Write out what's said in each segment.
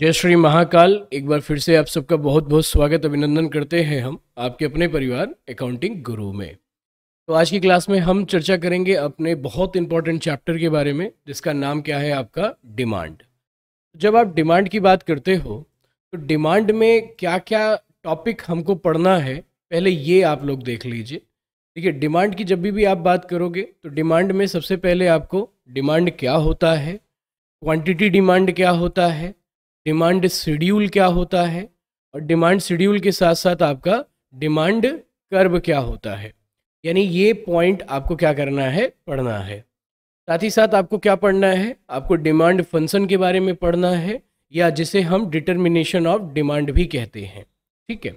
जय श्री महाकाल एक बार फिर से आप सबका बहुत बहुत स्वागत अभिनंदन करते हैं हम आपके अपने परिवार अकाउंटिंग गुरु में तो आज की क्लास में हम चर्चा करेंगे अपने बहुत इंपॉर्टेंट चैप्टर के बारे में जिसका नाम क्या है आपका डिमांड जब आप डिमांड की बात करते हो तो डिमांड में क्या क्या टॉपिक हमको पढ़ना है पहले ये आप लोग देख लीजिए देखिए डिमांड की जब भी, भी आप बात करोगे तो डिमांड में सबसे पहले आपको डिमांड क्या होता है क्वांटिटी डिमांड क्या होता है डिमांड शेड्यूल क्या होता है और डिमांड शेड्यूल के साथ साथ आपका डिमांड कर्व क्या होता है यानी ये पॉइंट आपको क्या करना है पढ़ना है साथ ही साथ आपको क्या पढ़ना है आपको डिमांड फंक्शन के बारे में पढ़ना है या जिसे हम डिटर्मिनेशन ऑफ डिमांड भी कहते हैं ठीक है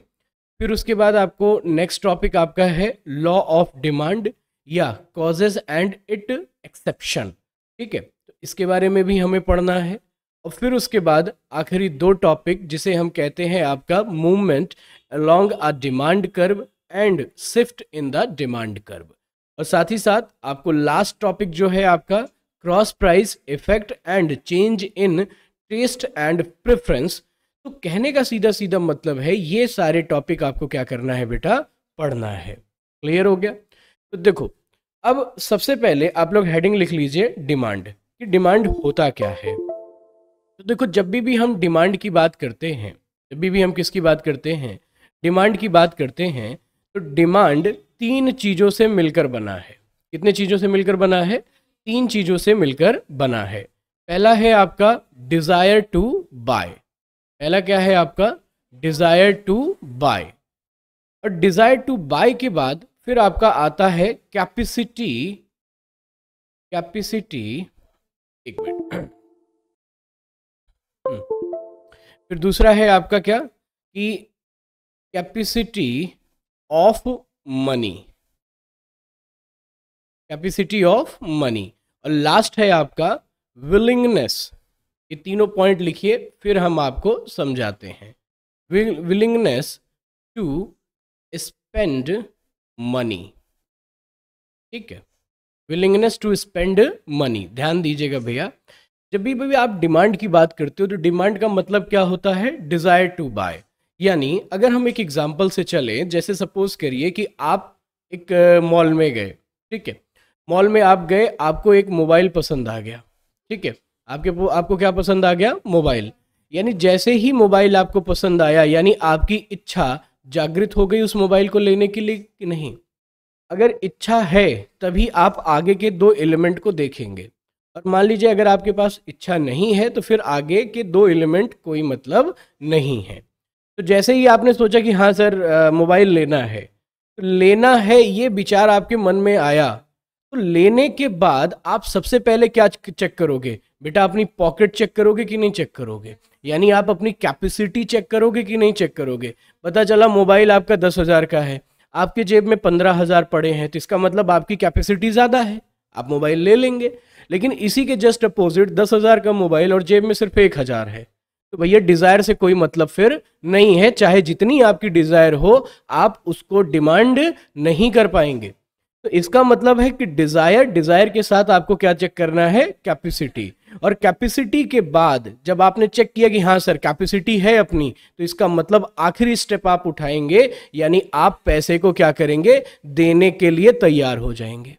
फिर उसके बाद आपको नेक्स्ट टॉपिक आपका है लॉ ऑफ डिमांड या कॉजेज एंड इट एक्सेप्शन ठीक है तो इसके बारे में भी हमें पढ़ना है और फिर उसके बाद आखिरी दो टॉपिक जिसे हम कहते हैं आपका movement along a demand curve and shift in the demand curve और साथ ही साथ आपको लास्ट टॉपिक जो है आपका cross price effect and change in taste and preference तो कहने का सीधा सीधा मतलब है ये सारे टॉपिक आपको क्या करना है बेटा पढ़ना है क्लियर हो गया तो देखो अब सबसे पहले आप लोग हेडिंग लिख लीजिए डिमांड कि डिमांड होता क्या है तो देखो जब भी भी हम डिमांड की बात करते हैं जब भी भी हम किसकी बात करते हैं डिमांड की बात करते हैं तो डिमांड तीन चीज़ों से मिलकर बना है कितने चीज़ों से मिलकर बना है तीन चीज़ों से मिलकर बना है पहला है आपका डिज़ायर टू बाय पहला क्या है आपका डिज़ायर टू बाय और डिज़ायर टू बाय के बाद फिर आपका आता है कैपेसिटी कैपेसिटी एक मिनट हम्म। फिर दूसरा है आपका क्या कि capacity of money capacity of money और लास्ट है आपका विलिंगनेस ये तीनों पॉइंट लिखिए फिर हम आपको समझाते हैं विलिंगनेस टू स्पेंड मनी ठीक है विलिंगनेस टू स्पेंड मनी ध्यान दीजिएगा भैया जब भी भी आप डिमांड की बात करते हो तो डिमांड का मतलब क्या होता है डिज़ायर टू बाय यानी अगर हम एक एग्जाम्पल से चलें जैसे सपोज करिए कि आप एक मॉल में गए ठीक है मॉल में आप गए आपको एक मोबाइल पसंद आ गया ठीक है आपके आपको क्या पसंद आ गया मोबाइल यानी जैसे ही मोबाइल आपको पसंद आया यानी आपकी इच्छा जागृत हो गई उस मोबाइल को लेने के लिए कि नहीं अगर इच्छा है तभी आप आगे के दो एलिमेंट को देखेंगे और मान लीजिए अगर आपके पास इच्छा नहीं है तो फिर आगे के दो एलिमेंट कोई मतलब नहीं है तो जैसे ही आपने सोचा कि हाँ सर मोबाइल लेना है तो लेना है ये विचार आपके मन में आया तो लेने के बाद आप सबसे पहले क्या चेक करोगे बेटा अपनी पॉकेट चेक करोगे कि नहीं चेक करोगे यानी आप अपनी कैपेसिटी चेक करोगे कि नहीं चेक करोगे पता चला मोबाइल आपका दस हज़ार का है आपके जेब में पंद्रह हज़ार पड़े हैं तो इसका मतलब आपकी कैपेसिटी ज़्यादा है आप मोबाइल ले लेंगे लेकिन इसी के जस्ट अपोजिट दस हज़ार का मोबाइल और जेब में सिर्फ एक हज़ार है तो भैया डिज़ायर से कोई मतलब फिर नहीं है चाहे जितनी आपकी डिज़ायर हो आप उसको डिमांड नहीं कर पाएंगे तो इसका मतलब है कि डिज़ायर डिज़ायर के साथ आपको क्या चेक करना है कैपेसिटी और कैपेसिटी के बाद जब आपने चेक किया कि हाँ सर कैपेसिटी है अपनी तो इसका मतलब आखिरी स्टेप आप उठाएंगे यानी आप पैसे को क्या करेंगे देने के लिए तैयार हो जाएंगे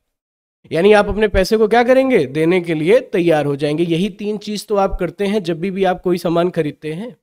यानी आप अपने पैसे को क्या करेंगे देने के लिए तैयार हो जाएंगे यही तीन चीज तो आप करते हैं जब भी, भी आप कोई सामान खरीदते हैं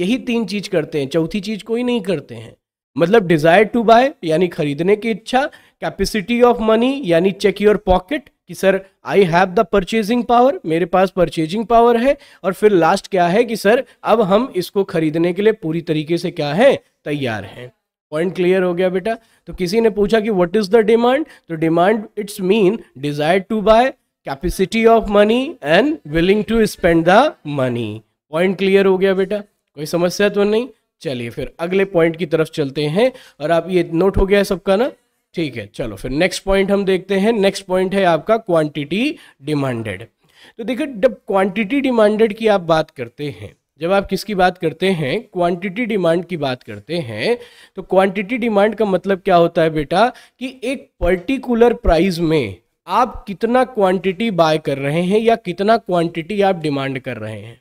यही तीन चीज करते हैं चौथी चीज कोई नहीं करते हैं मतलब डिजायर टू बाय यानी खरीदने की इच्छा कैपेसिटी ऑफ मनी यानी चेक योर पॉकेट कि sir I have the purchasing power मेरे पास परचेजिंग पावर है और फिर लास्ट क्या है कि सर अब हम इसको खरीदने के लिए पूरी तरीके से क्या है तैयार हैं पॉइंट क्लियर हो गया बेटा तो किसी ने पूछा कि व्हाट इज द डिमांड तो demand it's mean desire to buy capacity of money and willing to spend the money point clear हो गया बेटा कोई समस्या तो नहीं चलिए फिर अगले पॉइंट की तरफ चलते हैं और आप ये नोट हो गया है सबका ना ठीक है चलो फिर नेक्स्ट पॉइंट हम देखते हैं नेक्स्ट पॉइंट है आपका क्वांटिटी डिमांडेड तो देखिए जब क्वांटिटी डिमांडेड की आप बात करते हैं जब आप किसकी बात करते हैं क्वांटिटी डिमांड की बात करते हैं तो क्वांटिटी डिमांड का मतलब क्या होता है बेटा कि एक पर्टिकुलर प्राइस में आप कितना क्वांटिटी बाय कर रहे हैं या कितना क्वांटिटी आप डिमांड कर रहे हैं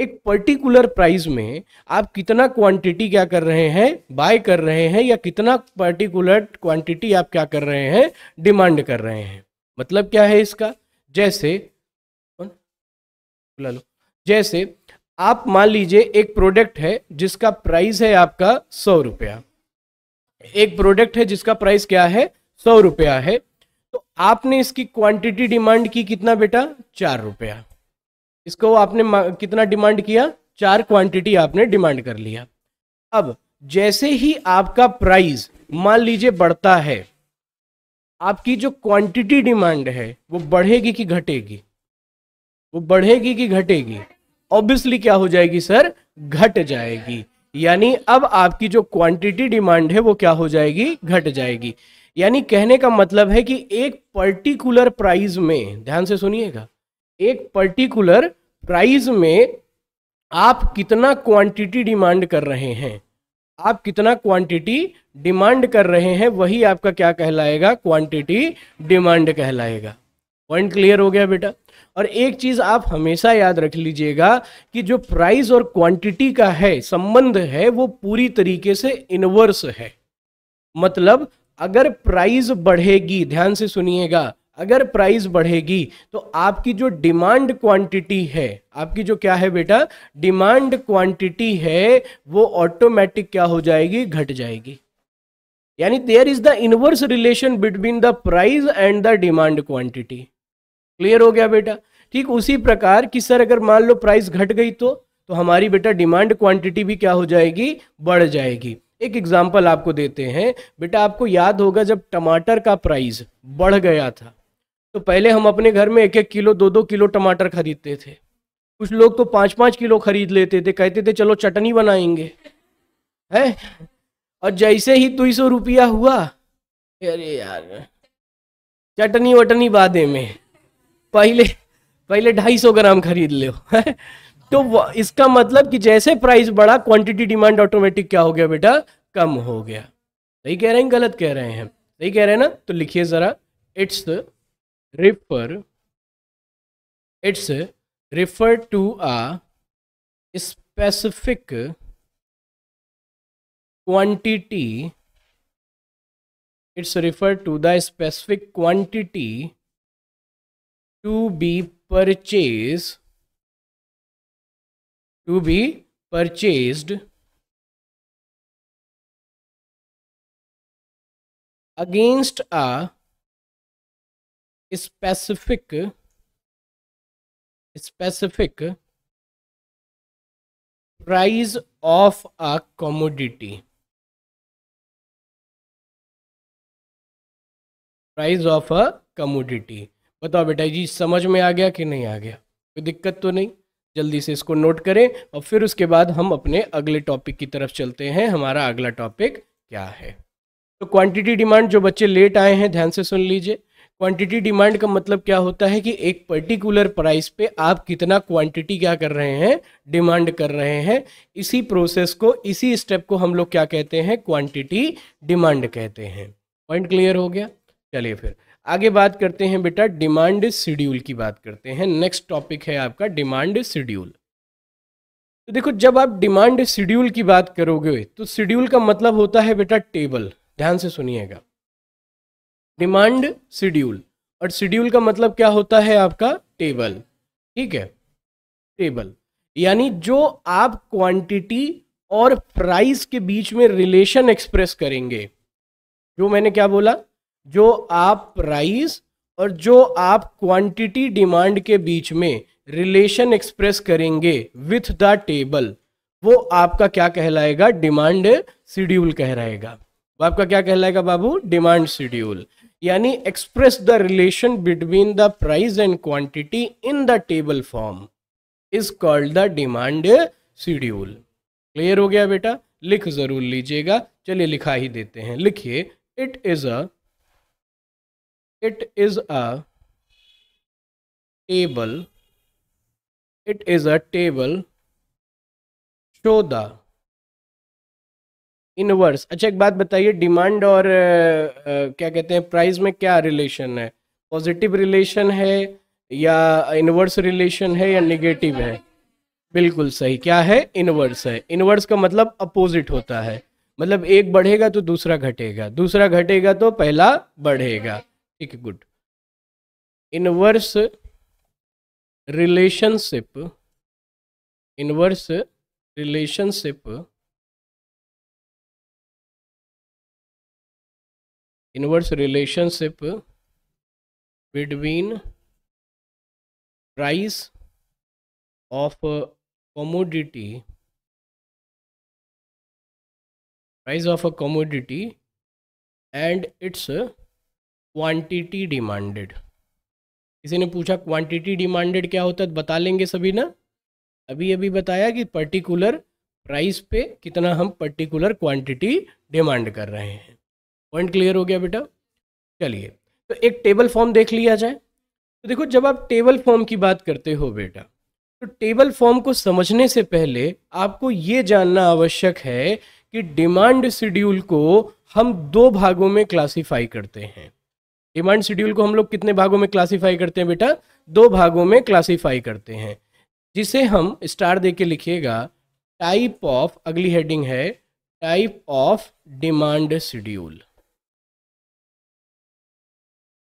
एक पर्टिकुलर प्राइस में आप कितना क्वांटिटी क्या कर रहे हैं बाय कर रहे हैं या कितना पर्टिकुलर क्वांटिटी आप क्या कर रहे हैं डिमांड कर रहे हैं मतलब क्या है इसका जैसे लो जैसे आप मान लीजिए एक प्रोडक्ट है जिसका प्राइस है आपका सौ रुपया एक प्रोडक्ट है जिसका प्राइस क्या है सौ रुपया है तो आपने इसकी क्वांटिटी डिमांड की कितना बेटा चार रुपया इसको आपने कितना डिमांड किया चार क्वांटिटी आपने डिमांड कर लिया अब जैसे ही आपका प्राइस मान लीजिए बढ़ता है आपकी जो क्वांटिटी डिमांड है वो बढ़ेगी कि घटेगी वो बढ़ेगी कि घटेगी ऑब्वियसली क्या हो जाएगी सर घट जाएगी यानी अब आपकी जो क्वांटिटी डिमांड है वो क्या हो जाएगी घट जाएगी यानी कहने का मतलब है कि एक पर्टिकुलर प्राइस में ध्यान से सुनिएगा एक पर्टिकुलर प्राइस में आप कितना क्वांटिटी डिमांड कर रहे हैं आप कितना क्वांटिटी डिमांड कर रहे हैं वही आपका क्या कहलाएगा क्वांटिटी डिमांड कहलाएगा पॉइंट क्लियर हो गया बेटा और एक चीज आप हमेशा याद रख लीजिएगा कि जो प्राइस और क्वांटिटी का है संबंध है वो पूरी तरीके से इनवर्स है मतलब अगर प्राइस बढ़ेगी ध्यान से सुनिएगा अगर प्राइस बढ़ेगी तो आपकी जो डिमांड क्वांटिटी है आपकी जो क्या है बेटा डिमांड क्वांटिटी है वो ऑटोमेटिक क्या हो जाएगी घट जाएगी यानी there is the inverse relation between the price and the demand quantity clear हो गया बेटा ठीक उसी प्रकार कि सर अगर मान लो प्राइस घट गई तो तो हमारी बेटा डिमांड क्वांटिटी भी क्या हो जाएगी बढ़ जाएगी एक एग्जाम्पल आपको देते हैं बेटा आपको याद होगा जब टमाटर का प्राइस बढ़ गया था तो पहले हम अपने घर में एक एक किलो दो दो किलो टमाटर खरीदते थे कुछ लोग तो पाँच पाँच किलो खरीद लेते थे कहते थे चलो चटनी बनाएंगे है और जैसे ही दो तो सौ रुपया हुआ अरे यार चटनी वटनी बादे में पहले पहले ढाई सौ ग्राम खरीद लो तो इसका मतलब कि जैसे प्राइस बढ़ा क्वांटिटी डिमांड ऑटोमेटिक क्या हो गया बेटा कम हो गया सही कह रहे हैं गलत कह रहे हैं सही कह रहे हैं ना तो लिखिए ज़रा it's refer it's refer to a specific quantity it's refer to the specific quantity to be purchased to be purchased against a specific specific price of a commodity price of a commodity बताओ बेटा जी समझ में आ गया कि नहीं आ गया कोई दिक्कत तो नहीं जल्दी से इसको नोट करें और फिर उसके बाद हम अपने अगले टॉपिक की तरफ चलते हैं हमारा अगला टॉपिक क्या है तो क्वांटिटी डिमांड जो बच्चे लेट आए हैं ध्यान से सुन लीजिए क्वांटिटी डिमांड का मतलब क्या होता है कि एक पर्टिकुलर प्राइस पे आप कितना क्वांटिटी क्या कर रहे हैं डिमांड कर रहे हैं इसी प्रोसेस को इसी स्टेप को हम लोग क्या कहते हैं क्वांटिटी डिमांड कहते हैं पॉइंट क्लियर हो गया चलिए फिर आगे बात करते हैं बेटा डिमांड शेड्यूल की बात करते हैं नेक्स्ट टॉपिक है आपका डिमांड शेड्यूल तो देखो जब आप डिमांड शेड्यूल की बात करोगे तो शेड्यूल का मतलब होता है बेटा टेबल ध्यान से सुनिएगा डिमांड शेड्यूल और शेड्यूल का मतलब क्या होता है आपका टेबल ठीक है टेबल यानी जो आप क्वांटिटी और प्राइस के बीच में रिलेशन एक्सप्रेस करेंगे जो मैंने क्या बोला जो आप प्राइस और जो आप क्वांटिटी डिमांड के बीच में रिलेशन एक्सप्रेस करेंगे विथ द टेबल वो आपका क्या कहलाएगा डिमांड शेड्यूल कहलाएगा वो आपका क्या कहलाएगा बाबू डिमांड शेड्यूल यानी express the relation between the price and quantity in the table form is called the demand schedule clear हो गया बेटा लिख जरूर लीजिएगा चलिए लिखा ही देते हैं लिखिए it is a it is a table it is a table show the inverse अच्छा एक बात बताइए डिमांड और आ, आ, क्या कहते हैं प्राइस में क्या रिलेशन है पॉजिटिव रिलेशन है या इनवर्स रिलेशन है या निगेटिव है बिल्कुल सही क्या है इनवर्स है इनवर्स का मतलब अपोजिट होता है मतलब एक बढ़ेगा तो दूसरा घटेगा दूसरा घटेगा तो पहला बढ़ेगा ठीक है good inverse relationship inverse relationship inverse relationship between price of a commodity price of a commodity and its quantity demanded किसी ने पूछा क्वांटिटी डिमांडेड क्या होता है तो बता लेंगे सभी ना अभी अभी बताया कि पर्टिकुलर प्राइस पे कितना हम पर्टिकुलर क्वांटिटी डिमांड कर रहे हैं पॉइंट क्लियर हो गया बेटा चलिए तो एक टेबल फॉर्म देख लिया जाए तो देखो जब आप टेबल फॉर्म की बात करते हो बेटा तो टेबल फॉर्म को समझने से पहले आपको ये जानना आवश्यक है कि डिमांड शेड्यूल को हम दो भागों में क्लासिफाई करते हैं डिमांड शेड्यूल को हम लोग कितने भागों में क्लासीफाई करते हैं बेटा दो भागों में क्लासीफाई करते हैं जिसे हम स्टार दे के लिखिएगा टाइप ऑफ अगली हेडिंग है type of demand schedule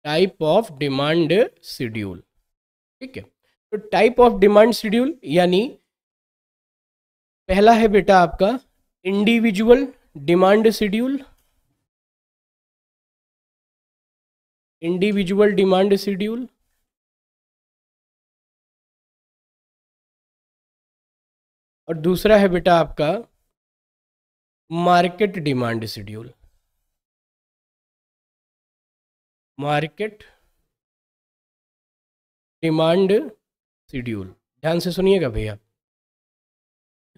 type of demand schedule ठीक है तो टाइप ऑफ डिमांड शेड्यूल यानी पहला है बेटा आपका individual demand schedule individual demand schedule और दूसरा है बेटा आपका market demand schedule market demand schedule ध्यान से सुनिएगा भैया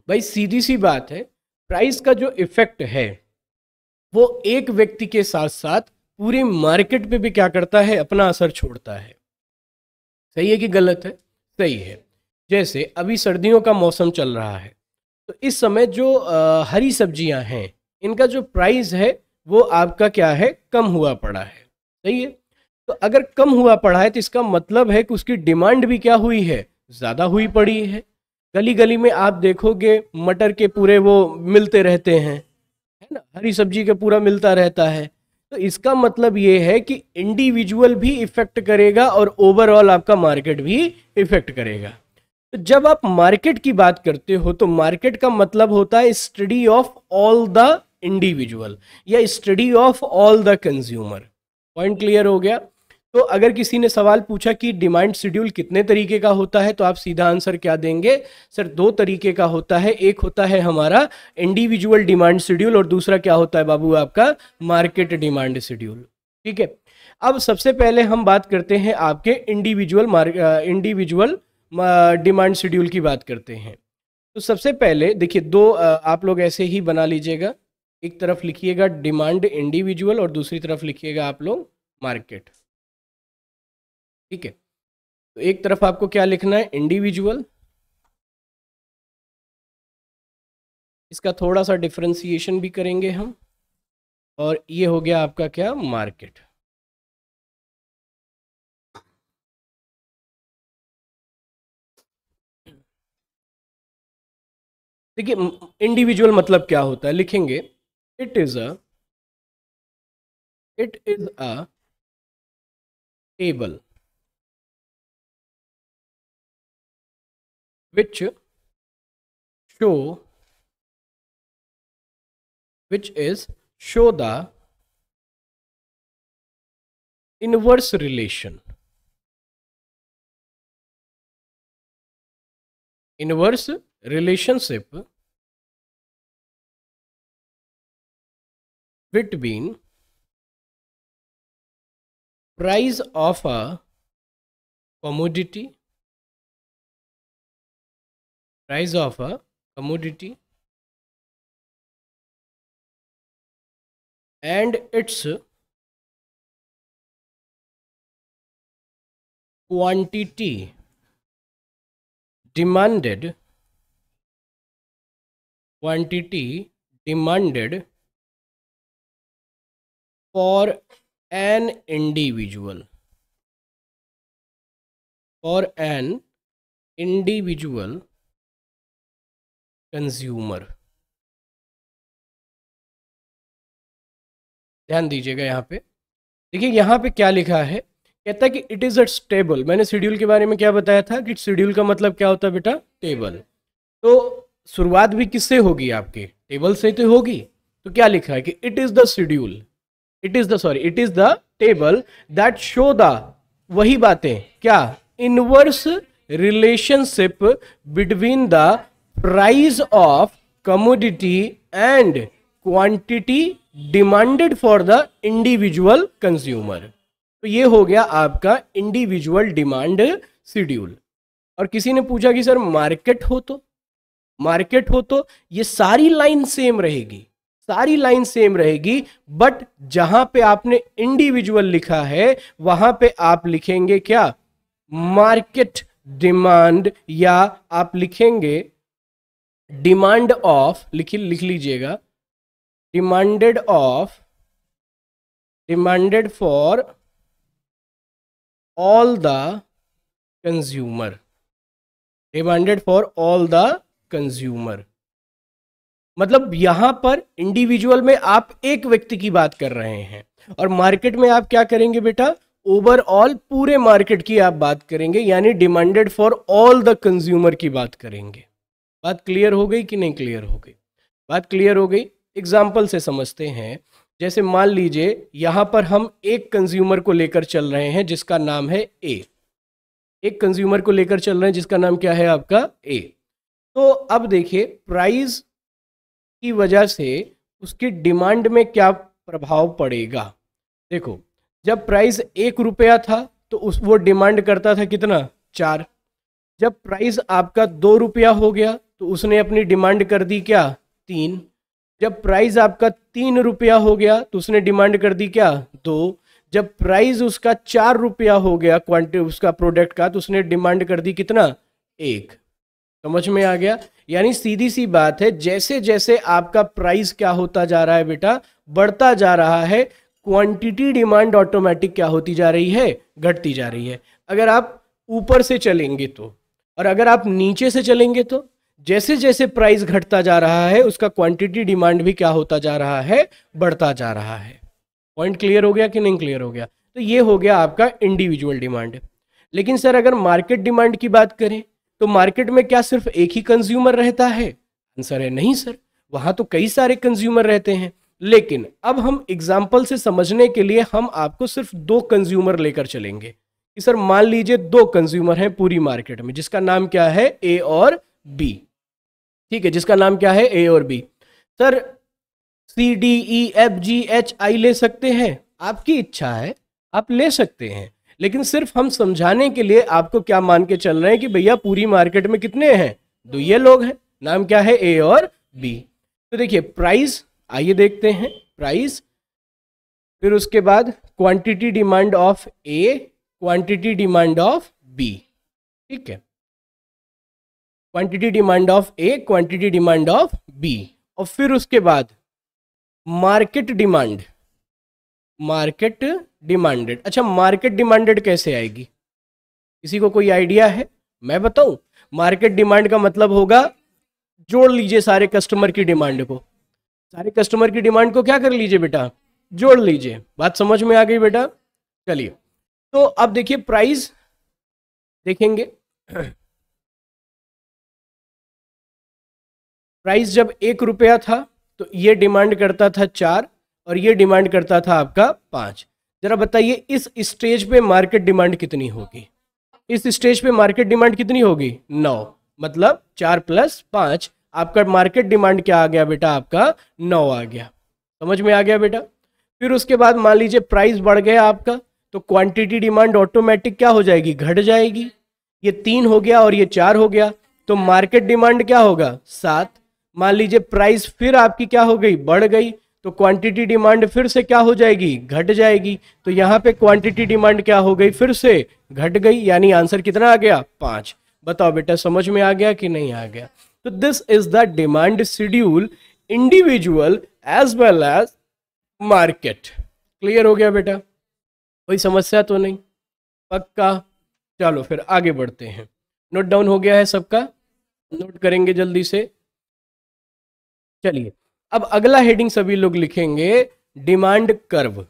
भाई सीधी सी बात है प्राइस का जो इफेक्ट है वो एक व्यक्ति के साथ साथ पूरी मार्केट पे भी क्या करता है अपना असर छोड़ता है सही है कि गलत है सही है जैसे अभी सर्दियों का मौसम चल रहा है तो इस समय जो आ, हरी सब्जियां हैं इनका जो प्राइस है वो आपका क्या है कम हुआ पड़ा है सही है तो अगर कम हुआ पड़ा है तो इसका मतलब है कि उसकी डिमांड भी क्या हुई है ज़्यादा हुई पड़ी है गली गली में आप देखोगे मटर के पूरे वो मिलते रहते हैं है ना हरी सब्जी के पूरा मिलता रहता है तो इसका मतलब ये है कि इंडिविजुअल भी इफेक्ट करेगा और ओवरऑल आपका मार्केट भी इफेक्ट करेगा तो जब आप मार्केट की बात करते हो तो मार्केट का मतलब होता है study of all the individual या study of all the consumer point clear हो गया तो अगर किसी ने सवाल पूछा कि डिमांड शेड्यूल कितने तरीके का होता है तो आप सीधा आंसर क्या देंगे सर दो तरीके का होता है एक होता है हमारा इंडिविजुअल डिमांड शेड्यूल और दूसरा क्या होता है बाबू आपका मार्केट डिमांड शेड्यूल ठीक है अब सबसे पहले हम बात करते हैं आपके इंडिविजुअल इंडिविजुअल डिमांड शेड्यूल की बात करते हैं तो सबसे पहले देखिए दो आप लोग ऐसे ही बना लीजिएगा एक तरफ लिखिएगा डिमांड इंडिविजुअल और दूसरी तरफ लिखिएगा आप लोग मार्केट ठीक है तो एक तरफ आपको क्या लिखना है इंडिविजुअल इसका थोड़ा सा डिफ्रेंसिएशन भी करेंगे हम और ये हो गया आपका क्या मार्केट देखिए इंडिविजुअल मतलब क्या होता है लिखेंगे it is a it is a table which show which is show the inverse relation inverse relationship between price of a commodity price of a commodity and its quantity demanded quantity demanded for an individual for an individual consumer ध्यान दीजिएगा यहाँ पे देखिए यहाँ पे क्या लिखा है कहता है कि इट इज़ अ टेबल मैंने शेड्यूल के बारे में क्या बताया था कि शेड्यूल का मतलब क्या होता है बेटा टेबल तो शुरुआत भी किससे होगी आपके टेबल से तो होगी तो क्या लिखा है कि it is the schedule it is the sorry it is the table that show the वही बातें क्या inverse relationship between the price of commodity and quantity demanded for the individual consumer तो ये हो गया आपका इंडिविजुअल डिमांड शेड्यूल और किसी ने पूछा कि सर मार्केट हो तो मार्केट हो तो ये सारी लाइन सेम रहेगी सारी लाइन सेम रहेगी बट जहां पे आपने इंडिविजुअल लिखा है वहां पे आप लिखेंगे क्या मार्केट डिमांड या आप लिखेंगे डिमांड ऑफ लिखी लिख लीजिएगा demanded of demanded for all the consumer demanded for all the consumer मतलब यहां पर इंडिविजुअल में आप एक व्यक्ति की बात कर रहे हैं और मार्केट में आप क्या करेंगे बेटा ओवरऑल पूरे मार्केट की आप बात करेंगे यानी demanded for all the consumer की बात करेंगे बात क्लियर हो गई कि नहीं क्लियर हो गई बात क्लियर हो गई एग्जाम्पल से समझते हैं जैसे मान लीजिए यहां पर हम एक कंज्यूमर को लेकर चल रहे हैं जिसका नाम है ए एक कंज्यूमर को लेकर चल रहे हैं जिसका नाम क्या है आपका ए तो अब देखिए प्राइस की वजह से उसकी डिमांड में क्या प्रभाव पड़ेगा देखो जब प्राइस एक रुपया था तो उस वो डिमांड करता था कितना चार जब प्राइस आपका दो रुपया हो गया तो उसने अपनी डिमांड कर दी क्या तीन जब प्राइस आपका तीन रुपया हो गया तो उसने डिमांड कर दी क्या दो जब प्राइस उसका चार रुपया हो गया क्वांटिटी उसका प्रोडक्ट का तो उसने डिमांड कर दी कितना एक समझ में आ गया यानी सीधी सी बात है जैसे जैसे आपका प्राइस क्या होता जा रहा है बेटा बढ़ता जा रहा है क्वांटिटी डिमांड ऑटोमेटिक क्या होती जा रही है घटती जा रही है अगर आप ऊपर से चलेंगे तो और अगर आप नीचे से चलेंगे तो जैसे जैसे प्राइस घटता जा रहा है उसका क्वांटिटी डिमांड भी क्या होता जा रहा है बढ़ता जा रहा है पॉइंट क्लियर हो गया कि नहीं क्लियर हो गया तो ये हो गया आपका इंडिविजुअल डिमांड लेकिन सर अगर मार्केट डिमांड की बात करें तो मार्केट में क्या सिर्फ एक ही कंज्यूमर रहता है आंसर है नहीं सर वहां तो कई सारे कंज्यूमर रहते हैं लेकिन अब हम एग्जाम्पल से समझने के लिए हम आपको सिर्फ दो कंज्यूमर लेकर चलेंगे कि सर मान लीजिए दो कंज्यूमर हैं पूरी मार्केट में जिसका नाम क्या है ए और बी ठीक है जिसका नाम क्या है ए और B sir C D E F G H I ले सकते हैं आपकी इच्छा है आप ले सकते हैं लेकिन सिर्फ हम समझाने के लिए आपको क्या मान के चल रहे हैं कि भैया पूरी मार्केट में कितने हैं तो ये लोग हैं नाम क्या है ए और बी तो देखिए प्राइस आइए देखते हैं प्राइस फिर उसके बाद quantity demand of A quantity demand of B ठीक है quantity demand of A quantity demand of B और फिर उसके बाद मार्केट डिमांड मार्केट डिमांडेड अच्छा मार्केट डिमांडेड कैसे आएगी किसी को कोई आइडिया है मैं बताऊं मार्केट डिमांड का मतलब होगा जोड़ लीजिए सारे कस्टमर की डिमांड को सारे कस्टमर की डिमांड को क्या कर लीजिए बेटा जोड़ लीजिए बात समझ में आ गई बेटा चलिए तो अब देखिए प्राइस देखेंगे प्राइस जब एक रुपया था तो ये डिमांड करता था चार और ये डिमांड करता था आपका पाँच जरा बताइए इस स्टेज पे मार्केट डिमांड कितनी होगी इस स्टेज पे मार्केट डिमांड कितनी होगी नौ मतलब चार प्लस पांच आपका मार्केट डिमांड क्या आ गया बेटा आपका नौ आ गया समझ में आ गया बेटा फिर उसके बाद मान लीजिए प्राइस बढ़ गया आपका तो क्वांटिटी डिमांड ऑटोमेटिक क्या हो जाएगी घट जाएगी ये तीन हो गया और ये चार हो गया तो मार्केट डिमांड क्या होगा सात मान लीजिए प्राइस फिर आपकी क्या हो गई बढ़ गई तो क्वांटिटी डिमांड फिर से क्या हो जाएगी घट जाएगी तो यहाँ पे क्वांटिटी डिमांड क्या हो गई फिर से घट गई यानी आंसर कितना आ गया पांच बताओ बेटा समझ में आ गया कि नहीं आ गया तो this is the demand schedule individual as well as market clear हो गया बेटा कोई समस्या तो नहीं पक्का चलो फिर आगे बढ़ते हैं नोट डाउन हो गया है सबका नोट करेंगे जल्दी से चलिए अब अगला हेडिंग सभी लोग लिखेंगे डिमांड कर्व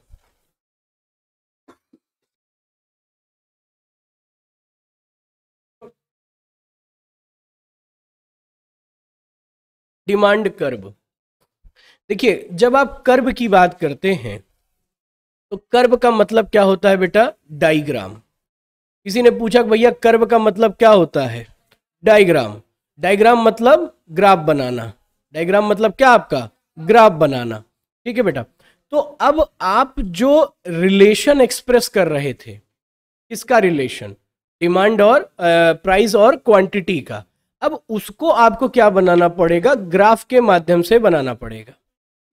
डिमांड कर्व देखिए जब आप कर्व की बात करते हैं तो कर्व का मतलब क्या होता है बेटा डायग्राम किसी ने पूछा भैया कर्व का मतलब क्या होता है डायग्राम डायग्राम मतलब ग्राफ बनाना डायग्राम मतलब क्या आपका ग्राफ बनाना ठीक है बेटा तो अब आप जो रिलेशन एक्सप्रेस कर रहे थे किसका रिलेशन डिमांड और प्राइस और क्वांटिटी का अब उसको आपको क्या बनाना पड़ेगा ग्राफ के माध्यम से बनाना पड़ेगा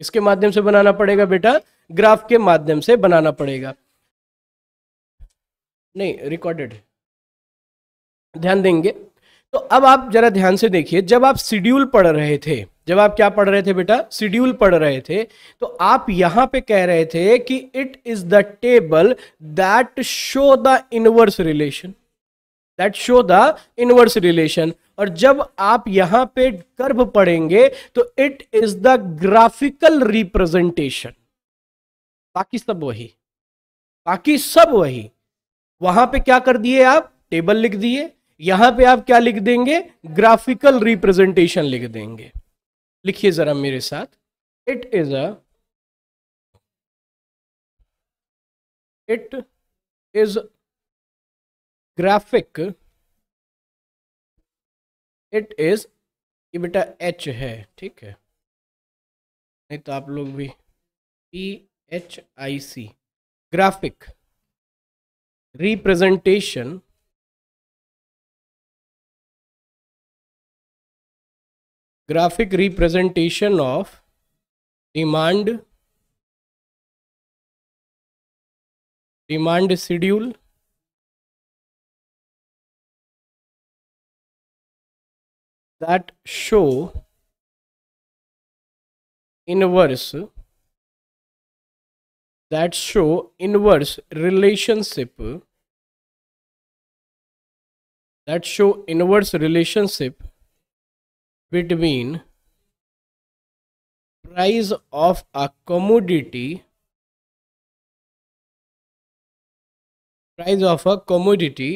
इसके माध्यम से बनाना पड़ेगा बेटा ग्राफ के माध्यम से बनाना पड़ेगा नहीं रिकॉर्डेड ध्यान देंगे तो अब आप जरा ध्यान से देखिए जब आप शिड्यूल पढ़ रहे थे जब आप क्या पढ़ रहे थे बेटा शिड्यूल पढ़ रहे थे तो आप यहां पे कह रहे थे कि it is the table that show the inverse relation that show the inverse relation और जब आप यहां पे कर्व पढ़ेंगे तो it is the graphical representation बाकी सब वही बाकी सब वही वहां पे क्या कर दिए आप टेबल लिख दिए यहां पे आप क्या लिख देंगे ग्राफिकल रिप्रेजेंटेशन लिख देंगे लिखिए जरा मेरे साथ it is a it is graphic it is ये बेटा एच है ठीक है नहीं तो आप लोग भी P H I C graphic representation graphic representation of demand demand schedule that show inverse that show inverse relationship that show inverse relationship between price of a commodity price of a commodity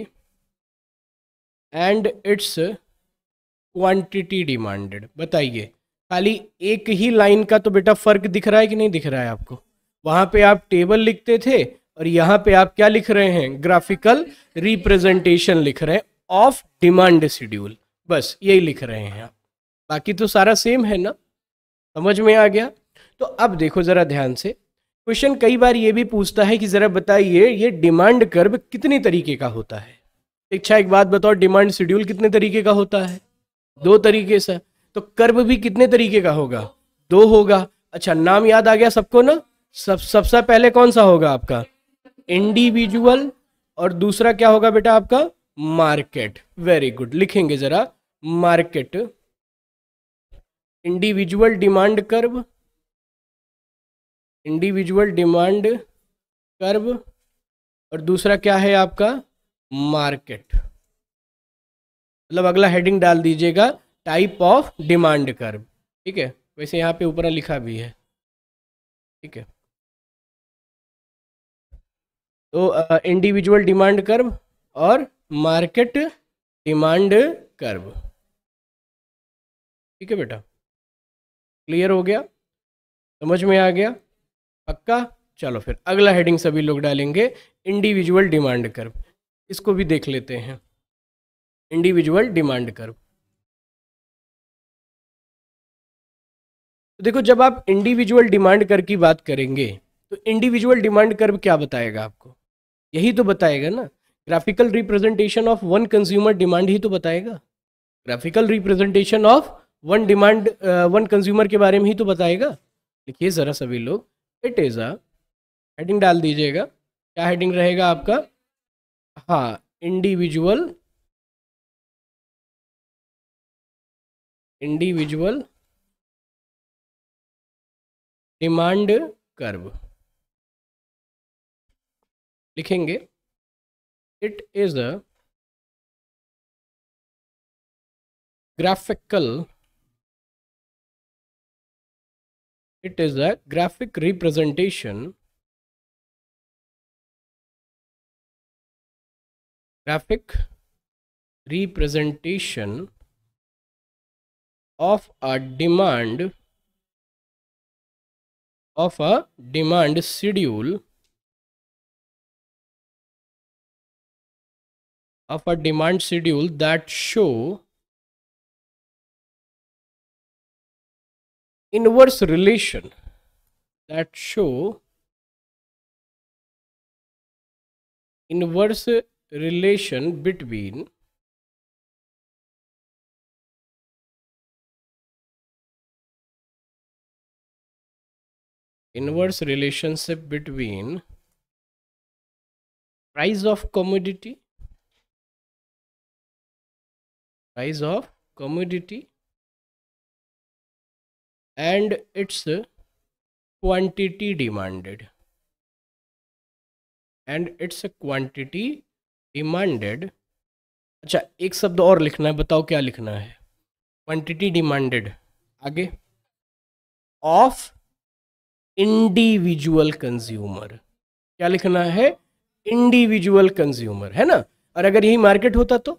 and its quantity demanded बताइए खाली एक ही line का तो बेटा फर्क दिख रहा है कि नहीं दिख रहा है आपको वहां पे आप टेबल लिखते थे और यहाँ पे आप क्या लिख रहे हैं ग्राफिकल रिप्रेजेंटेशन लिख रहे हैं ऑफ डिमांड शेड्यूल बस यही लिख रहे हैं आप बाकी तो सारा सेम है ना समझ में आ गया तो अब देखो ज़रा ध्यान से क्वेश्चन कई बार ये भी पूछता है कि ज़रा बताइए ये डिमांड कर्व कितने तरीके का होता है शिक्षा एक बात बताओ डिमांड शेड्यूल कितने तरीके का होता है दो तरीके से तो कर्व भी कितने तरीके का होगा दो होगा अच्छा नाम याद आ गया सबको ना सब सबसे पहले कौन सा होगा आपका इंडिविजुअल और दूसरा क्या होगा बेटा आपका मार्केट वेरी गुड लिखेंगे जरा market individual demand curve individual demand curve और दूसरा क्या है आपका मार्केट मतलब अगला हेडिंग डाल दीजिएगा टाइप ऑफ डिमांड कर्व ठीक है वैसे यहाँ पे ऊपर लिखा भी है ठीक है तो इंडिविजुअल डिमांड कर्व और मार्केट डिमांड कर्व ठीक है बेटा क्लियर हो गया समझ में आ गया पक्का चलो फिर अगला हेडिंग सभी लोग डालेंगे इंडिविजुअल डिमांड कर्व इसको भी देख लेते हैं इंडिविजुअल डिमांड कर्व तो देखो जब आप इंडिविजुअल डिमांड कर्व की बात करेंगे तो इंडिविजुअल डिमांड कर्व क्या बताएगा आपको यही तो बताएगा ना graphical representation of one consumer demand ही तो बताएगा graphical representation of one demand one consumer के बारे में ही तो बताएगा लिखिए ज़रा सभी लोग इट इज़ अ हेडिंग डाल दीजिएगा क्या हेडिंग रहेगा आपका हाँ इंडिविजुअल इंडिविजुअल डिमांड कर्व लिखेंगे it is a graphical It is a graphic representation graphic representation of a demand of a demand schedule of a demand schedule that show inverse relation that show inverse relation between inverse relationship between price of commodity price of commodity and its quantity demanded and its quantity demanded अच्छा एक शब्द और लिखना है बताओ क्या लिखना है क्वांटिटी डिमांडेड आगे ऑफ इंडिविजुअल कंज्यूमर क्या लिखना है इंडिविजुअल कंज्यूमर है ना और अगर यही मार्केट होता तो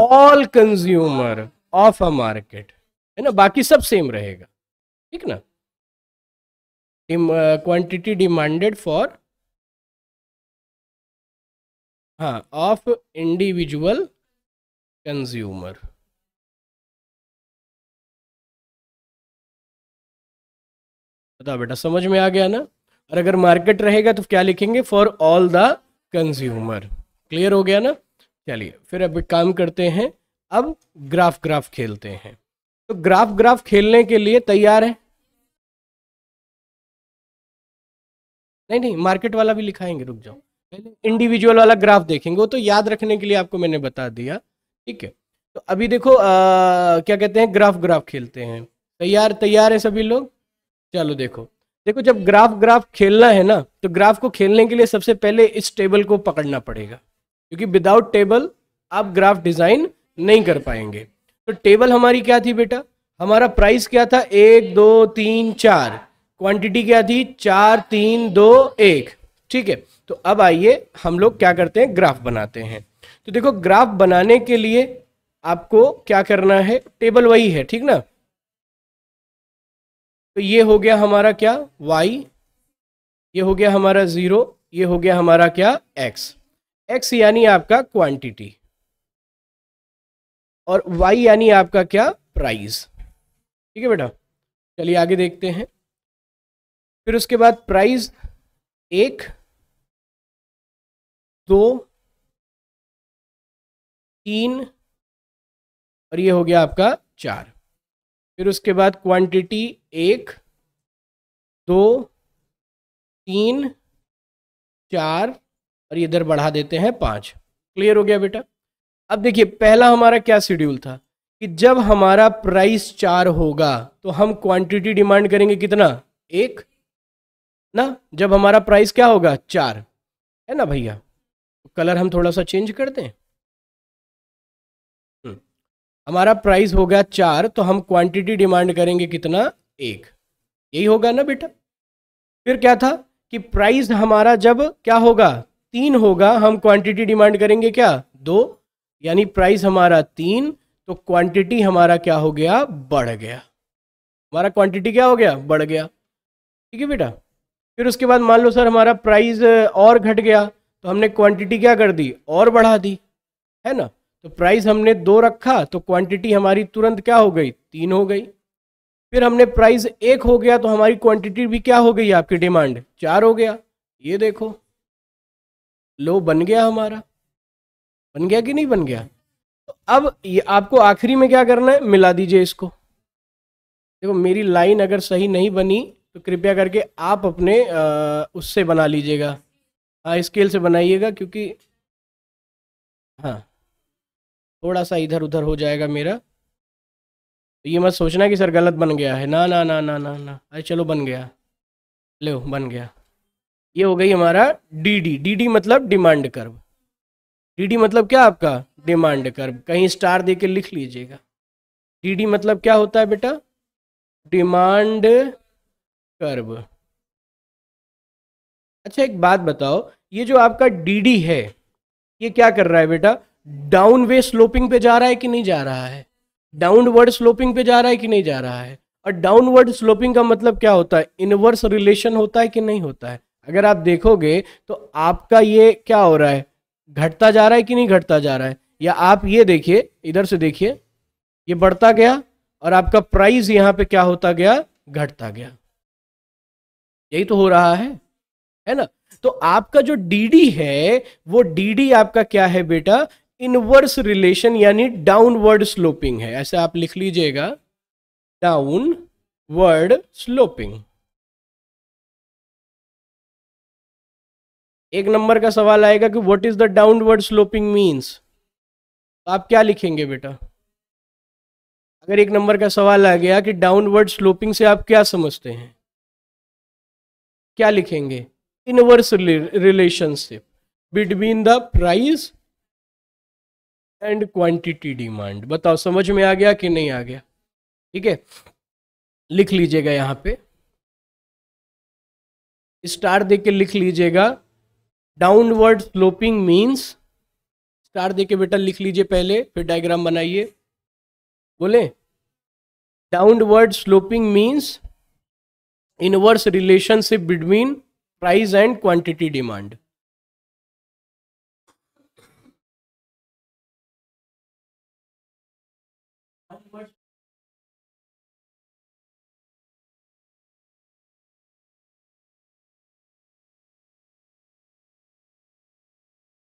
all consumer of a market है ना बाकी सब सेम रहेगा ठीक ना क्वांटिटी डिमांडेड फॉर हाँ ऑफ इंडिविजुअल कंज्यूमर बता बेटा समझ में आ गया ना और अगर मार्केट रहेगा तो क्या लिखेंगे for all the consumer clear हो गया ना चलिए फिर अब काम करते हैं अब ग्राफ ग्राफ खेलते हैं तो ग्राफ ग्राफ खेलने के लिए तैयार है नहीं नहीं मार्केट वाला भी लिखाएंगे रुक जाओ पहले इंडिविजुअल वाला ग्राफ देखेंगे वो तो याद रखने के लिए आपको मैंने बता दिया ठीक है तो अभी देखो आ, क्या कहते हैं ग्राफ ग्राफ खेलते हैं तैयार तैयार है सभी लोग चलो देखो देखो जब ग्राफ ग्राफ खेलना है ना तो ग्राफ को खेलने के लिए सबसे पहले इस टेबल को पकड़ना पड़ेगा क्योंकि विदाउट टेबल आप ग्राफ डिजाइन नहीं कर पाएंगे तो टेबल हमारी क्या थी बेटा हमारा प्राइस क्या था एक दो तीन चार क्वांटिटी क्या थी चार तीन दो एक ठीक है तो अब आइए हम लोग क्या करते हैं ग्राफ बनाते हैं तो देखो ग्राफ बनाने के लिए आपको क्या करना है टेबल वही है ठीक ना तो ये हो गया हमारा क्या वाई ये हो गया हमारा जीरो ये हो गया हमारा क्या एक्स एक्स यानी आपका क्वांटिटी और वाई यानी आपका क्या प्राइस ठीक है बेटा चलिए आगे देखते हैं फिर उसके बाद प्राइस एक दो तीन और ये हो गया आपका चार फिर उसके बाद क्वांटिटी एक दो तीन चार और इधर बढ़ा देते हैं पाँच क्लियर हो गया बेटा अब देखिए पहला हमारा क्या शेड्यूल था कि जब हमारा प्राइस चार होगा तो हम क्वांटिटी डिमांड करेंगे कितना एक ना जब हमारा प्राइस क्या होगा चार है ना भैया तो कलर हम थोड़ा सा चेंज कर दें हम्म। हमारा प्राइस होगा चार तो हम क्वांटिटी डिमांड करेंगे कितना एक यही होगा ना बेटा फिर क्या था कि प्राइस हमारा जब क्या होगा तीन होगा हम क्वांटिटी डिमांड करेंगे क्या दो यानी प्राइस हमारा तीन तो क्वांटिटी हमारा क्या हो गया बढ़ गया हमारा क्वांटिटी क्या हो गया बढ़ गया ठीक है बेटा फिर उसके बाद मान लो सर हमारा प्राइस और घट गया तो हमने क्वांटिटी क्या कर दी और बढ़ा दी है ना तो प्राइस हमने दो रखा तो क्वांटिटी हमारी तुरंत क्या हो गई तीन हो गई फिर हमने प्राइस एक हो गया तो हमारी क्वांटिटी भी क्या हो गई आपकी डिमांड चार हो गया ये देखो लो बन गया हमारा बन गया कि नहीं बन गया तो अब ये आपको आखिरी में क्या करना है मिला दीजिए इसको देखो मेरी लाइन अगर सही नहीं बनी तो कृपया करके आप अपने आ, उससे बना लीजिएगा हाँ स्केल से बनाइएगा क्योंकि हाँ थोड़ा सा इधर उधर हो जाएगा मेरा तो ये मत सोचना कि सर गलत बन गया है ना ना ना ना ना ना अरे चलो बन गया ले बन गया ये हो गई हमारा डी डी डी डी मतलब डिमांड कर्व डीडी मतलब क्या आपका डिमांड कर्व कहीं स्टार दे के लिख लीजिएगा डी मतलब क्या होता है बेटा डिमांड कर्व अच्छा एक बात बताओ ये जो आपका डीडी है ये क्या कर रहा है बेटा डाउन वे स्लोपिंग पे जा रहा है कि नहीं जा रहा है डाउनवर्ड स्लोपिंग पे जा रहा है कि नहीं जा रहा है और डाउनवर्ड स्लोपिंग का मतलब क्या होता है इनवर्स रिलेशन होता है कि नहीं होता है अगर आप देखोगे तो आपका ये क्या हो रहा है घटता जा रहा है कि नहीं घटता जा रहा है या आप ये देखिए इधर से देखिए ये बढ़ता गया और आपका प्राइस यहाँ पे क्या होता गया घटता गया यही तो हो रहा है है ना तो आपका जो डीडी है वो डीडी आपका क्या है बेटा इनवर्स रिलेशन यानी डाउनवर्ड स्लोपिंग है ऐसे आप लिख लीजिएगा डाउन वर्ड स्लोपिंग एक नंबर का सवाल आएगा कि what is the downward sloping means तो आप क्या लिखेंगे बेटा अगर एक नंबर का सवाल आ गया कि डाउनवर्ड स्लोपिंग से आप क्या समझते हैं क्या लिखेंगे inverse relationship between the price and quantity demand बताओ समझ में आ गया कि नहीं आ गया ठीक है लिख लीजिएगा यहाँ पे स्टार देख के लिख लीजिएगा डाउनवर्ड स्लोपिंग मीन्स स्टार देके बेटा लिख लीजिए पहले फिर डायग्राम बनाइए बोले downward sloping means inverse relationship between price and quantity demand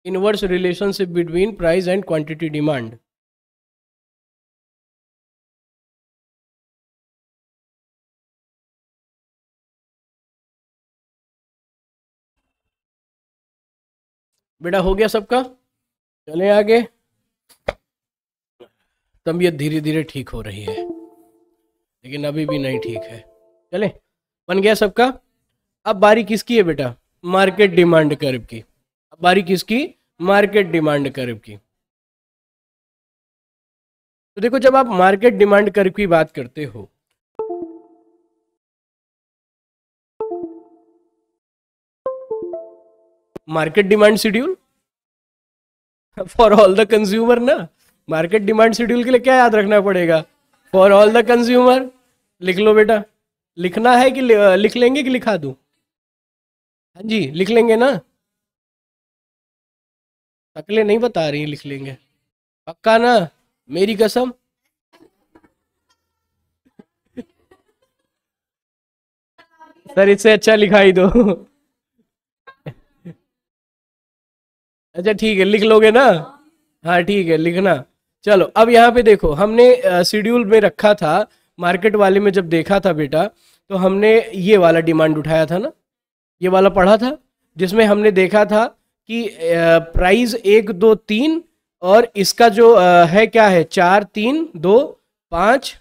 inverse relationship between price and quantity demand बेटा हो गया सबका चले आगे तबीयत धीरे धीरे ठीक हो रही है लेकिन अभी भी नहीं ठीक है चले बन गया सबका अब बारी किसकी है बेटा मार्केट डिमांड कर्व की अब बारी किसकी मार्केट डिमांड कर्व की तो देखो जब आप मार्केट डिमांड कर्व की बात करते हो market demand schedule for all the consumer ना मार्केट डिमांड शेड्यूल के लिए क्या याद रखना पड़ेगा फॉर ऑल द कंज्यूमर लिख लो बेटा लिखना है कि लिख लेंगे कि लिखा दूं हाँ जी लिख लेंगे ना शक्लें नहीं बता रही लिख लेंगे पक्का ना मेरी कसम सर इससे अच्छा लिखाई दो अच्छा ठीक है लिख लोगे ना हाँ ठीक है लिखना चलो अब यहाँ पे देखो हमने शेड्यूल में रखा था मार्केट वाले में जब देखा था बेटा तो हमने ये वाला डिमांड उठाया था ना ये वाला पढ़ा था जिसमें हमने देखा था कि प्राइस एक दो तीन और इसका जो है क्या है चार तीन दो पाँच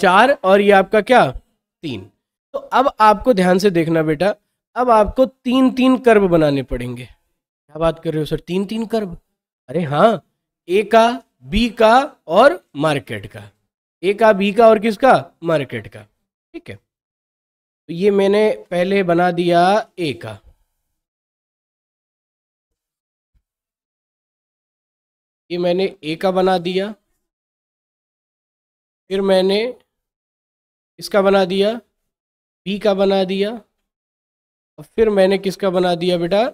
चार और ये आपका क्या तीन तो अब आपको ध्यान से देखना बेटा अब आपको तीन तीन कर्व बनाने पड़ेंगे क्या बात कर रहे हो सर तीन तीन कर्व अरे हाँ ए का बी का और मार्केट का ए का बी का और किसका मार्केट का ठीक है तो ये मैंने पहले बना दिया ए का ये मैंने ए का बना दिया फिर मैंने इसका बना दिया बी का बना दिया और फिर मैंने किसका बना दिया बेटा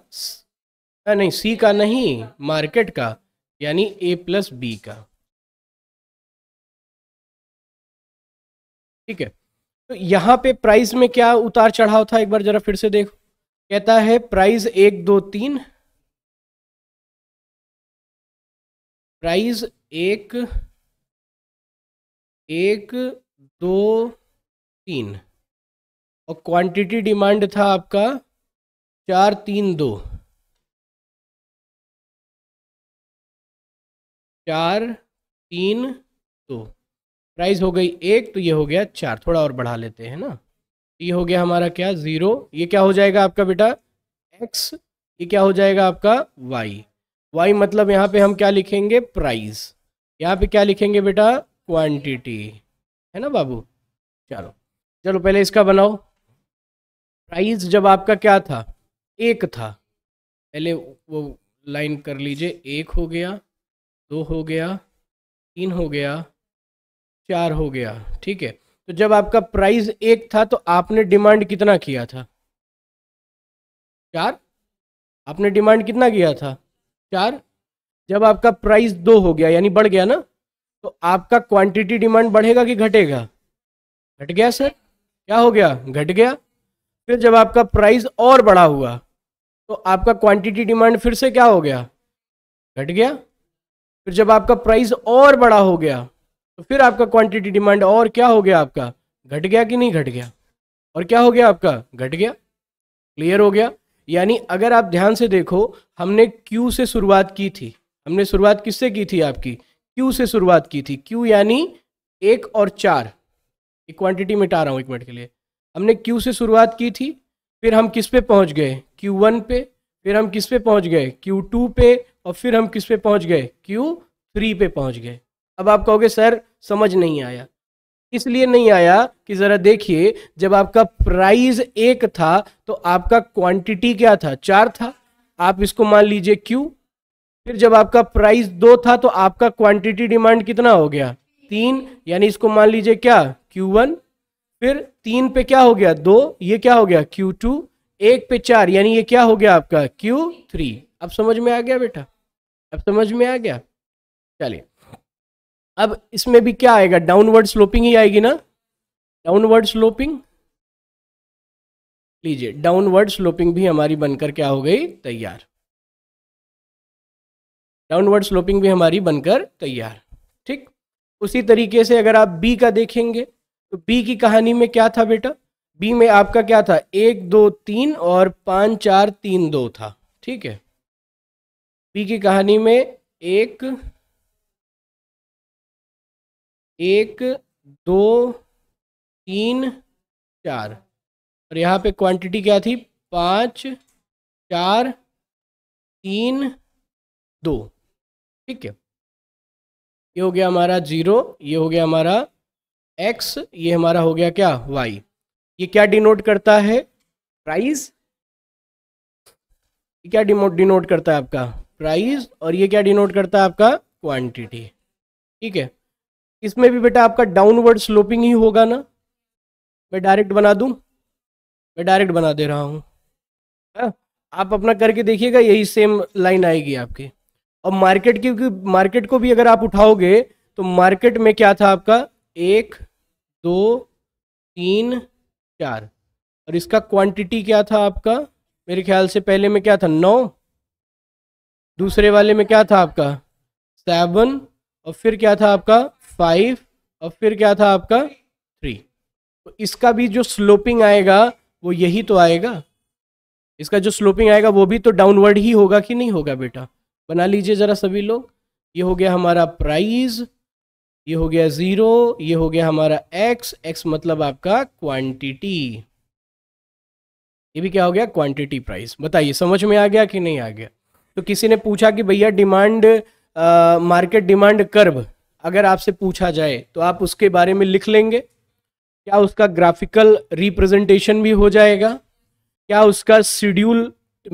नहीं सी का नहीं मार्केट का यानी ए प्लस बी का ठीक है तो यहां पे प्राइस में क्या उतार चढ़ाव था एक बार जरा फिर से देखो कहता है प्राइस एक दो तीन प्राइस एक एक दो तीन और क्वांटिटी डिमांड था आपका चार तीन दो चार तीन दो प्राइस हो गई एक तो ये हो गया चार थोड़ा और बढ़ा लेते हैं ना ये हो गया हमारा क्या ज़ीरो ये क्या हो जाएगा आपका बेटा एक्स ये क्या हो जाएगा आपका वाई वाई मतलब यहाँ पे हम क्या लिखेंगे प्राइस यहाँ पे क्या लिखेंगे बेटा क्वांटिटी है ना बाबू चलो चलो पहले इसका बनाओ प्राइस जब आपका क्या था एक था पहले वो लाइन कर लीजिए एक हो गया दो हो गया तीन हो गया चार हो गया ठीक है तो जब आपका प्राइस एक था तो आपने डिमांड कितना किया था चार आपने डिमांड कितना किया था चार जब आपका प्राइस दो हो गया यानी बढ़ गया ना तो आपका क्वांटिटी डिमांड बढ़ेगा कि घटेगा घट गया सर क्या हो गया घट गया फिर जब आपका प्राइस और बढ़ा हुआ तो आपका क्वांटिटी डिमांड फिर से क्या हो गया घट गया फिर जब आपका प्राइस और बड़ा हो गया तो फिर आपका क्वांटिटी डिमांड और क्या हो गया आपका घट गया कि नहीं घट गया और क्या हो गया आपका घट गया क्लियर हो गया यानी अगर आप ध्यान से देखो हमने क्यू से शुरुआत की थी हमने शुरुआत किससे की थी आपकी क्यू से शुरुआत की थी क्यू यानी एक और चार एक क्वांटिटी मिटा रहा हूँ एक मिनट के लिए हमने क्यू से शुरुआत की थी फिर हम किस पे पहुँच गए क्यू वन पे फिर हम किस पे पहुँच गए क्यू टू पे और फिर हम किस पे पहुँच गए क्यू थ्री पे पहुँच गए अब आप कहोगे सर समझ नहीं आया इसलिए नहीं आया कि जरा देखिए जब आपका प्राइस एक था तो आपका क्वांटिटी क्या था चार था आप इसको मान लीजिए क्यू फिर जब आपका प्राइस दो था तो आपका क्वांटिटी डिमांड कितना हो गया तीन यानी इसको मान लीजिए क्या क्यू वन फिर तीन पे क्या हो गया दो ये क्या हो गया क्यू टू एक पे चार यानी ये क्या हो गया आपका क्यू थ्री अब समझ में आ गया बेटा अब समझ में आ गया चलिए अब इसमें भी क्या आएगा डाउनवर्ड स्लोपिंग ही आएगी ना डाउनवर्ड स्लोपिंग लीजिए डाउनवर्ड स्लोपिंग भी हमारी बनकर क्या हो गई तैयार डाउनवर्ड स्लोपिंग भी हमारी बनकर तैयार ठीक उसी तरीके से अगर आप बी का देखेंगे तो बी की कहानी में क्या था बेटा बी में आपका क्या था एक दो तीन और पाँच चार तीन दो था ठीक है बी की कहानी में एक एक दो तीन चार और यहाँ पे क्वांटिटी क्या थी पाँच चार तीन दो ठीक है ये हो गया हमारा जीरो ये हो गया हमारा एक्स ये हमारा हो गया क्या वाई ये क्या डिनोट करता है प्राइस ये क्या डिमोट डिनोट करता है आपका प्राइस और ये क्या डिनोट करता है आपका क्वांटिटी ठीक है इसमें भी बेटा आपका डाउनवर्ड स्लोपिंग ही होगा ना मैं डायरेक्ट बना दूं मैं डायरेक्ट बना दे रहा हूँ हाँ, आप अपना करके देखिएगा यही सेम लाइन आएगी आपकी और मार्केट क्योंकि मार्केट को भी अगर आप उठाओगे तो मार्केट में क्या था आपका एक दो तीन चार और इसका क्वांटिटी क्या था आपका मेरे ख्याल से पहले में क्या था नौ दूसरे वाले में क्या था आपका सेवन और फिर क्या था आपका फाइव और फिर क्या था आपका थ्री तो इसका भी जो स्लोपिंग आएगा वो यही तो आएगा इसका जो स्लोपिंग आएगा वो भी तो डाउनवर्ड ही होगा कि नहीं होगा बेटा बना लीजिए ज़रा सभी लोग ये हो गया हमारा प्राइस ये हो गया ज़ीरो ये हो गया हमारा एक्स एक्स मतलब आपका क्वांटिटी ये भी क्या हो गया क्वांटिटी प्राइस बताइए समझ में आ गया कि नहीं आ गया तो किसी ने पूछा कि भैया डिमांड मार्केट डिमांड कर्व अगर आपसे पूछा जाए तो आप उसके बारे में लिख लेंगे क्या उसका ग्राफिकल रिप्रेजेंटेशन भी हो जाएगा क्या उसका शेड्यूल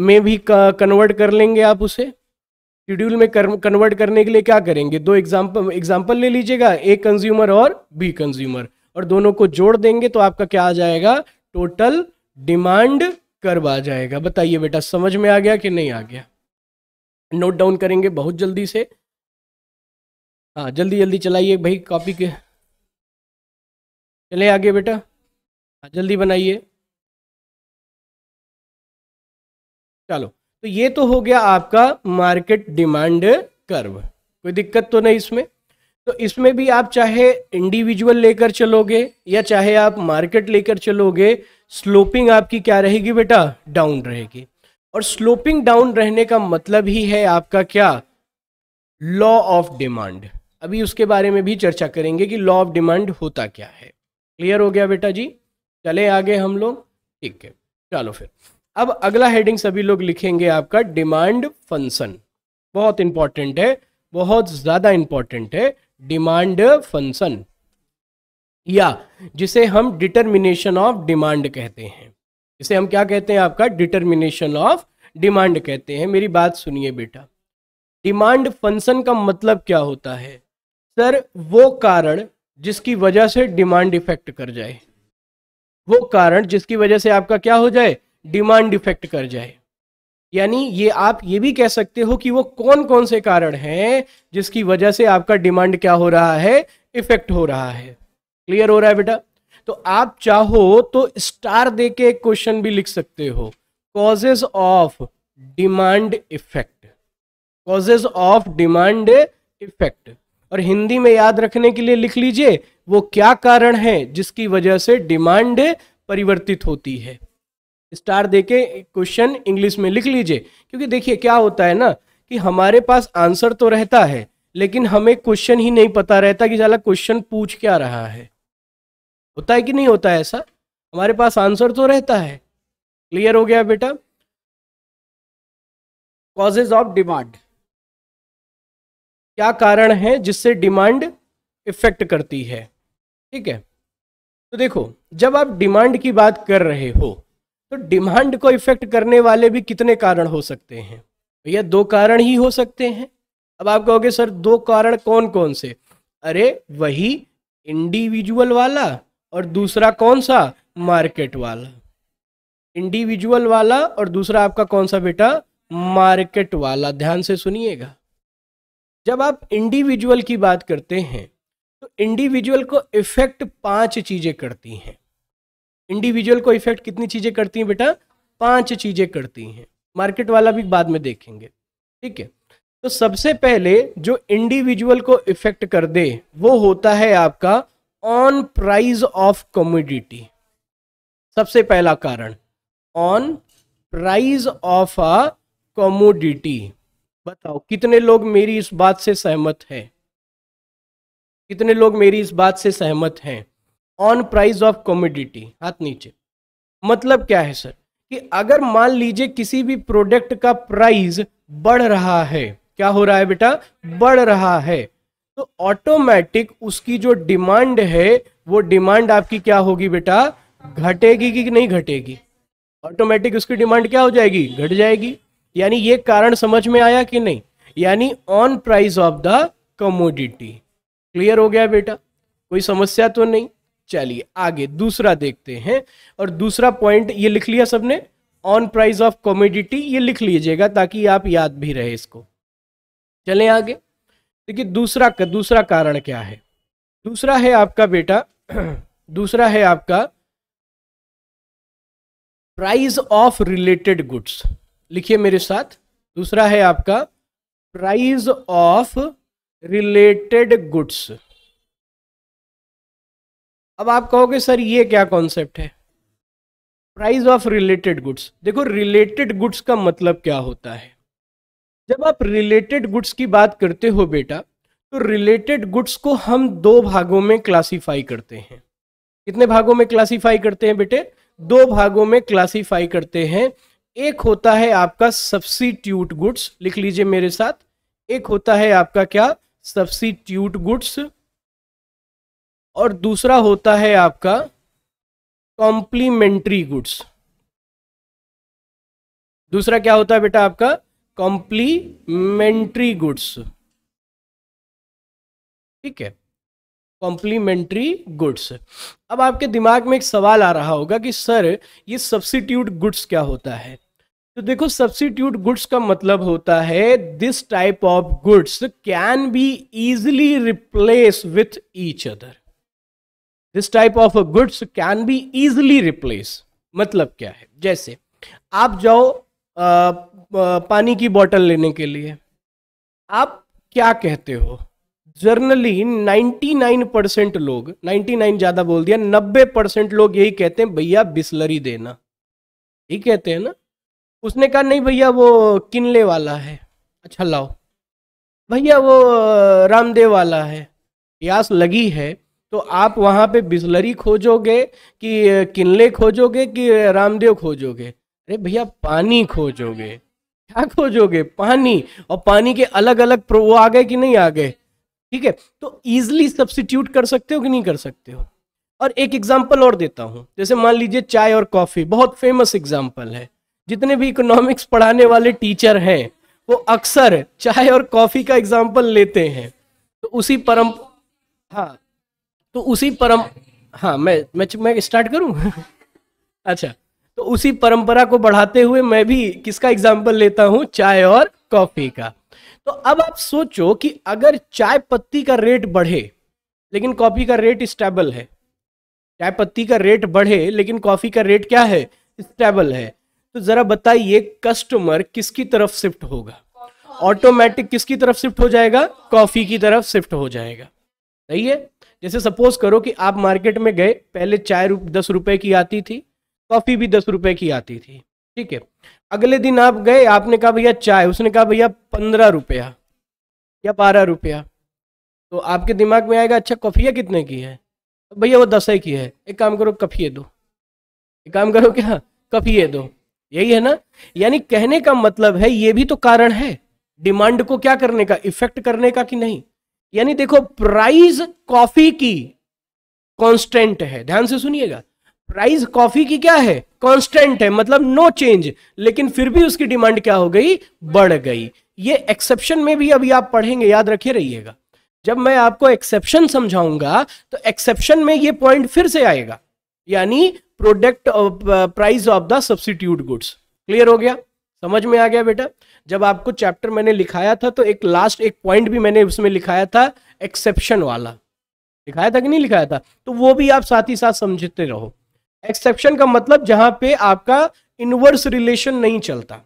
में भी कन्वर्ट कर लेंगे आप उसे शेड्यूल में कन्वर्ट करने के लिए क्या करेंगे दो एग्जाम्पल एग्जाम्पल ले लीजिएगा ए कंज्यूमर और बी कंज्यूमर और दोनों को जोड़ देंगे तो आपका क्या आ जाएगा टोटल डिमांड कर्व आ जाएगा बताइए बेटा समझ में आ गया कि नहीं आ गया नोट डाउन करेंगे बहुत जल्दी से हाँ जल्दी जल्दी चलाइए भाई कॉपी के चले आगे बेटा हाँ जल्दी बनाइए चलो तो ये तो हो गया आपका मार्केट डिमांड कर्व कोई दिक्कत तो नहीं इसमें तो इसमें भी आप चाहे इंडिविजुअल लेकर चलोगे या चाहे आप मार्केट लेकर चलोगे स्लोपिंग आपकी क्या रहेगी बेटा डाउन रहेगी और स्लोपिंग डाउन रहने का मतलब ही है आपका क्या लॉ ऑफ डिमांड अभी उसके बारे में भी चर्चा करेंगे कि लॉ ऑफ डिमांड होता क्या है क्लियर हो गया बेटा जी चले आगे हम लोग ठीक है चलो फिर अब अगला हेडिंग सभी लोग लिखेंगे आपका डिमांड फंक्शन बहुत इंपॉर्टेंट है बहुत ज़्यादा इंपॉर्टेंट है डिमांड फंक्शन या जिसे हम डिटर्मिनेशन ऑफ डिमांड कहते हैं इसे हम क्या कहते हैं आपका डिटर्मिनेशन ऑफ डिमांड कहते हैं मेरी बात सुनिए बेटा डिमांड फंक्शन का मतलब क्या होता है सर वो कारण जिसकी वजह से डिमांड इफेक्ट कर जाए वो कारण जिसकी वजह से आपका क्या हो जाए डिमांड इफेक्ट कर जाए यानी ये आप ये भी कह सकते हो कि वो कौन कौन से कारण हैं जिसकी वजह से आपका डिमांड क्या हो रहा है इफेक्ट हो रहा है क्लियर हो रहा है बेटा तो आप चाहो तो स्टार दे के एक क्वेश्चन भी लिख सकते हो causes of demand effect causes of demand effect और हिंदी में याद रखने के लिए लिख लीजिए वो क्या कारण है जिसकी वजह से डिमांड परिवर्तित होती है स्टार देके क्वेश्चन इंग्लिश में लिख लीजिए क्योंकि देखिए क्या होता है ना कि हमारे पास आंसर तो रहता है लेकिन हमें क्वेश्चन ही नहीं पता रहता कि जला क्वेश्चन पूछ क्या रहा है होता है कि नहीं होता है ऐसा हमारे पास आंसर तो रहता है क्लियर हो गया बेटा कॉजेज ऑफ डिमांड क्या कारण है जिससे डिमांड इफेक्ट करती है ठीक है तो देखो जब आप डिमांड की बात कर रहे हो तो डिमांड को इफेक्ट करने वाले भी कितने कारण हो सकते हैं भैया दो कारण ही हो सकते हैं अब आप कहोगे सर दो कारण कौन कौन से अरे वही इंडिविजुअल वाला और दूसरा कौन सा मार्केट वाला इंडिविजुअल वाला और दूसरा आपका कौन सा बेटा मार्केट वाला ध्यान से सुनिएगा जब आप इंडिविजुअल की बात करते हैं तो इंडिविजुअल को इफेक्ट पांच चीज़ें करती हैं इंडिविजुअल को इफेक्ट कितनी चीज़ें करती हैं बेटा पांच चीज़ें करती हैं मार्केट वाला भी बाद में देखेंगे ठीक है तो सबसे पहले जो इंडिविजुअल को इफेक्ट कर दे वो होता है आपका ऑन प्राइस ऑफ कमोडिटी सबसे पहला कारण on price of a commodity बताओ कितने लोग मेरी इस बात से सहमत हैं कितने लोग मेरी इस बात से सहमत हैं ऑन प्राइस ऑफ कॉमोडिटी हाथ नीचे मतलब क्या है सर कि अगर मान लीजिए किसी भी प्रोडक्ट का प्राइस बढ़ रहा है क्या हो रहा है बेटा बढ़ रहा है तो ऑटोमेटिक उसकी जो डिमांड है वो डिमांड आपकी क्या होगी बेटा घटेगी कि नहीं घटेगी ऑटोमेटिक उसकी डिमांड क्या हो जाएगी घट जाएगी यानी ये कारण समझ में आया कि नहीं यानी on price of the commodity clear हो गया बेटा कोई समस्या तो नहीं चलिए आगे दूसरा देखते हैं और दूसरा पॉइंट ये लिख लिया सबने ऑन प्राइस ऑफ कमोडिटी ये लिख लीजिएगा ताकि आप याद भी रहे इसको चले आगे देखिए दूसरा का, दूसरा कारण क्या है दूसरा है आपका बेटा दूसरा है आपका प्राइस ऑफ रिलेटेड गुड्स लिखिए मेरे साथ दूसरा है आपका प्राइस ऑफ रिलेटेड गुड्स अब आप कहोगे सर ये क्या कॉन्सेप्ट है प्राइस ऑफ रिलेटेड गुड्स देखो रिलेटेड गुड्स का मतलब क्या होता है जब आप रिलेटेड गुड्स की बात करते हो बेटा तो रिलेटेड गुड्स को हम दो भागों में क्लासिफाई करते हैं कितने भागों में क्लासिफाई करते हैं बेटे दो भागों में क्लासिफाई करते हैं एक होता है आपका सब्सिट्यूट गुड्स लिख लीजिए मेरे साथ एक होता है आपका क्या सब्सिट्यूट गुड्स और दूसरा होता है आपका कॉम्प्लीमेंट्री गुड्स दूसरा क्या होता है बेटा आपका कॉम्प्लीमेंट्री गुड्स ठीक है कॉम्प्लीमेंट्री गुड्स अब आपके दिमाग में एक सवाल आ रहा होगा कि सर ये सब्सिट्यूट गुड्स क्या होता है तो देखो सब्सिट्यूट गुड्स का मतलब होता है this type of goods can be easily replace with each other this type of goods can be easily replace मतलब क्या है जैसे आप जाओ आ, आ, पानी की बोतल लेने के लिए आप क्या कहते हो जर्नली 99 परसेंट लोग 99 ज़्यादा बोल दिया 90 परसेंट लोग यही कहते हैं भैया बिस्लरी देना यही कहते हैं ना उसने कहा नहीं भैया वो किनले वाला है अच्छा लाओ भैया वो रामदेव वाला है प्यास लगी है तो आप वहाँ पे बिस्लरी खोजोगे कि किनले खोजोगे कि रामदेव खोजोगे अरे भैया पानी खोजोगे क्या खोजोगे पानी और पानी के अलग अलग वो आ गए कि नहीं आ गए ठीक है तो ईजिली सब्सिट्यूट कर सकते हो कि नहीं कर सकते हो और एक एग्जाम्पल और देता हूँ जैसे मान लीजिए चाय और कॉफ़ी बहुत फेमस एग्जाम्पल है जितने भी इकोनॉमिक्स पढ़ाने वाले टीचर हैं वो अक्सर चाय और कॉफी का एग्जाम्पल लेते हैं तो उसी परम हाँ तो उसी परम हाँ मैं मैं मैं स्टार्ट करूँ अच्छा तो उसी परंपरा को बढ़ाते हुए मैं भी किसका एग्जाम्पल लेता हूँ चाय और कॉफी का तो अब आप सोचो कि अगर चाय पत्ती का रेट बढ़े लेकिन कॉफी का रेट स्टेबल है चाय पत्ती का रेट बढ़े लेकिन कॉफी का रेट क्या है स्टेबल है तो जरा बताइए कस्टमर किसकी तरफ शिफ्ट होगा ऑटोमेटिक किसकी तरफ शिफ्ट हो जाएगा कॉफी की तरफ शिफ्ट हो जाएगा सही है जैसे सपोज करो कि आप मार्केट में गए पहले चाय रुप, दस रुपए की आती थी कॉफी भी दस रुपए की आती थी ठीक है अगले दिन आप गए आपने कहा भैया चाय उसने कहा भैया पंद्रह रुपया या बारह रुपया तो आपके दिमाग में आएगा अच्छा कॉफिया कितने की है भैया वो दस की है एक काम करो कफिए दो एक काम करो क्या कफिए दो यही है ना यानी कहने का मतलब है ये भी तो कारण है डिमांड को क्या करने का इफेक्ट करने का कि नहीं यानी देखो प्राइस कॉफी की कांस्टेंट है ध्यान से सुनिएगा प्राइस कॉफी की क्या है कांस्टेंट है मतलब नो चेंज लेकिन फिर भी उसकी डिमांड क्या हो गई बढ़ गई ये एक्सेप्शन में भी अभी आप पढ़ेंगे याद रखे रहिएगा जब मैं आपको एक्सेप्शन समझाऊंगा तो एक्सेप्शन में ये पॉइंट फिर से आएगा यानी product price of the substitute goods clear हो गया समझ में आ गया बेटा जब आपको चैप्टर मैंने लिखाया था तो एक लास्ट एक पॉइंट भी मैंने उसमें लिखाया था एक्सेप्शन वाला लिखाया था कि नहीं लिखाया था तो वो भी आप साथ ही साथ समझते रहो एक्सेप्शन का मतलब जहां पे आपका इनवर्स रिलेशन नहीं चलता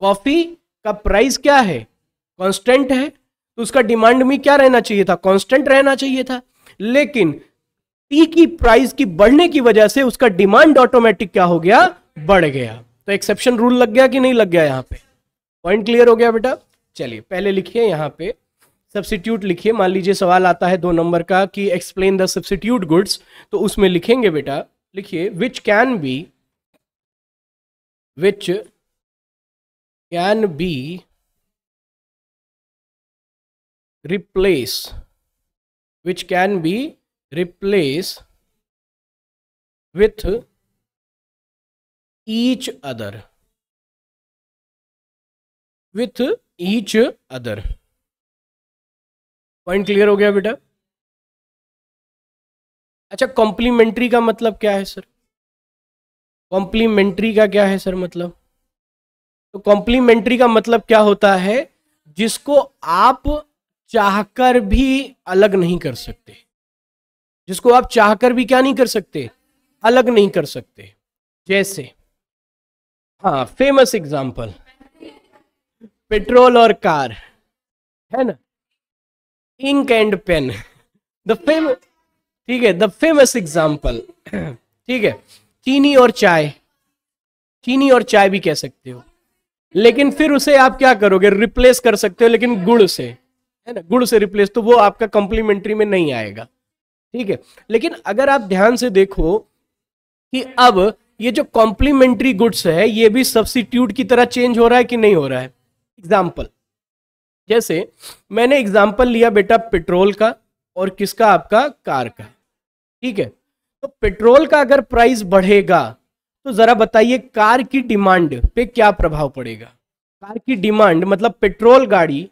कॉफी का प्राइस क्या है कांस्टेंट है तो उसका डिमांड में क्या रहना चाहिए था कांस्टेंट रहना चाहिए था लेकिन टी की प्राइस की बढ़ने की वजह से उसका डिमांड ऑटोमेटिक क्या हो गया बढ़ गया तो एक्सेप्शन रूल लग गया कि नहीं लग गया यहां पे पॉइंट क्लियर हो गया बेटा चलिए पहले लिखिए यहां पे सब्सिट्यूट लिखिए मान लीजिए सवाल आता है दो नंबर का कि एक्सप्लेन द सब्सिट्यूट गुड्स तो उसमें लिखेंगे बेटा लिखिए which can be which can be replace which can be replace with each other with each other point clear हो गया बेटा अच्छा कॉम्प्लीमेंट्री का मतलब क्या है सर कॉम्प्लीमेंट्री का क्या है सर मतलब तो कॉम्प्लीमेंट्री का मतलब क्या होता है जिसको आप चाहकर भी अलग नहीं कर सकते जिसको आप चाहकर भी क्या नहीं कर सकते अलग नहीं कर सकते जैसे हाँ फेमस एग्जाम्पल पेट्रोल और कार है ना ink and pen the fame ठीक है द फेमस एग्जाम्पल ठीक है चीनी और चाय चीनी और चाय भी कह सकते हो लेकिन फिर उसे आप क्या करोगे रिप्लेस कर सकते हो लेकिन गुड़ से है ना गुड़ से रिप्लेस तो वो आपका कॉम्प्लीमेंट्री में नहीं आएगा ठीक है लेकिन अगर आप ध्यान से देखो कि अब ये जो कॉम्प्लीमेंट्री गुड्स है ये भी सब्सिट्यूट की तरह चेंज हो रहा है कि नहीं हो रहा है एग्जाम्पल जैसे मैंने एग्जाम्पल लिया बेटा पेट्रोल का और किसका आपका कार का ठीक है तो पेट्रोल का अगर प्राइस बढ़ेगा तो जरा बताइए कार की डिमांड पे क्या प्रभाव पड़ेगा कार की डिमांड मतलब पेट्रोल गाड़ी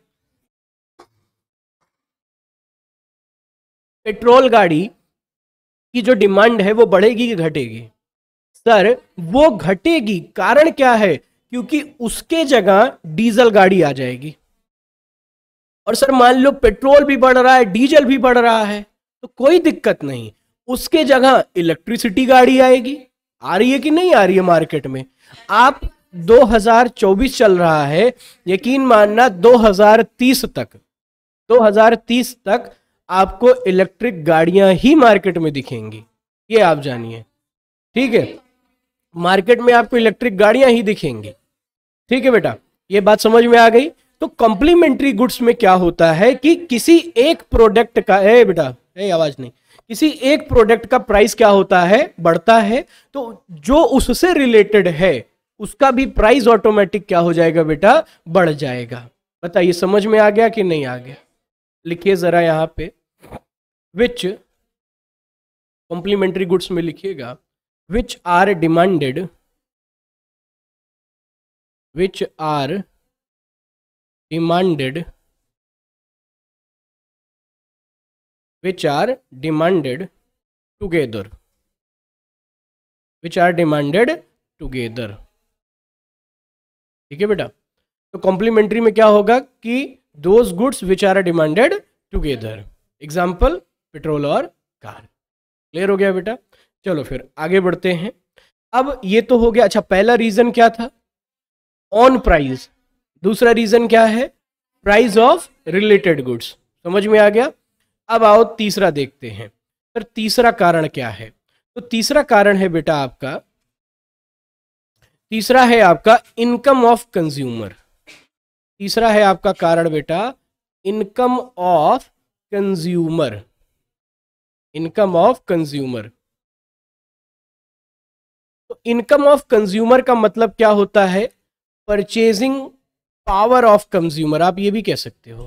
पेट्रोल गाड़ी की जो डिमांड है वो बढ़ेगी कि घटेगी सर वो घटेगी कारण क्या है क्योंकि उसके जगह डीजल गाड़ी आ जाएगी और सर मान लो पेट्रोल भी बढ़ रहा है डीजल भी बढ़ रहा है तो कोई दिक्कत नहीं उसके जगह इलेक्ट्रिसिटी गाड़ी आएगी आ रही है कि नहीं आ रही है मार्केट में आप 2024 चल रहा है यकीन मानना 2030 तक 2030 तक आपको इलेक्ट्रिक गाड़ियां ही मार्केट में दिखेंगी ये आप जानिए ठीक है मार्केट में आपको इलेक्ट्रिक गाड़ियां ही दिखेंगी ठीक है बेटा ये बात समझ में आ गई तो कॉम्प्लीमेंट्री गुड्स में क्या होता है कि किसी एक प्रोडक्ट का है बेटा है आवाज नहीं किसी एक प्रोडक्ट का प्राइस क्या होता है बढ़ता है तो जो उससे रिलेटेड है उसका भी प्राइस ऑटोमेटिक क्या हो जाएगा बेटा बढ़ जाएगा बताइए समझ में आ गया कि नहीं आ गया लिखिए जरा यहाँ पे विच कॉम्प्लीमेंट्री गुड्स में लिखिएगा which are demanded which are demanded which are demanded together which are demanded together ठीक है बेटा तो कॉम्प्लीमेंट्री में क्या होगा कि those goods which are demanded together example petrol और कार क्लियर हो गया बेटा चलो फिर आगे बढ़ते हैं अब ये तो हो गया अच्छा पहला रीजन क्या था ऑन प्राइस दूसरा रीजन क्या है प्राइस ऑफ रिलेटेड गुड्स समझ में आ गया अब आओ तीसरा देखते हैं पर तीसरा कारण क्या है तो तीसरा कारण है बेटा आपका तीसरा है आपका इनकम ऑफ कंज्यूमर तीसरा है आपका कारण बेटा income of consumer income of consumer तो इनकम ऑफ कंज्यूमर का मतलब क्या होता है परचेजिंग पावर ऑफ कंज्यूमर आप ये भी कह सकते हो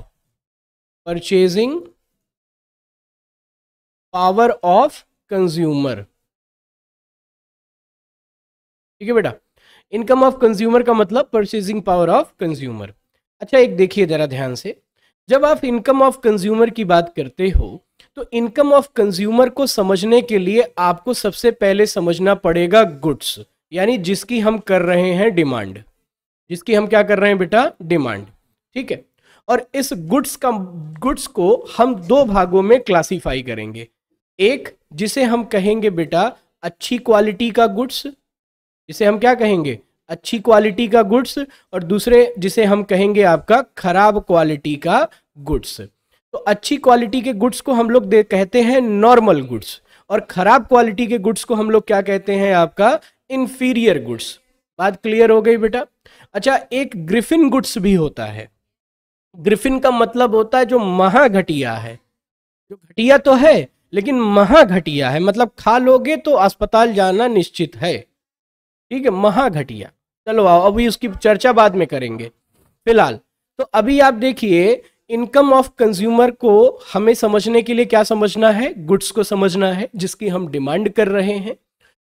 परचेजिंग पावर ऑफ कंज्यूमर ठीक है बेटा इनकम ऑफ कंज्यूमर का मतलब परचेजिंग पावर ऑफ कंज्यूमर अच्छा एक देखिए जरा ध्यान से जब आप इनकम ऑफ कंज्यूमर की बात करते हो तो इनकम ऑफ कंज्यूमर को समझने के लिए आपको सबसे पहले समझना पड़ेगा गुड्स यानी जिसकी हम कर रहे हैं डिमांड जिसकी हम क्या कर रहे हैं बेटा डिमांड ठीक है और इस गुड्स का गुड्स को हम दो भागों में क्लासिफाई करेंगे एक जिसे हम कहेंगे बेटा अच्छी क्वालिटी का गुड्स जिसे हम क्या कहेंगे अच्छी क्वालिटी का गुड्स और दूसरे जिसे हम कहेंगे आपका खराब क्वालिटी का गुड्स तो अच्छी क्वालिटी के गुड्स को हम लोग कहते हैं नॉर्मल गुड्स और खराब क्वालिटी के गुड्स को हम लोग क्या कहते हैं आपका इंफीरियर गुड्स बात क्लियर हो गई बेटा अच्छा एक ग्रिफिन गुड्स भी होता है ग्रिफिन का मतलब होता है जो महाघटिया है जो घटिया तो है लेकिन महाघटिया है मतलब खा लोगे तो अस्पताल जाना निश्चित है ठीक है महाघटिया चलो आओ अभी उसकी चर्चा बाद में करेंगे फिलहाल तो अभी आप देखिए इनकम ऑफ कंज्यूमर को हमें समझने के लिए क्या समझना है गुड्स को समझना है जिसकी हम डिमांड कर रहे हैं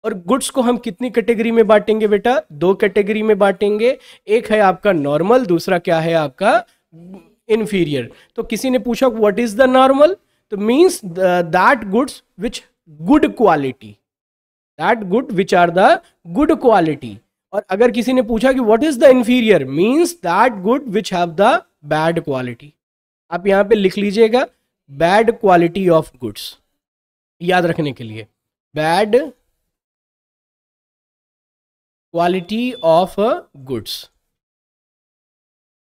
और गुड्स को हम कितनी कैटेगरी में बांटेंगे बेटा दो कैटेगरी में बांटेंगे एक है आपका नॉर्मल दूसरा क्या है आपका इन्फीरियर तो किसी ने पूछा व्हाट इज द नॉर्मल तो means that goods which good quality that good which are the good quality और अगर किसी ने पूछा कि what is the inferior means that good which have the bad quality आप यहाँ पे लिख लीजिएगा बैड क्वालिटी ऑफ गुड्स याद रखने के लिए बैड क्वालिटी ऑफ गुड्स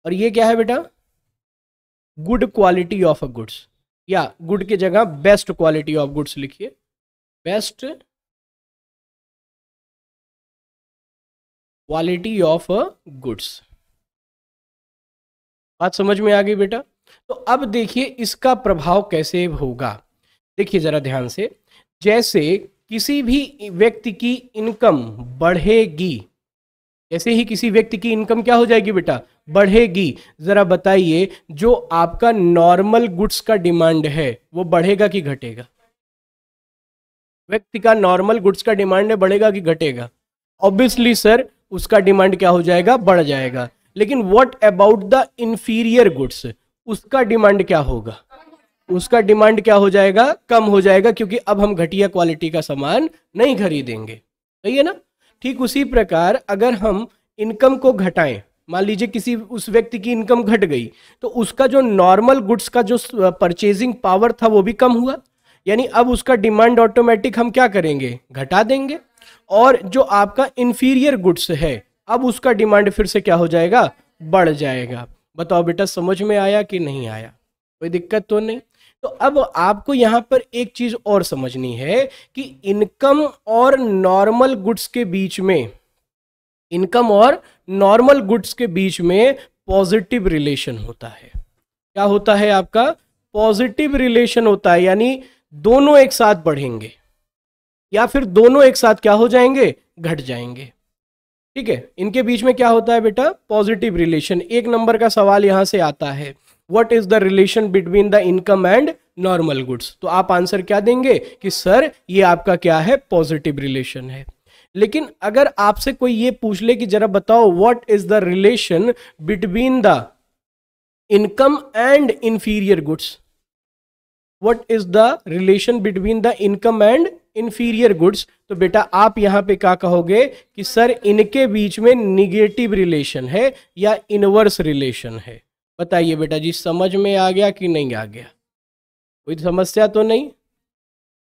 और ये क्या है बेटा गुड क्वालिटी ऑफ गुड्स या गुड की जगह बेस्ट क्वालिटी ऑफ गुड्स लिखिए बेस्ट क्वालिटी ऑफ गुड्स बात समझ में आ गई बेटा तो अब देखिए इसका प्रभाव कैसे होगा देखिए जरा ध्यान से जैसे किसी भी व्यक्ति की इनकम बढ़ेगी ऐसे ही किसी व्यक्ति की इनकम क्या हो जाएगी बेटा बढ़ेगी जरा बताइए जो आपका नॉर्मल गुड्स का डिमांड है वो बढ़ेगा कि घटेगा व्यक्ति का नॉर्मल गुड्स का डिमांड है बढ़ेगा कि घटेगा ऑब्वियसली सर उसका डिमांड क्या हो जाएगा बढ़ जाएगा लेकिन what about the inferior goods उसका डिमांड क्या होगा उसका डिमांड क्या हो जाएगा कम हो जाएगा क्योंकि अब हम घटिया क्वालिटी का सामान नहीं खरीदेंगे सही है ना ठीक उसी प्रकार अगर हम इनकम को घटाएं मान लीजिए किसी उस व्यक्ति की इनकम घट गई तो उसका जो नॉर्मल गुड्स का जो परचेजिंग पावर था वो भी कम हुआ यानी अब उसका डिमांड ऑटोमेटिक हम क्या करेंगे घटा देंगे और जो आपका इन्फीरियर गुड्स है अब उसका डिमांड फिर से क्या हो जाएगा बढ़ जाएगा बताओ बेटा समझ में आया कि नहीं आया कोई दिक्कत तो नहीं तो अब आपको यहां पर एक चीज और समझनी है कि इनकम और नॉर्मल गुड्स के बीच में इनकम और नॉर्मल गुड्स के बीच में पॉजिटिव रिलेशन होता है क्या होता है आपका पॉजिटिव रिलेशन होता है यानी दोनों एक साथ बढ़ेंगे या फिर दोनों एक साथ क्या हो जाएंगे घट जाएंगे ठीक है इनके बीच में क्या होता है बेटा पॉजिटिव रिलेशन एक नंबर का सवाल यहां से आता है what is the relation between the income and normal goods तो आप आंसर क्या देंगे कि सर ये आपका क्या है पॉजिटिव रिलेशन है लेकिन अगर आपसे कोई ये पूछ ले कि जरा बताओ what is the relation between the income and inferior goods what is the relation between the income and inferior goods तो बेटा आप यहाँ पे क्या कहोगे कि सर इनके बीच में निगेटिव रिलेशन है या इनवर्स रिलेशन है बताइए बेटा जी समझ में आ गया कि नहीं आ गया कोई समस्या तो नहीं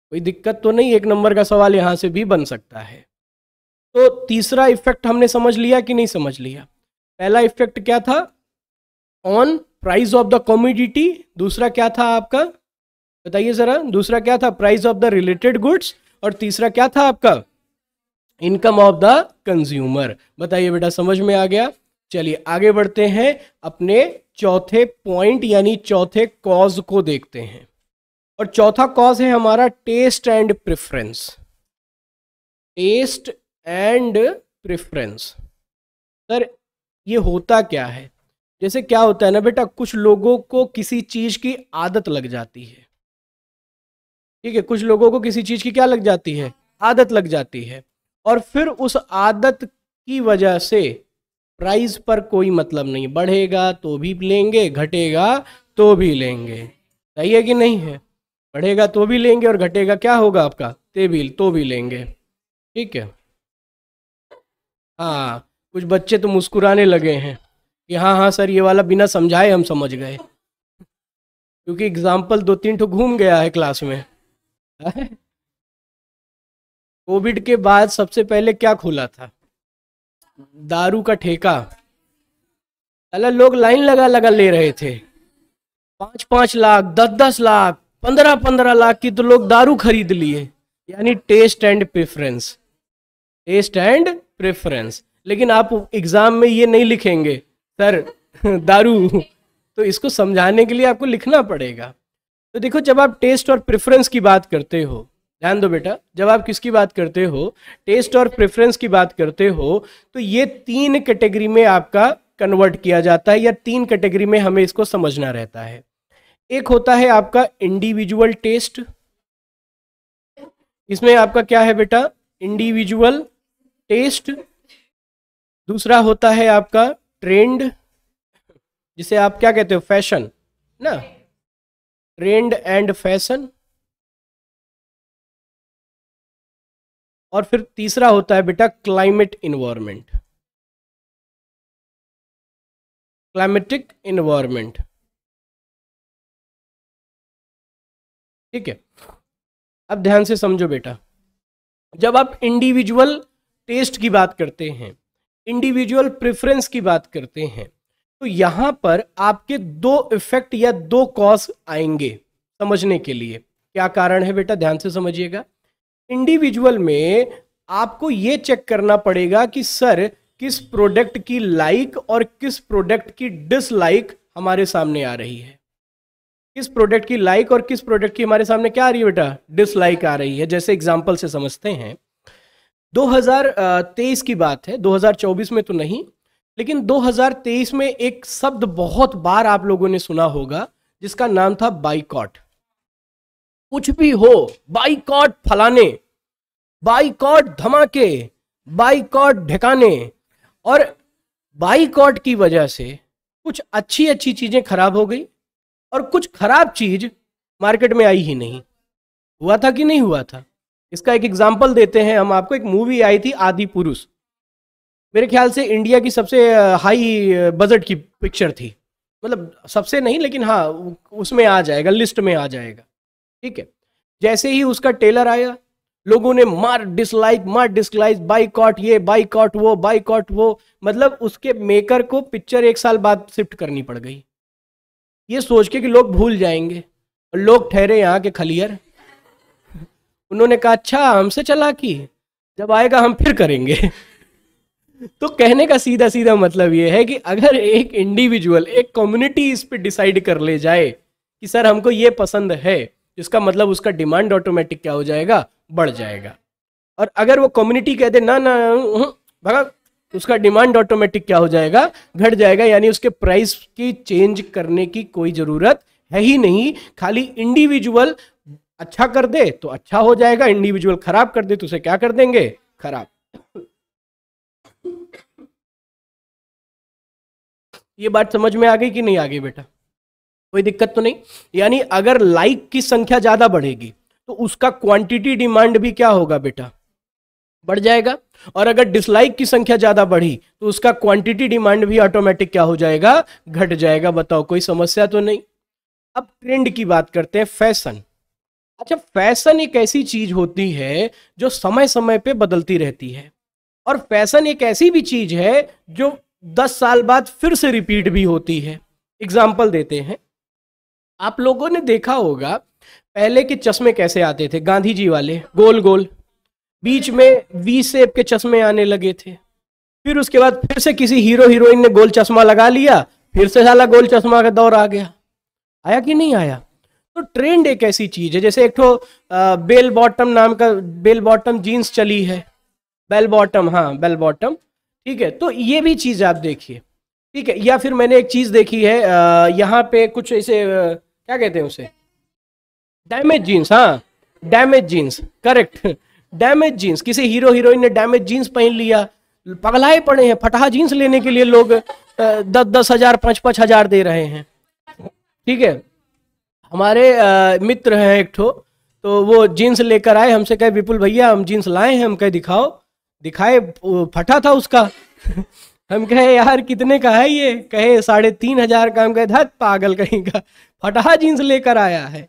कोई दिक्कत तो नहीं एक नंबर का सवाल यहाँ से भी बन सकता है तो तीसरा इफेक्ट हमने समझ लिया कि नहीं समझ लिया पहला इफेक्ट क्या था on price of the commodity दूसरा क्या था आपका बताइए जरा दूसरा क्या था price of the related goods और तीसरा क्या था आपका इनकम ऑफ द कंज्यूमर बताइए बेटा समझ में आ गया चलिए आगे बढ़ते हैं अपने चौथे पॉइंट यानी चौथे कॉज को देखते हैं और चौथा कॉज है हमारा taste and preference taste and preference sir ये होता क्या है जैसे क्या होता है ना बेटा कुछ लोगों को किसी चीज़ की आदत लग जाती है ठीक है कुछ लोगों को किसी चीज़ की क्या लग जाती है आदत लग जाती है और फिर उस आदत की वजह से प्राइस पर कोई मतलब नहीं बढ़ेगा तो भी लेंगे घटेगा तो भी लेंगे सही है कि नहीं है बढ़ेगा तो भी लेंगे और घटेगा क्या होगा आपका ते भी तो भी लेंगे ठीक है हाँ कुछ बच्चे तो मुस्कुराने लगे हैं कि हाँ हाँ सर ये वाला बिना समझाए हम समझ गए क्योंकि एग्जाम्पल दो तीन ठो घूम गया है क्लास में कोविड के बाद सबसे पहले क्या खोला था दारू का ठेका अलग लोग लाइन लगा लगा ले रहे थे पांच पांच लाख दस दस लाख पंद्रह पंद्रह लाख की तो लोग दारू खरीद लिए यानी taste and preference taste and preference लेकिन आप एग्जाम में ये नहीं लिखेंगे सर दारू तो इसको समझाने के लिए आपको लिखना पड़ेगा तो देखो जब आप टेस्ट और प्रेफरेंस की बात करते हो ध्यान दो बेटा जब आप किसकी बात करते हो टेस्ट और प्रेफरेंस की बात करते हो तो ये तीन कैटेगरी में आपका कन्वर्ट किया जाता है या तीन कैटेगरी में हमें इसको समझना रहता है एक होता है आपका इंडिविजुअल टेस्ट इसमें आपका क्या है बेटा इंडिविजुअल टेस्ट दूसरा होता है आपका ट्रेंड जिसे आप क्या कहते हो फैशन ना ट्रेंड एंड फैशन और फिर तीसरा होता है बेटा क्लाइमेट इन्वायरमेंट क्लाइमेटिक इन्वायरमेंट ठीक है अब ध्यान से समझो बेटा जब आप इंडिविजुअल टेस्ट की बात करते हैं इंडिविजुअल प्रेफरेंस की बात करते हैं तो यहां पर आपके दो इफेक्ट या दो कॉज आएंगे समझने के लिए क्या कारण है बेटा ध्यान से समझिएगा इंडिविजुअल में आपको ये चेक करना पड़ेगा कि सर किस प्रोडक्ट की लाइक और किस प्रोडक्ट की डिसलाइक हमारे सामने आ रही है किस प्रोडक्ट की लाइक और किस प्रोडक्ट की हमारे सामने क्या आ रही है बेटा डिसलाइक आ रही है जैसे एग्जाम्पल से समझते हैं 2023 की बात है 2024 में तो नहीं लेकिन 2023 में एक शब्द बहुत बार आप लोगों ने सुना होगा जिसका नाम था बाइकॉट कुछ भी हो बाइकॉट फलाने बाइकॉट धमाके बाइकॉट ढकाने और बाइकॉट की वजह से कुछ अच्छी अच्छी चीज़ें खराब हो गई और कुछ खराब चीज़ मार्केट में आई ही नहीं हुआ था कि नहीं हुआ था इसका एक एग्जाम्पल देते हैं हम आपको एक मूवी आई थी आदि पुरुष मेरे ख्याल से इंडिया की सबसे हाई बजट की पिक्चर थी मतलब सबसे नहीं लेकिन हाँ उसमें आ जाएगा लिस्ट में आ जाएगा ठीक है जैसे ही उसका टेलर आया लोगों ने मार डिसलाइक मार डिसलाइक बाइकॉट ये बाइकॉट वो बाइकॉट वो मतलब उसके मेकर को पिक्चर एक साल बाद शिफ्ट करनी पड़ गई ये सोच के कि लोग भूल जाएंगे और लोग ठहरे यहाँ के खलियर उन्होंने कहा अच्छा हमसे चला कि जब आएगा हम फिर करेंगे तो कहने का सीधा सीधा मतलब ये है कि अगर एक इंडिविजुअल एक कम्युनिटी इस पे डिसाइड कर ले जाए कि सर हमको ये पसंद है इसका मतलब उसका डिमांड ऑटोमेटिक क्या हो जाएगा बढ़ जाएगा और अगर वो कम्युनिटी कहते ना ना हम्म, भगा उसका डिमांड ऑटोमेटिक क्या हो जाएगा घट जाएगा यानी उसके प्राइस की चेंज करने की कोई ज़रूरत है ही नहीं खाली इंडिविजुअल अच्छा कर दे तो अच्छा हो जाएगा इंडिविजुअल खराब कर दे तो उसे क्या कर देंगे खराब ये बात समझ में आ गई कि नहीं आ गई बेटा कोई दिक्कत तो नहीं यानी अगर लाइक की संख्या ज़्यादा बढ़ेगी तो उसका क्वांटिटी डिमांड भी क्या होगा बेटा बढ़ जाएगा और अगर डिसलाइक की संख्या ज़्यादा बढ़ी तो उसका क्वांटिटी डिमांड भी ऑटोमेटिक क्या हो जाएगा घट जाएगा बताओ कोई समस्या तो नहीं अब ट्रेंड की बात करते हैं फैशन अच्छा फैशन एक ऐसी चीज होती है जो समय समय पे बदलती रहती है और फैशन एक ऐसी भी चीज है जो दस साल बाद फिर से रिपीट भी होती है एग्जाम्पल देते हैं आप लोगों ने देखा होगा पहले के चश्मे कैसे आते थे गांधी जी वाले गोल गोल बीच में वी सेप के चश्मे आने लगे थे फिर उसके बाद फिर से किसी हीरो हीरोइन ने गोल चश्मा लगा लिया फिर से साला गोल चश्मा का दौर आ गया आया कि नहीं आया तो ट्रेंड एक ऐसी चीज है जैसे एक तो बेल बॉटम नाम का बेल बॉटम जीन्स चली है बेल बॉटम हाँ बेल बॉटम ठीक है तो ये भी चीज़ आप देखिए ठीक है या फिर मैंने एक चीज़ देखी है यहाँ पे कुछ ऐसे क्या कहते हैं उसे डैमेज जीन्स हाँ damage jeans correct damage jeans किसी हीरो हीरोइन ने डैमेज जीन्स पहन लिया पगलाए पड़े हैं फटहा जीन्स लेने के लिए लोग दस दस हजार पांच पांच हजार दे रहे हैं ठीक है हमारे मित्र हैं एक ठो तो वो जीन्स लेकर आए हमसे कहे विपुल भैया हम जीन्स लाए हैं हम कहे दिखाओ दिखाए फटा था उसका हम कहे यार कितने का है ये कहे साढ़े तीन हजार का हम कहे धत पागल कहीं का फटहा जींस लेकर आया है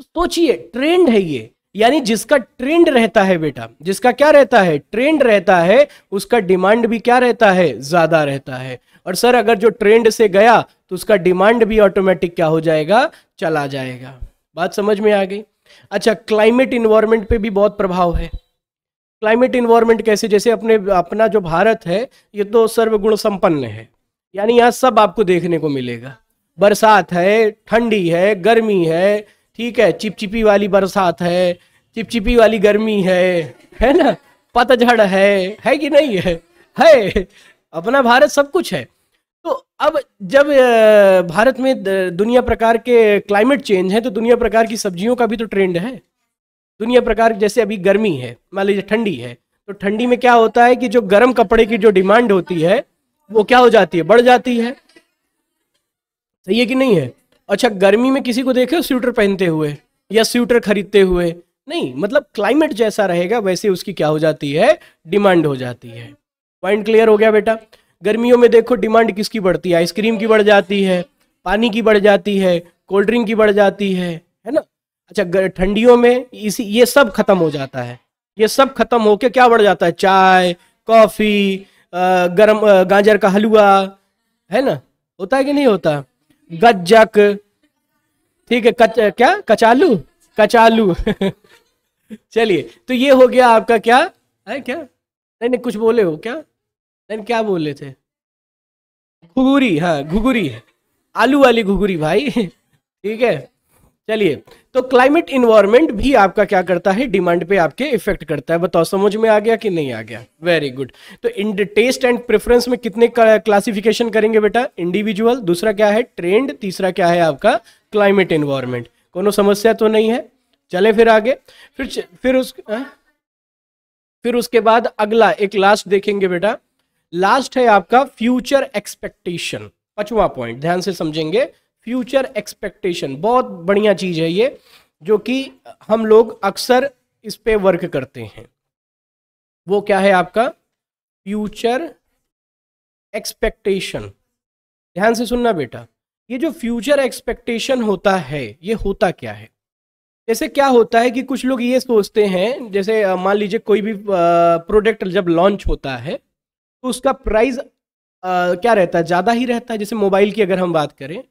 सोचिए ट्रेंड है ये यानी जिसका ट्रेंड रहता है बेटा जिसका क्या रहता है ट्रेंड रहता है उसका डिमांड भी क्या रहता है ज्यादा रहता है और सर अगर जो ट्रेंड से गया तो उसका डिमांड भी ऑटोमेटिक क्या हो जाएगा चला जाएगा बात समझ में आ गई अच्छा क्लाइमेट इन्वायरमेंट पे भी बहुत प्रभाव है क्लाइमेट इन्वायरमेंट कैसे जैसे अपने अपना जो भारत है ये तो सर्वगुण संपन्न है यानी यहाँ सब आपको देखने को मिलेगा बरसात है ठंडी है गर्मी है ठीक है चिपचिपी वाली बरसात है चिपचिपी वाली गर्मी है है ना पतझड़ है है कि नहीं है है अपना भारत सब कुछ है तो अब जब भारत में दुनिया प्रकार के क्लाइमेट चेंज है तो दुनिया प्रकार की सब्जियों का भी तो ट्रेंड है दुनिया प्रकार जैसे अभी गर्मी है मान लीजिए ठंडी है तो ठंडी में क्या होता है कि जो गर्म कपड़े की जो डिमांड होती है वो क्या हो जाती है बढ़ जाती है सही है कि नहीं है अच्छा गर्मी में किसी को देखे हो स्वेटर पहनते हुए या स्वेटर खरीदते हुए नहीं मतलब क्लाइमेट जैसा रहेगा वैसे उसकी क्या हो जाती है डिमांड हो जाती है पॉइंट क्लियर हो गया बेटा गर्मियों में देखो डिमांड किसकी बढ़ती है आइसक्रीम की बढ़ जाती है पानी की बढ़ जाती है कोल्ड ड्रिंक की बढ़ जाती है अच्छा ठंडियों में इसी ये सब खत्म हो जाता है ये सब खत्म होके क्या बढ़ जाता है चाय कॉफ़ी गरम गाजर का हलवा है ना होता है कि नहीं होता गज्जक ठीक है कच, क्या कचालू कचालू चलिए तो ये हो गया आपका क्या है क्या नहीं नहीं कुछ बोले हो क्या नहीं क्या बोले थे घुगुरी हाँ घुगुरी आलू वाली घुगुरी भाई ठीक है चलिए तो क्लाइमेट इन्वायरमेंट भी आपका क्या करता है डिमांड पे आपके इफेक्ट करता है बताओ समझ में आ गया कि नहीं आ गया वेरी गुड तो इन टेस्ट एंड प्रेफरेंस में कितने क्लासिफिकेशन करेंगे बेटा इंडिविजुअल दूसरा क्या है ट्रेंड तीसरा क्या है आपका क्लाइमेट इन्वायरमेंट कोनो समस्या तो नहीं है चले फिर आगे फिर फिर उस आ? हाँ? फिर उसके बाद अगला एक लास्ट देखेंगे बेटा लास्ट है आपका फ्यूचर एक्सपेक्टेशन पांचवा पॉइंट ध्यान से समझेंगे फ्यूचर एक्सपेक्टेशन बहुत बढ़िया चीज़ है ये जो कि हम लोग अक्सर इस पे वर्क करते हैं वो क्या है आपका फ्यूचर एक्सपेक्टेशन ध्यान से सुनना बेटा ये जो फ्यूचर एक्सपेक्टेशन होता है ये होता क्या है जैसे क्या होता है कि कुछ लोग ये सोचते हैं जैसे मान लीजिए कोई भी प्रोडक्ट जब लॉन्च होता है तो उसका प्राइस क्या रहता है ज़्यादा ही रहता है जैसे मोबाइल की अगर हम बात करें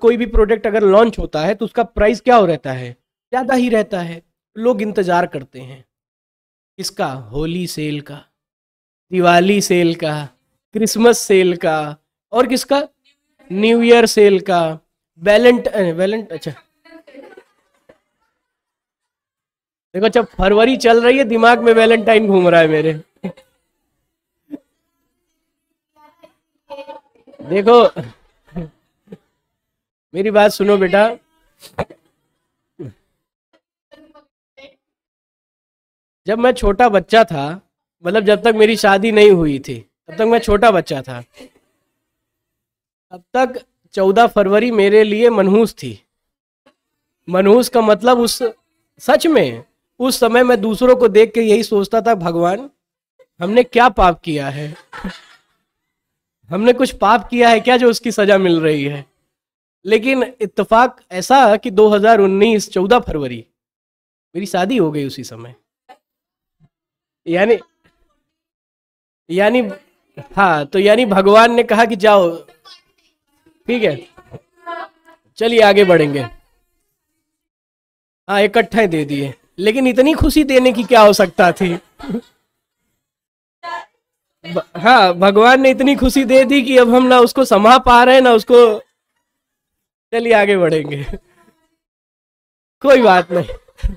कोई भी प्रोडक्ट अगर लॉन्च होता है तो उसका प्राइस क्या हो रहता है ज़्यादा ही रहता है लोग इंतज़ार करते हैं किसका होली सेल का दिवाली सेल का क्रिसमस सेल का और किसका न्यू ईयर सेल का वैलेंट वैलेंट अच्छा देखो जब फरवरी चल रही है दिमाग में वैलेंटाइन घूम रहा है मेरे देखो मेरी बात सुनो बेटा जब मैं छोटा बच्चा था मतलब जब तक मेरी शादी नहीं हुई थी तब तक मैं छोटा बच्चा था अब तक चौदह फरवरी मेरे लिए मनहूस थी मनहूस का मतलब उस सच में उस समय मैं दूसरों को देख के यही सोचता था भगवान हमने क्या पाप किया है हमने कुछ पाप किया है क्या जो उसकी सजा मिल रही है लेकिन इत्तेफाक ऐसा कि 2019 14 फरवरी मेरी शादी हो गई उसी समय यानी यानी हाँ तो यानी भगवान ने कहा कि जाओ ठीक है चलिए आगे बढ़ेंगे हाँ इकट्ठे दे दिए लेकिन इतनी खुशी देने की क्या हो सकता थी हाँ भगवान ने इतनी खुशी दे दी कि अब हम ना उसको समा पा रहे हैं ना उसको चलिए आगे बढ़ेंगे कोई बात नहीं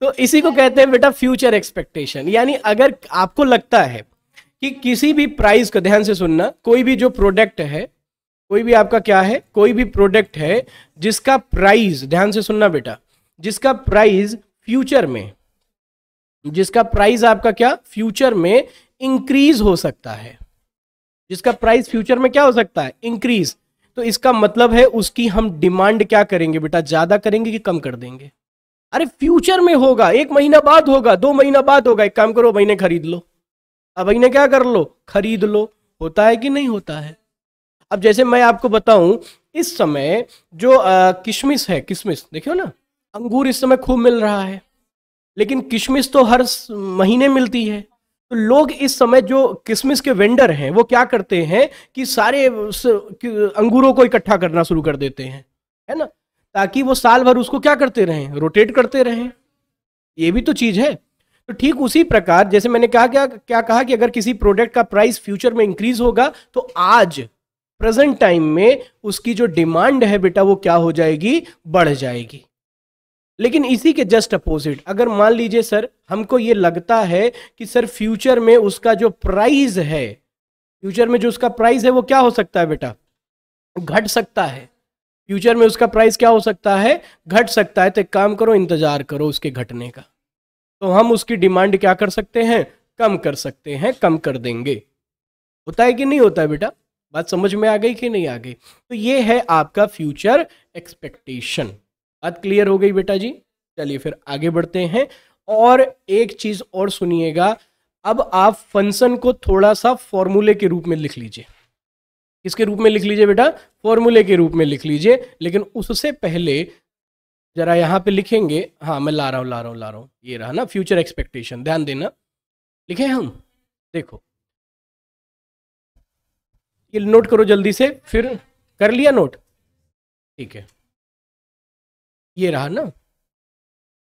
तो इसी को कहते हैं बेटा फ्यूचर एक्सपेक्टेशन यानी अगर आपको लगता है कि किसी भी प्राइस को ध्यान से सुनना कोई भी जो प्रोडक्ट है कोई भी आपका क्या है कोई भी प्रोडक्ट है जिसका प्राइस ध्यान से सुनना बेटा जिसका प्राइस फ्यूचर में जिसका प्राइस आपका क्या फ्यूचर में इंक्रीज हो सकता है जिसका प्राइस फ्यूचर में क्या हो सकता है इंक्रीज तो इसका मतलब है उसकी हम डिमांड क्या करेंगे बेटा ज्यादा करेंगे कि कम कर देंगे अरे फ्यूचर में होगा एक महीना बाद होगा दो महीना बाद होगा एक काम करो महीने खरीद लो अब महीने क्या कर लो खरीद लो होता है कि नहीं होता है अब जैसे मैं आपको बताऊं इस समय जो किशमिश है किशमिश देखियो ना अंगूर इस समय खूब मिल रहा है लेकिन किशमिश तो हर महीने मिलती है तो लोग इस समय जो किसमिस के वेंडर हैं वो क्या करते हैं कि सारे अंगूरों को इकट्ठा करना शुरू कर देते हैं है ना ताकि वो साल भर उसको क्या करते रहें रोटेट करते रहें ये भी तो चीज़ है तो ठीक उसी प्रकार जैसे मैंने कहा क्या क्या कहा कि अगर किसी प्रोडक्ट का प्राइस फ्यूचर में इंक्रीज होगा तो आज प्रेजेंट टाइम में उसकी जो डिमांड है बेटा वो क्या हो जाएगी बढ़ जाएगी लेकिन इसी के जस्ट अपोजिट अगर मान लीजिए सर हमको ये लगता है कि सर फ्यूचर में उसका जो प्राइस है फ्यूचर में जो उसका प्राइस है वो क्या हो सकता है बेटा घट सकता है फ्यूचर में उसका प्राइस क्या हो सकता है घट सकता है तो काम करो इंतजार करो उसके घटने का तो हम उसकी डिमांड क्या कर सकते हैं कम कर सकते हैं कम कर देंगे होता है कि नहीं होता है बेटा बात समझ में आ गई कि नहीं आ गई तो ये है आपका फ्यूचर एक्सपेक्टेशन बात क्लियर हो गई बेटा जी चलिए फिर आगे बढ़ते हैं और एक चीज और सुनिएगा अब आप फंक्शन को थोड़ा सा फॉर्मूले के रूप में लिख लीजिए किसके रूप में लिख लीजिए बेटा फॉर्मूले के रूप में लिख लीजिए लेकिन उससे पहले जरा यहां पे लिखेंगे हाँ मैं ला रहा हूं ला रहा हूं ला रहा हूं ये रहा ना फ्यूचर एक्सपेक्टेशन ध्यान देना लिखे हम देखो ये नोट करो जल्दी से फिर कर लिया नोट ठीक है ये रहा ना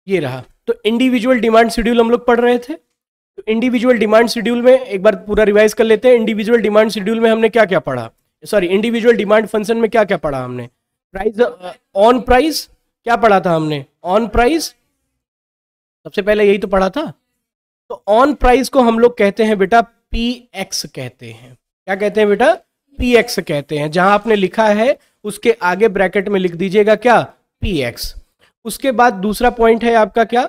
ये रहा तो इंडिविजुअल डिमांड शेड्यूल हम लोग पढ़ रहे थे तो इंडिविजुअल डिमांड शेड्यूल में एक बार पूरा रिवाइज कर लेते हैं इंडिविजुअल डिमांड शेड्यूल में हमने क्या क्या पढ़ा सॉरी इंडिविजुअल डिमांड फंक्शन में क्या क्या पढ़ा हमने प्राइस ऑन प्राइस क्या पढ़ा था हमने ऑन प्राइस सबसे पहले यही तो पढ़ा था तो ऑन प्राइस को हम लोग कहते हैं बेटा पी एक्स कहते हैं क्या कहते हैं बेटा पी एक्स कहते हैं जहां आपने लिखा है उसके आगे ब्रैकेट में लिख दीजिएगा क्या पी एक्स उसके बाद दूसरा पॉइंट है आपका क्या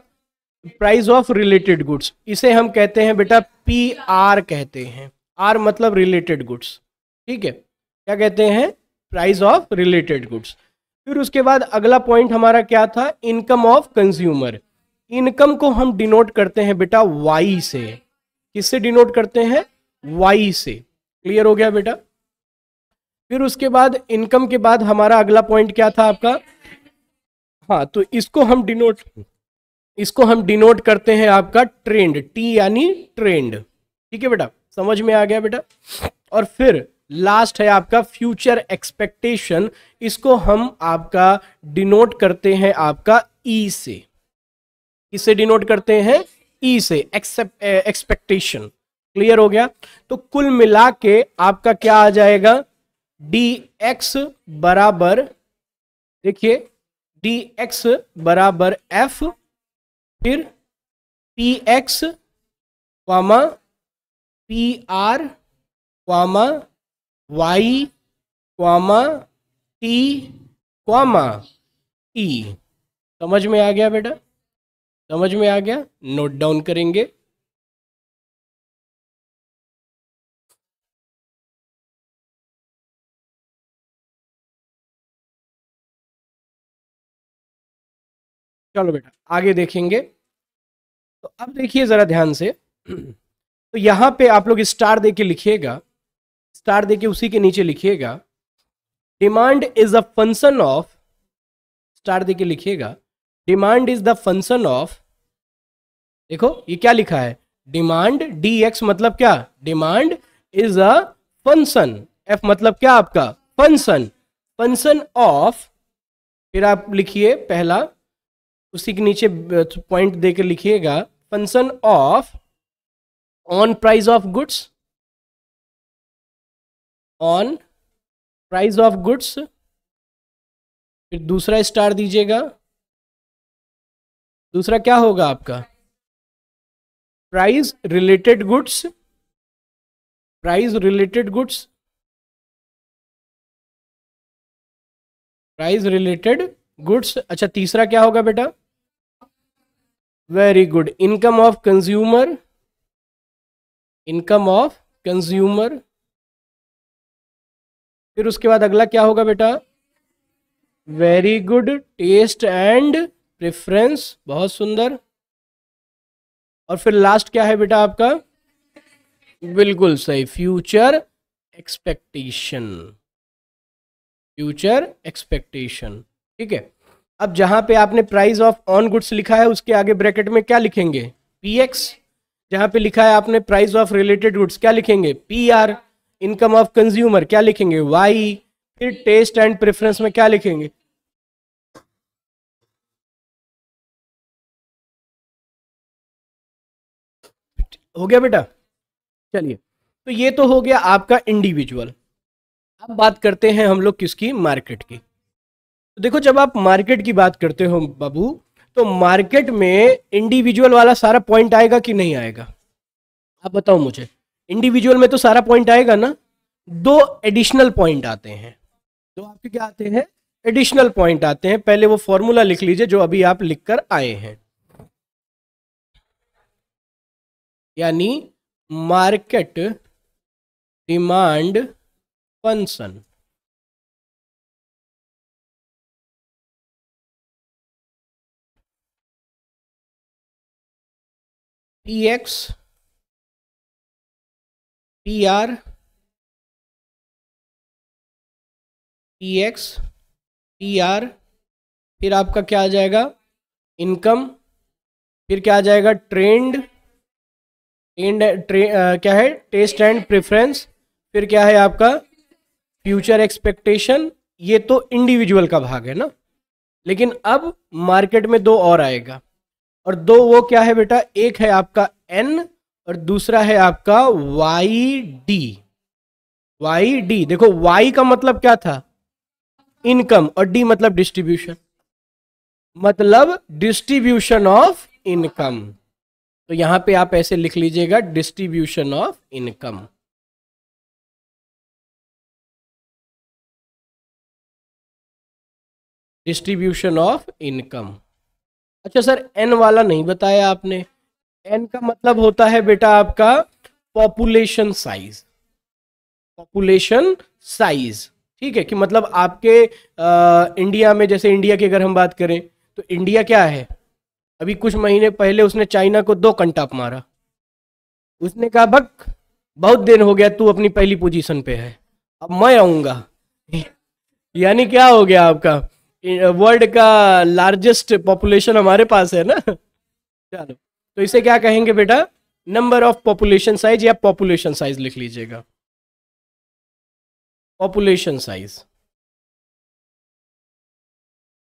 प्राइस ऑफ रिलेटेड गुड्स इसे हम कहते हैं बेटा पी आर कहते हैं आर मतलब रिलेटेड गुड्स ठीक है क्या कहते हैं प्राइस ऑफ रिलेटेड गुड्स फिर उसके बाद अगला पॉइंट हमारा क्या था इनकम ऑफ कंज्यूमर इनकम को हम डिनोट करते हैं बेटा वाई से किससे डिनोट करते हैं वाई से क्लियर हो गया बेटा फिर उसके बाद इनकम के बाद हमारा अगला पॉइंट क्या था आपका हाँ तो इसको हम डिनोट इसको हम डिनोट करते हैं आपका ट्रेंड टी यानी ट्रेंड ठीक है बेटा समझ में आ गया बेटा और फिर लास्ट है आपका फ्यूचर एक्सपेक्टेशन इसको हम आपका डिनोट करते हैं आपका ई e से इसे डिनोट करते हैं ई e से एक्सपेक्टेशन क्लियर eh, हो गया तो कुल मिला के आपका क्या आ जाएगा डी एक्स बराबर देखिए डी एक्स बराबर एफ फिर P X comma P R comma Y comma T comma E समझ में आ गया बेटा समझ में आ गया नोट डाउन करेंगे चलो बेटा आगे देखेंगे तो अब देखिए ज़रा ध्यान से तो यहां पे आप लोग स्टार दे के लिखिएगा स्टार देके उसी के नीचे लिखिएगा demand is a function of star देके लिखिएगा demand is the function of देखो ये क्या लिखा है डिमांड डी एक्स मतलब क्या demand is a function F मतलब क्या आपका फंक्शन फंक्शन ऑफ फिर आप लिखिए पहला उसी के नीचे पॉइंट तो देकर लिखिएगा function of on price of goods on price of goods फिर दूसरा स्टार दीजिएगा दूसरा क्या होगा आपका price related goods price related goods price related goods अच्छा तीसरा क्या होगा बेटा very good income of consumer income of consumer फिर उसके बाद अगला क्या होगा बेटा very good taste and preference बहुत सुंदर और फिर लास्ट क्या है बेटा आपका बिल्कुल सही फ्यूचर एक्सपेक्टेशन फ्यूचर एक्सपेक्टेशन ठीक है अब जहां पे आपने प्राइस ऑफ ऑन गुड्स लिखा है उसके आगे ब्रैकेट में क्या लिखेंगे पी एक्स जहां पे लिखा है आपने प्राइस ऑफ रिलेटेड गुड्स क्या लिखेंगे P R income of consumer क्या लिखेंगे वाई फिर टेस्ट एंड प्रेफरेंस में क्या लिखेंगे हो गया बेटा चलिए तो ये तो हो गया आपका इंडिविजुअल अब बात करते हैं हम लोग किसकी मार्केट की तो देखो जब आप मार्केट की बात करते हो बाबू तो मार्केट में इंडिविजुअल वाला सारा पॉइंट आएगा कि नहीं आएगा आप बताओ मुझे इंडिविजुअल में तो सारा पॉइंट आएगा ना दो एडिशनल पॉइंट आते हैं तो आपके क्या आते हैं एडिशनल पॉइंट आते हैं पहले वो फॉर्मूला लिख लीजिए जो अभी आप लिख कर आए हैं यानी market demand function P X P R P X P R फिर आपका क्या आ जाएगा इनकम फिर क्या आ जाएगा ट्रेंड एंड ट्रे क्या है टेस्ट एंड प्रेफरेंस फिर क्या है आपका फ्यूचर एक्सपेक्टेशन ये तो इंडिविजुअल का भाग है ना लेकिन अब मार्केट में दो और आएगा और दो वो क्या है बेटा एक है आपका एन और दूसरा है आपका वाई डी वाई डी देखो वाई का मतलब क्या था इनकम और डी मतलब डिस्ट्रीब्यूशन मतलब डिस्ट्रीब्यूशन ऑफ इनकम तो यहां पे आप ऐसे लिख लीजिएगा distribution of income distribution of income अच्छा सर एन वाला नहीं बताया आपने एन का मतलब होता है बेटा आपका पॉपुलेशन साइज पॉपुलेशन साइज ठीक है कि मतलब आपके आ, इंडिया में जैसे इंडिया की अगर हम बात करें तो इंडिया क्या है अभी कुछ महीने पहले उसने चाइना को दो कंटाप मारा उसने कहा भक् बहुत दिन हो गया तू अपनी पहली पोजीशन पे है अब मैं आऊंगा यानी क्या हो गया आपका वर्ल्ड का लार्जेस्ट पॉपुलेशन हमारे पास है ना चलो तो इसे क्या कहेंगे बेटा नंबर ऑफ पॉपुलेशन साइज या पॉपुलेशन साइज लिख लीजिएगा पॉपुलेशन साइज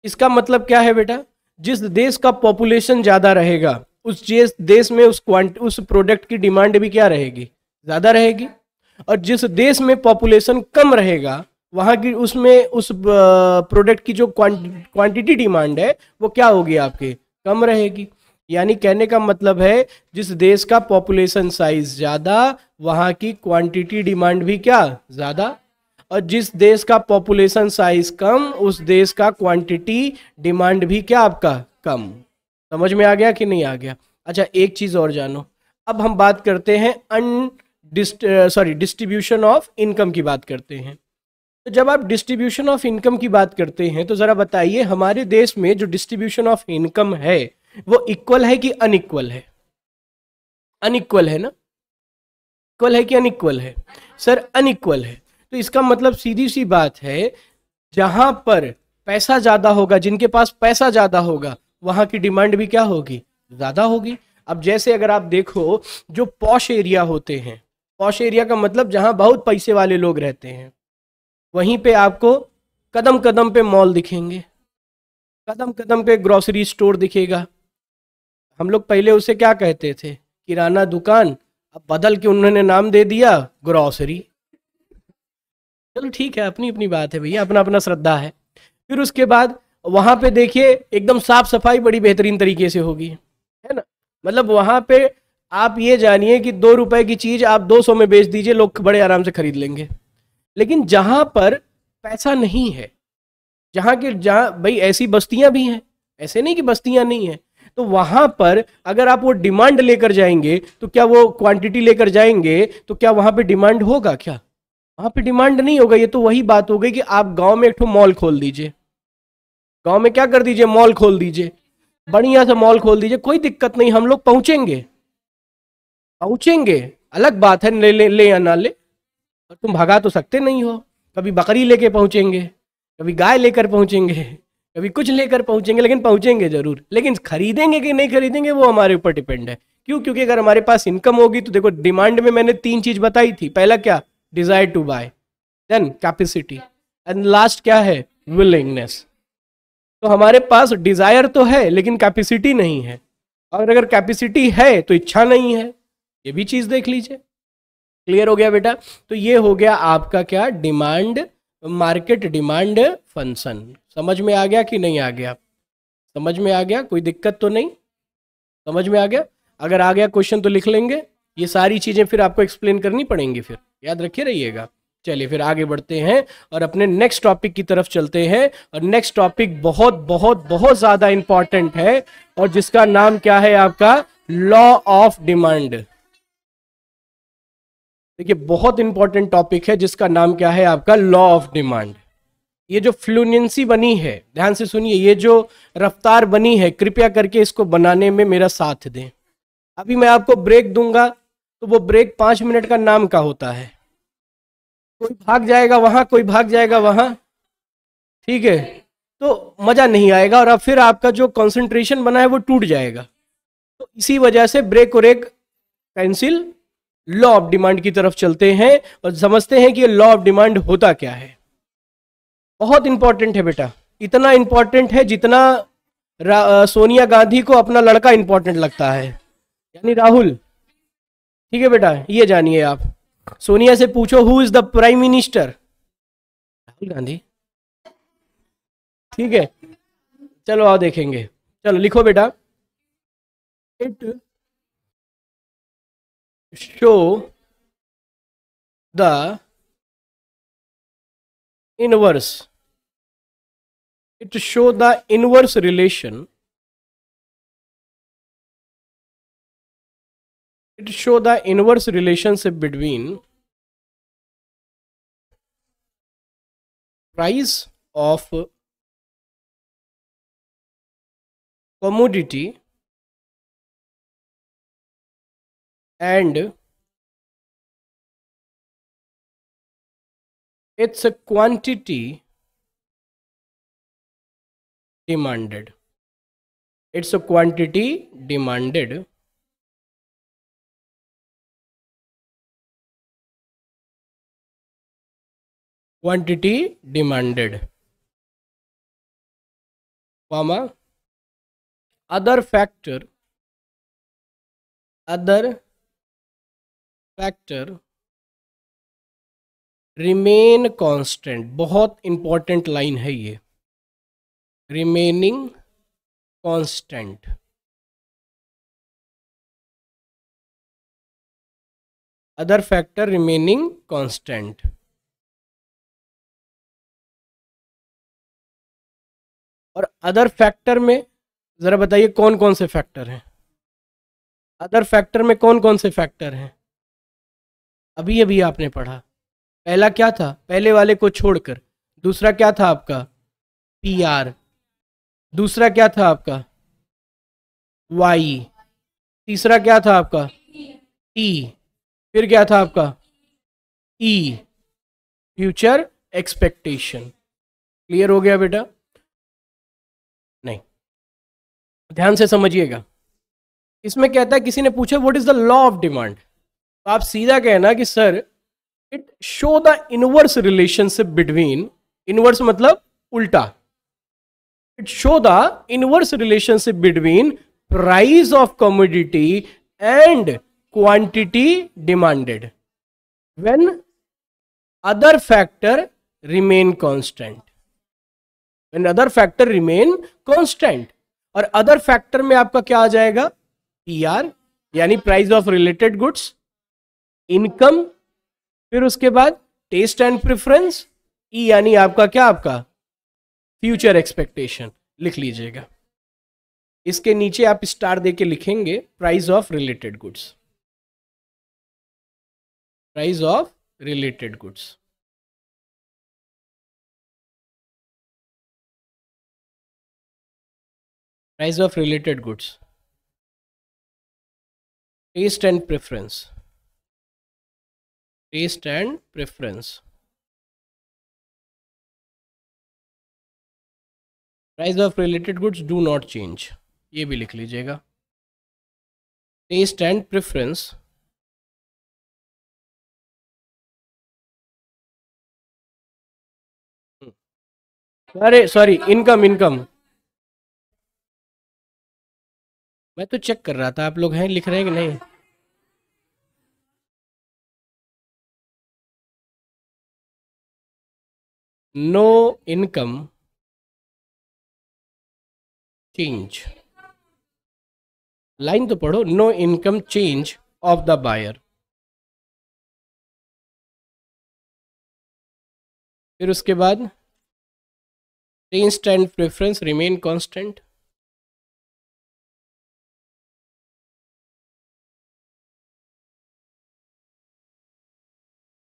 इसका मतलब क्या है बेटा जिस देश का पॉपुलेशन ज़्यादा रहेगा उस देश में उस क्वांट उस प्रोडक्ट की डिमांड भी क्या रहेगी ज़्यादा रहेगी और जिस देश में पॉपुलेशन कम रहेगा वहाँ की उसमें उस प्रोडक्ट की जो क्वांटिटी डिमांड है वो क्या होगी आपके कम रहेगी यानी कहने का मतलब है जिस देश का पॉपुलेशन साइज ज़्यादा वहाँ की क्वांटिटी डिमांड भी क्या ज़्यादा और जिस देश का पॉपुलेशन साइज कम उस देश का क्वांटिटी डिमांड भी क्या आपका कम समझ में आ गया कि नहीं आ गया अच्छा एक चीज़ और जानो अब हम बात करते हैं um sorry distribution of income की बात करते हैं तो जब आप डिस्ट्रीब्यूशन ऑफ इनकम की बात करते हैं तो ज़रा बताइए हमारे देश में जो डिस्ट्रीब्यूशन ऑफ इनकम है वो इक्वल है कि अनइक्वल है अनइक्वल है ना इक्वल है कि अनइक्वल है सर अनइक्वल है तो इसका मतलब सीधी सी बात है जहां पर पैसा ज़्यादा होगा जिनके पास पैसा ज़्यादा होगा वहां की डिमांड भी क्या होगी ज़्यादा होगी अब जैसे अगर आप देखो जो पॉश एरिया होते हैं पॉश एरिया का मतलब जहां बहुत पैसे वाले लोग रहते हैं वहीं पे आपको कदम कदम पे मॉल दिखेंगे कदम कदम पे ग्रॉसरी स्टोर दिखेगा हम लोग पहले उसे क्या कहते थे किराना दुकान अब बदल के उन्होंने नाम दे दिया ग्रॉसरी चलो ठीक है अपनी अपनी बात है भैया अपना अपना श्रद्धा है फिर उसके बाद वहां पे देखिए एकदम साफ सफाई बड़ी बेहतरीन तरीके से होगी है ना मतलब वहां पे आप ये जानिए कि दो रुपए की चीज़ आप दो सौ में बेच दीजिए लोग बड़े आराम से खरीद लेंगे लेकिन जहां पर पैसा नहीं है जहां के जहां भाई ऐसी बस्तियां भी हैं ऐसे नहीं कि बस्तियां नहीं है तो वहां पर अगर आप वो डिमांड लेकर जाएंगे तो क्या वो क्वांटिटी लेकर जाएंगे तो क्या वहां पे डिमांड होगा क्या वहां पे डिमांड नहीं होगा ये तो वही बात हो गई कि आप गांव में एक ठो मॉल खोल दीजिए गांव में क्या कर दीजिए मॉल खोल दीजिए बढ़िया सा मॉल खोल दीजिए कोई दिक्कत नहीं हम लोग पहुंचेंगे पहुंचेंगे अलग बात है ले ले, ले या ना ले तो तुम भगा तो सकते नहीं हो कभी बकरी लेके पहुंचेंगे कभी गाय लेकर पहुंचेंगे कभी कुछ लेकर पहुँचेंगे लेकिन पहुँचेंगे ज़रूर लेकिन खरीदेंगे कि नहीं खरीदेंगे वो हमारे ऊपर डिपेंड है क्यों क्योंकि अगर हमारे पास इनकम होगी तो देखो डिमांड में मैंने तीन चीज़ बताई थी पहला क्या desire to buy then capacity and last क्या है विलिंगनेस तो हमारे पास डिज़ायर तो है लेकिन कैपेसिटी नहीं है और अगर कैपेसिटी है तो इच्छा नहीं है ये भी चीज़ देख लीजिए क्लियर हो गया बेटा तो ये हो गया आपका क्या डिमांड मार्केट डिमांड फंक्शन समझ में आ गया कि नहीं आ गया समझ में आ गया कोई दिक्कत तो नहीं समझ में आ गया अगर आ गया क्वेश्चन तो लिख लेंगे ये सारी चीज़ें फिर आपको एक्सप्लेन करनी पड़ेंगी फिर याद रखिए रहिएगा चलिए फिर आगे बढ़ते हैं और अपने नेक्स्ट टॉपिक की तरफ चलते हैं और नेक्स्ट टॉपिक बहुत बहुत बहुत ज़्यादा इंपॉर्टेंट है और जिसका नाम क्या है आपका लॉ ऑफ डिमांड देखिए बहुत इंपॉर्टेंट टॉपिक है जिसका नाम क्या है आपका लॉ ऑफ डिमांड ये जो फ्लूनेंसी बनी है ध्यान से सुनिए ये जो रफ्तार बनी है कृपया करके इसको बनाने में मेरा साथ दें अभी मैं आपको ब्रेक दूंगा तो वो ब्रेक पांच मिनट का नाम का होता है कोई भाग जाएगा वहां कोई भाग जाएगा वहां ठीक है तो मज़ा नहीं आएगा और अब फिर आपका जो कंसंट्रेशन बना है वो टूट जाएगा तो इसी वजह से ब्रेक और एक कैंसिल लॉ ऑफ डिमांड की तरफ चलते हैं और समझते हैं कि लॉ ऑफ डिमांड होता क्या है बहुत इंपॉर्टेंट है बेटा इतना इंपॉर्टेंट है जितना सोनिया गांधी को अपना लड़का इंपॉर्टेंट लगता है यानी राहुल ठीक है बेटा ये जानिए आप सोनिया से पूछो who is the prime minister Rahul Gandhi ठीक है चलो आओ देखेंगे चलो लिखो बेटा it show the inverse it show the inverse relation it show the inverse relationship between price of commodity and it's a quantity demanded it's a quantity demanded quantity demanded comma other factor other factor remain constant बहुत important line है ये remaining constant other factor remaining constant और other factor में ज़रा बताइए कौन कौन से फैक्टर हैं अदर फैक्टर में कौन कौन से फैक्टर हैं अभी अभी आपने पढ़ा पहला क्या था पहले वाले को छोड़कर दूसरा क्या था आपका पी आर दूसरा क्या था आपका वाई तीसरा क्या था आपका टी फिर क्या था आपका ई फ्यूचर एक्सपेक्टेशन क्लियर हो गया बेटा नहीं ध्यान से समझिएगा इसमें कहता है किसी ने पूछा what is the law of demand तो आप सीधा कहना कि sir it show the inverse relationship between inverse मतलब उल्टा it show the inverse relationship between price of commodity and quantity demanded when other factor remain constant when other factor remain constant और other factor में आपका क्या आ जाएगा P R यानी price of related goods income फिर उसके बाद टेस्ट एंड प्रेफरेंस ई यानी आपका क्या आपका फ्यूचर एक्सपेक्टेशन लिख लीजिएगा इसके नीचे आप स्टार दे के लिखेंगे price of related goods price of related goods price of related goods taste and preference taste and preference price of related goods do not change ये भी लिख लीजिएगा टेस्ट एंड प्रेफरेंस अरे सॉरी इनकम इनकम मैं तो check कर रहा था आप लोग हैं लिख रहे हैं कि नहीं नो इनकम चेंज लाइन तो पढ़ो no income change of the buyer फिर उसके बाद taste and preference remain constant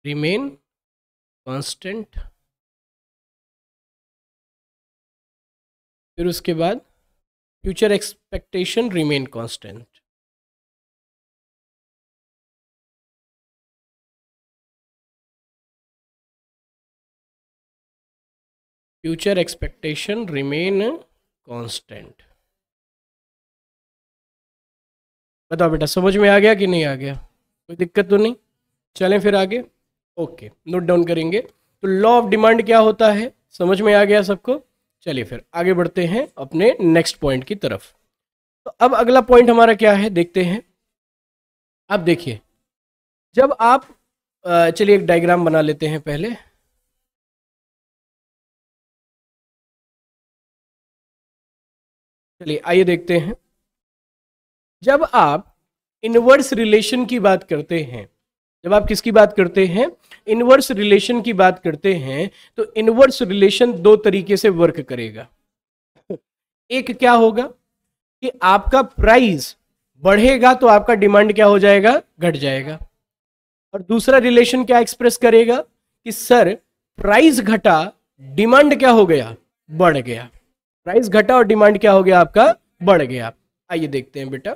remain constant फिर उसके बाद future expectation remain constant future expectation remain constant बताओ बेटा समझ में आ गया कि नहीं आ गया कोई दिक्कत तो नहीं चलें फिर आगे ओके नोट डाउन करेंगे तो लॉ ऑफ डिमांड क्या होता है समझ में आ गया सबको चलिए फिर आगे बढ़ते हैं अपने नेक्स्ट पॉइंट की तरफ तो अब अगला पॉइंट हमारा क्या है देखते हैं अब देखिए जब आप चलिए एक डायग्राम बना लेते हैं पहले चलिए आइए देखते हैं जब आप इनवर्स रिलेशन की बात करते हैं जब आप किसकी बात करते हैं इनवर्स रिलेशन की बात करते हैं तो इनवर्स रिलेशन दो तरीके से वर्क करेगा एक क्या होगा कि आपका प्राइस बढ़ेगा तो आपका डिमांड क्या हो जाएगा घट जाएगा और दूसरा रिलेशन क्या एक्सप्रेस करेगा कि सर प्राइस घटा डिमांड क्या हो गया बढ़ गया प्राइस घटा और डिमांड क्या हो गया आपका बढ़ गया आइए देखते हैं बेटा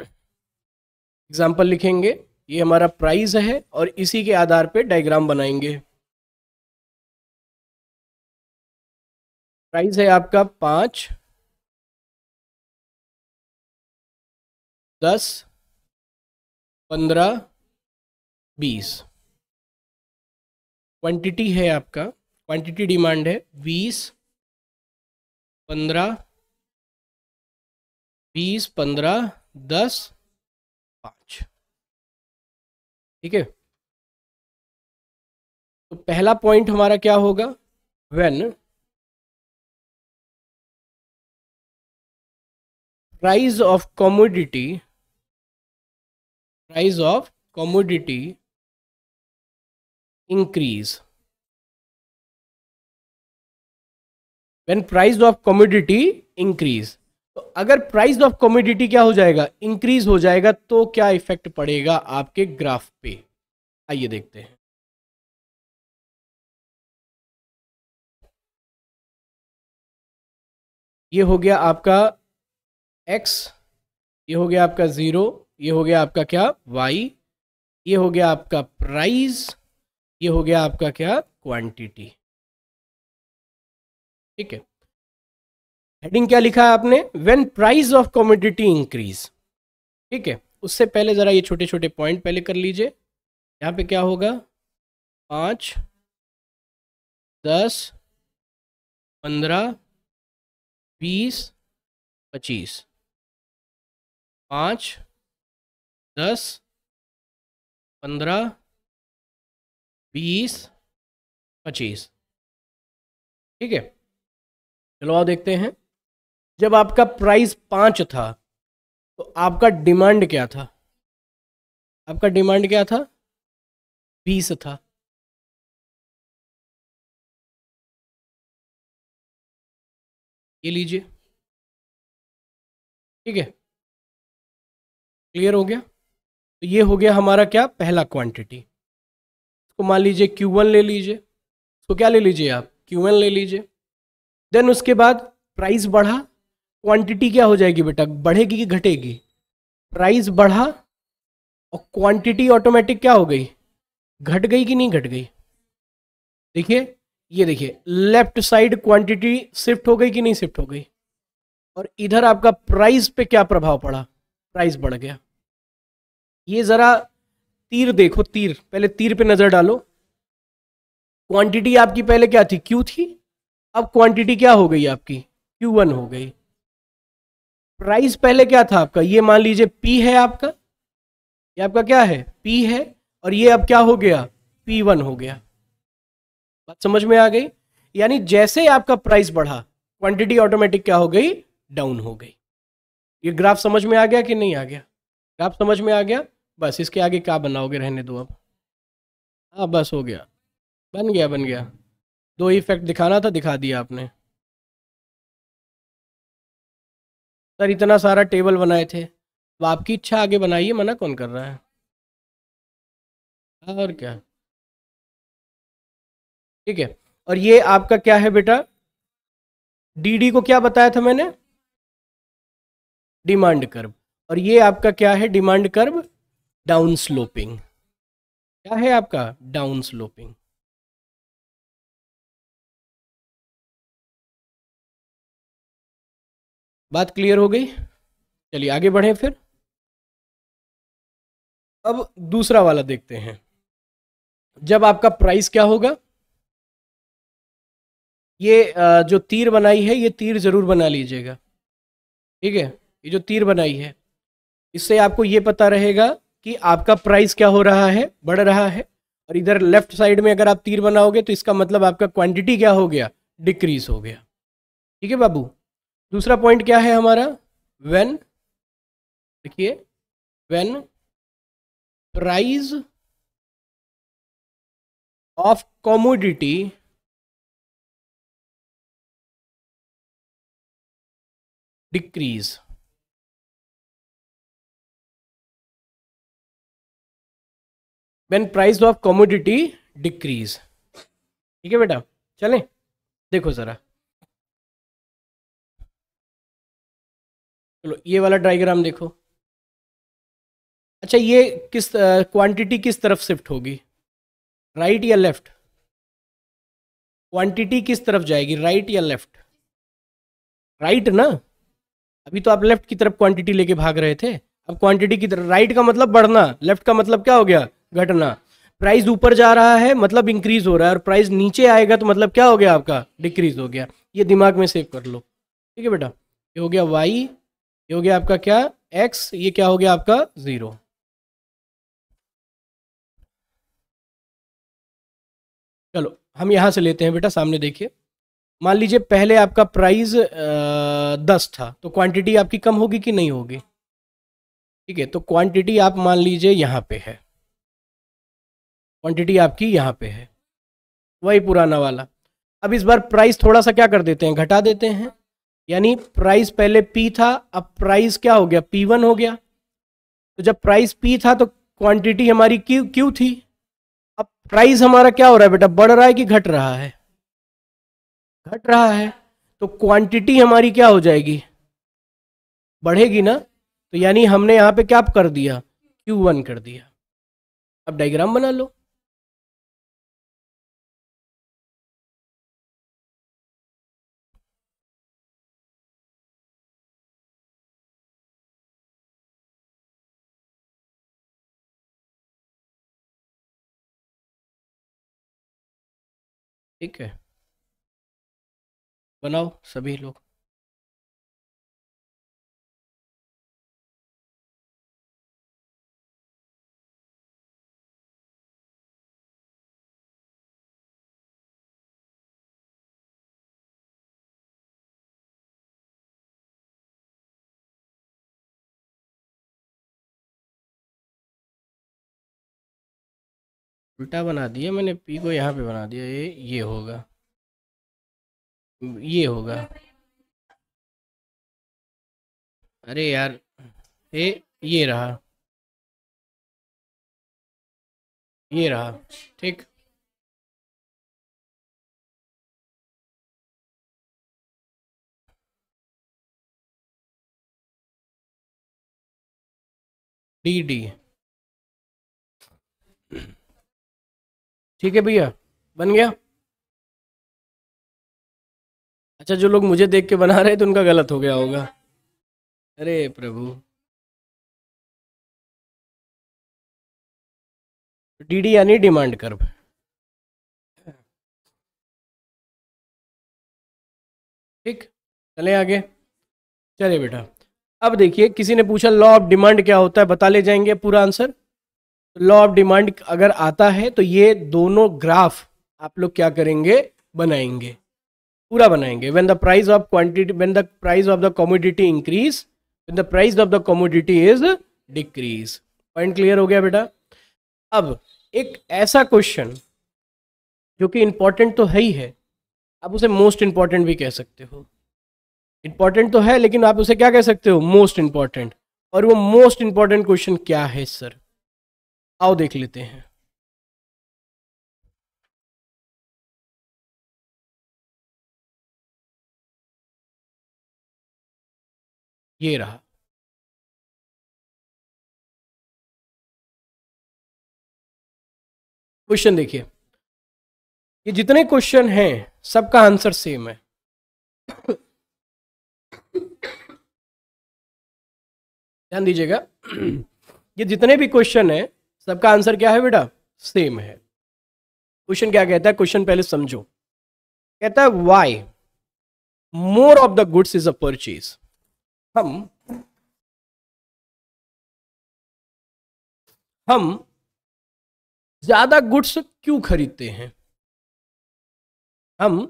एग्जाम्पल लिखेंगे ये हमारा प्राइस है और इसी के आधार पे डायग्राम बनाएंगे प्राइस है आपका पाँच दस पंद्रह बीस क्वांटिटी है आपका क्वांटिटी डिमांड है बीस पंद्रह बीस पंद्रह दस ठीक है तो पहला पॉइंट हमारा क्या होगा when price of commodity price of commodity increase when price of commodity increase तो अगर प्राइस ऑफ कॉमोडिटी क्या हो जाएगा इंक्रीज हो जाएगा तो क्या इफेक्ट पड़ेगा आपके ग्राफ पे आइए देखते हैं ये हो गया आपका एक्स ये हो गया आपका ज़ीरो ये हो गया आपका क्या वाई ये हो गया आपका प्राइस ये हो गया आपका क्या क्वांटिटी ठीक है हेडिंग क्या लिखा है आपने when price of commodity increase ठीक है उससे पहले ज़रा ये छोटे छोटे पॉइंट पहले कर लीजिए यहाँ पे क्या होगा पाँच दस पंद्रह बीस पच्चीस पाँच दस पंद्रह बीस पच्चीस ठीक है चलो आओ देखते हैं जब आपका प्राइस पाँच था तो आपका डिमांड क्या था आपका डिमांड क्या था बीस था ये लीजिए ठीक है क्लियर हो गया तो ये हो गया हमारा क्या पहला क्वांटिटी इसको मान लीजिए Q1 ले लीजिए इसको क्या ले लीजिए आप Q1 ले लीजिए देन उसके बाद प्राइस बढ़ा क्वांटिटी क्या हो जाएगी बेटा बढ़ेगी कि घटेगी प्राइस बढ़ा और क्वांटिटी ऑटोमेटिक क्या हो गई घट गई कि नहीं घट गई देखिए ये देखिए लेफ्ट साइड क्वांटिटी शिफ्ट हो गई कि नहीं शिफ्ट हो गई और इधर आपका प्राइस पे क्या प्रभाव पड़ा प्राइस बढ़ गया ये जरा तीर देखो तीर पहले तीर पे नजर डालो क्वांटिटी आपकी पहले क्या थी क्यू थी अब क्वांटिटी क्या हो गई आपकी क्यू वन हो गई प्राइस पहले क्या था आपका ये मान लीजिए पी है आपका ये आपका क्या है पी है और ये अब क्या हो गया पी वन हो गया बात समझ में आ गई यानी जैसे ही आपका प्राइस बढ़ा क्वांटिटी ऑटोमेटिक क्या हो गई डाउन हो गई ये ग्राफ समझ में आ गया कि नहीं आ गया ग्राफ समझ में आ गया बस इसके आगे क्या बनाओगे रहने दो अब हाँ बस हो गया बन गया बन गया दो इफेक्ट दिखाना था दिखा दिया आपने सर इतना सारा टेबल बनाए थे अब तो आपकी इच्छा आगे बनाइए मना कौन कर रहा है और क्या ठीक है और ये आपका क्या है बेटा डीडी को क्या बताया था मैंने डिमांड कर्व और ये आपका क्या है डिमांड कर्व डाउन स्लोपिंग क्या है आपका डाउन स्लोपिंग बात क्लियर हो गई चलिए आगे बढ़ें फिर अब दूसरा वाला देखते हैं जब आपका प्राइस क्या होगा ये जो तीर बनाई है ये तीर ज़रूर बना लीजिएगा ठीक है ये जो तीर बनाई है इससे आपको ये पता रहेगा कि आपका प्राइस क्या हो रहा है बढ़ रहा है और इधर लेफ्ट साइड में अगर आप तीर बनाओगे तो इसका मतलब आपका क्वांटिटी क्या हो गया डिक्रीज हो गया ठीक है बाबू दूसरा पॉइंट क्या है हमारा वेन देखिए when price of commodity decrease when price of commodity decrease ठीक है बेटा चलें देखो ज़रा चलो ये वाला डायग्राम देखो अच्छा ये किस क्वांटिटी किस तरफ शिफ्ट होगी राइट या लेफ्ट क्वांटिटी किस तरफ जाएगी राइट या लेफ्ट राइट ना अभी तो आप लेफ्ट की तरफ क्वांटिटी लेके भाग रहे थे अब क्वांटिटी की तरफ राइट का मतलब बढ़ना लेफ्ट का मतलब क्या हो गया घटना प्राइस ऊपर जा रहा है मतलब इंक्रीज हो रहा है और प्राइस नीचे आएगा तो मतलब क्या हो गया आपका डिक्रीज हो गया ये दिमाग में सेव कर लो ठीक है बेटा ये हो गया वाई ये हो गया आपका क्या एक्स ये क्या हो गया आपका जीरो चलो हम यहां से लेते हैं बेटा सामने देखिए मान लीजिए पहले आपका प्राइस दस था तो क्वांटिटी आपकी कम होगी कि नहीं होगी ठीक है तो क्वांटिटी आप मान लीजिए यहां पे है क्वांटिटी आपकी यहां पे है वही पुराना वाला अब इस बार प्राइस थोड़ा सा क्या कर देते हैं घटा देते हैं यानी प्राइस पहले पी था अब प्राइस क्या हो गया पी वन हो गया तो जब प्राइस पी था तो क्वांटिटी हमारी क्यू क्यू थी अब प्राइस हमारा क्या हो रहा है बेटा बढ़ रहा है कि घट रहा है घट रहा है तो क्वांटिटी हमारी क्या हो जाएगी बढ़ेगी ना तो यानी हमने यहाँ पे क्या कर दिया क्यू वन कर दिया अब डायग्राम बना लो ठीक है बनाओ सभी लोग उल्टा बना दिया मैंने पी को यहाँ पे बना दिया ये ये होगा ये होगा अरे यार ये ये रहा ये रहा ठीक डी डी ठीक है भैया बन गया अच्छा जो लोग मुझे देख के बना रहे थे तो उनका गलत हो गया होगा अरे प्रभु डीडी यानी डिमांड कर ठीक चले आगे चले बेटा अब देखिए किसी ने पूछा लॉ ऑफ डिमांड क्या होता है बता ले जाएंगे पूरा आंसर लॉ ऑफ डिमांड अगर आता है तो ये दोनों ग्राफ आप लोग क्या करेंगे बनाएंगे पूरा बनाएंगे when the price of quantity when the price of the commodity increase when the price of the commodity is decrease point clear हो गया बेटा अब एक ऐसा क्वेश्चन जो कि इंपॉर्टेंट तो है ही है आप उसे मोस्ट इंपॉर्टेंट भी कह सकते हो इंपॉर्टेंट तो है लेकिन आप उसे क्या कह सकते हो मोस्ट इंपॉर्टेंट और वो मोस्ट इंपॉर्टेंट क्वेश्चन क्या है सर आओ देख लेते हैं ये रहा क्वेश्चन देखिए ये जितने क्वेश्चन हैं सबका आंसर सेम है ध्यान दीजिएगा ये जितने भी क्वेश्चन हैं सबका आंसर क्या है बेटा सेम है क्वेश्चन क्या कहता है क्वेश्चन पहले समझो कहता है why more of the goods is a purchase हम हम ज्यादा गुड्स क्यों खरीदते हैं हम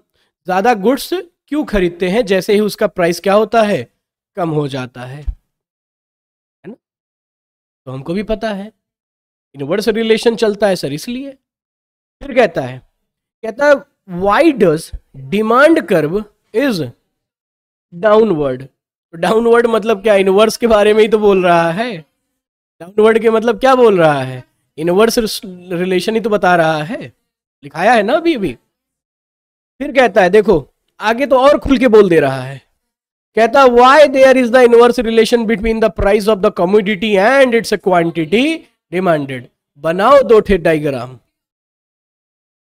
ज्यादा गुड्स क्यों खरीदते हैं जैसे ही उसका प्राइस क्या होता है कम हो जाता है है ना तो हमको भी पता है इनवर्स रिलेशन चलता है सर इसलिए फिर कहता है कहता है why does demand curve is downward downward मतलब क्या इनवर्स के बारे में ही तो बोल रहा है डाउनवर्ड के मतलब क्या बोल रहा है इनवर्स रिलेशन ही तो बता रहा है लिखाया है ना अभी अभी फिर कहता है देखो आगे तो और खुल के बोल दे रहा है कहता why there is the inverse relation between the price of the commodity and its quantity demanded बनाओ दो ठे डाइग्राम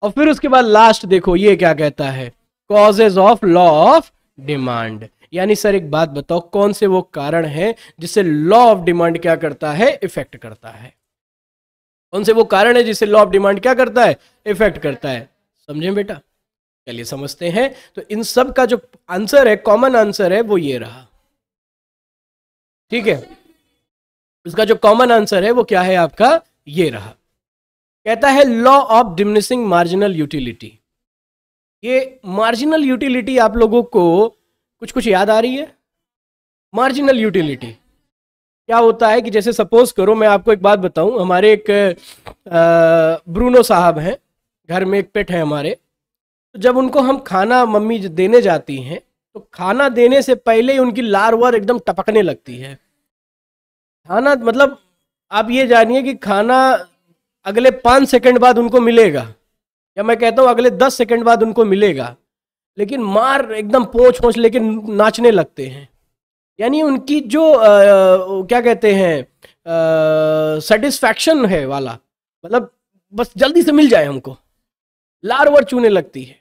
और फिर उसके बाद लास्ट देखो ये क्या कहता है causes of law of demand यानी सर एक बात बताओ कौन से वो कारण है जिसे लॉ ऑफ डिमांड क्या करता है इफेक्ट करता है कौन से वो कारण है जिसे लॉ ऑफ डिमांड क्या करता है इफेक्ट करता है समझे बेटा चलिए समझते हैं तो इन सब का जो आंसर है कॉमन आंसर है वो ये रहा ठीक है उसका जो कॉमन आंसर है वो क्या है आपका ये रहा कहता है law of diminishing marginal utility ये मार्जिनल यूटिलिटी आप लोगों को कुछ कुछ याद आ रही है मार्जिनल यूटिलिटी क्या होता है कि जैसे सपोज करो मैं आपको एक बात बताऊं हमारे एक ब्रूनो साहब हैं घर में एक पेट है हमारे तो जब उनको हम खाना मम्मी देने जाती हैं तो खाना देने से पहले ही उनकी लार वार एकदम टपकने लगती है खाना मतलब आप ये जानिए कि खाना अगले पाँच सेकंड बाद उनको मिलेगा या मैं कहता हूँ अगले दस सेकंड बाद उनको मिलेगा लेकिन मार एकदम पोछ पोछ लेके नाचने लगते हैं यानी उनकी जो आ, क्या कहते हैं सेटिस्फैक्शन है वाला मतलब बस जल्दी से मिल जाए हमको वर चूने लगती है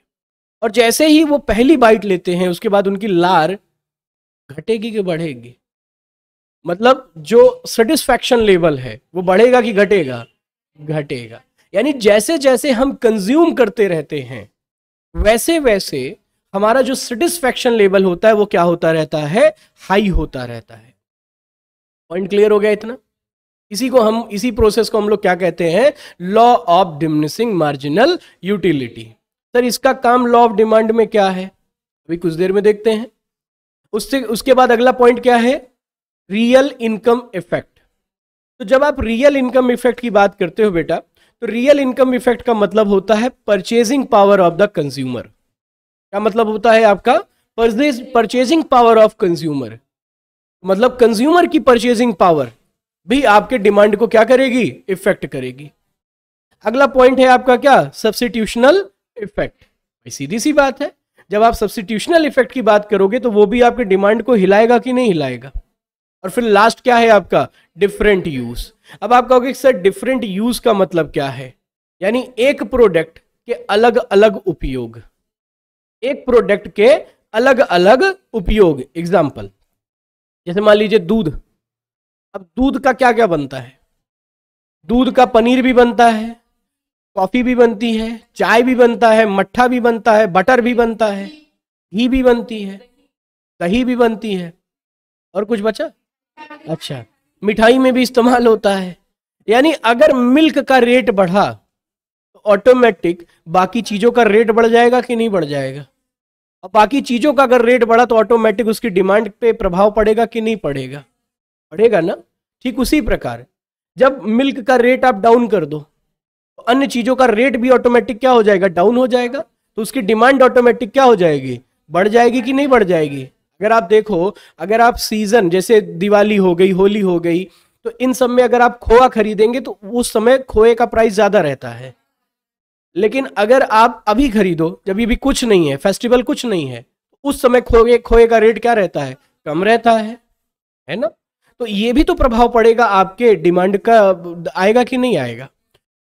और जैसे ही वो पहली बाइट लेते हैं उसके बाद उनकी लार घटेगी कि बढ़ेगी मतलब जो सेटिस्फैक्शन लेवल है वो बढ़ेगा कि घटेगा घटेगा यानी जैसे जैसे हम कंज्यूम करते रहते हैं वैसे वैसे हमारा जो सेटिस्फैक्शन लेवल होता है वो क्या होता रहता है हाई होता रहता है पॉइंट क्लियर हो गया इतना इसी को हम इसी प्रोसेस को हम लोग क्या कहते हैं law of diminishing marginal utility sir इसका काम लॉ ऑफ डिमांड में क्या है अभी कुछ देर में देखते हैं उससे उसके बाद अगला पॉइंट क्या है रियल इनकम इफेक्ट तो जब आप रियल इनकम इफेक्ट की बात करते हो बेटा तो रियल इनकम इफेक्ट का मतलब होता है purchasing power of the consumer क्या मतलब होता है आपका परचेजिंग पावर ऑफ कंज्यूमर मतलब कंज्यूमर की परचेजिंग पावर भी आपके डिमांड को क्या करेगी इफेक्ट करेगी अगला पॉइंट है आपका क्या सब्सिट्यूशनल इफेक्ट सीधी सी बात है जब आप सब्सिट्यूशनल इफेक्ट की बात करोगे तो वो भी आपके डिमांड को हिलाएगा कि नहीं हिलाएगा और फिर लास्ट क्या है आपका डिफरेंट यूज अब आप कहोगे सर डिफरेंट यूज का मतलब क्या है यानी एक प्रोडक्ट के अलग अलग उपयोग एक प्रोडक्ट के अलग अलग उपयोग एग्जाम्पल जैसे मान लीजिए दूध अब दूध का क्या क्या बनता है दूध का पनीर भी बनता है कॉफी भी बनती है चाय भी बनता है मट्ठा भी बनता है बटर भी बनता है घी भी बनती है दही भी बनती है और कुछ बचा अच्छा मिठाई में भी इस्तेमाल होता है यानी अगर मिल्क का रेट बढ़ा तो ऑटोमेटिक बाकी चीजों का रेट बढ़ जाएगा कि नहीं बढ़ जाएगा और बाकी चीजों का अगर रेट बढ़ा तो ऑटोमेटिक उसकी डिमांड पे प्रभाव पड़ेगा कि नहीं पड़ेगा पड़ेगा ना ठीक उसी प्रकार जब मिल्क का रेट आप डाउन कर दो तो अन्य चीजों का रेट भी ऑटोमेटिक क्या हो जाएगा डाउन हो जाएगा तो उसकी डिमांड ऑटोमेटिक क्या हो जाएगी बढ़ जाएगी कि नहीं बढ़ जाएगी अगर आप देखो अगर आप सीजन जैसे दिवाली हो गई होली हो गई तो इन सब में अगर आप खोआ खरीदेंगे तो उस समय खोए का प्राइस ज्यादा रहता है लेकिन अगर आप अभी खरीदो जब ये भी कुछ नहीं है फेस्टिवल कुछ नहीं है उस समय खोए खोए का रेट क्या रहता है कम रहता है है ना तो ये भी तो प्रभाव पड़ेगा आपके डिमांड का आएगा कि नहीं आएगा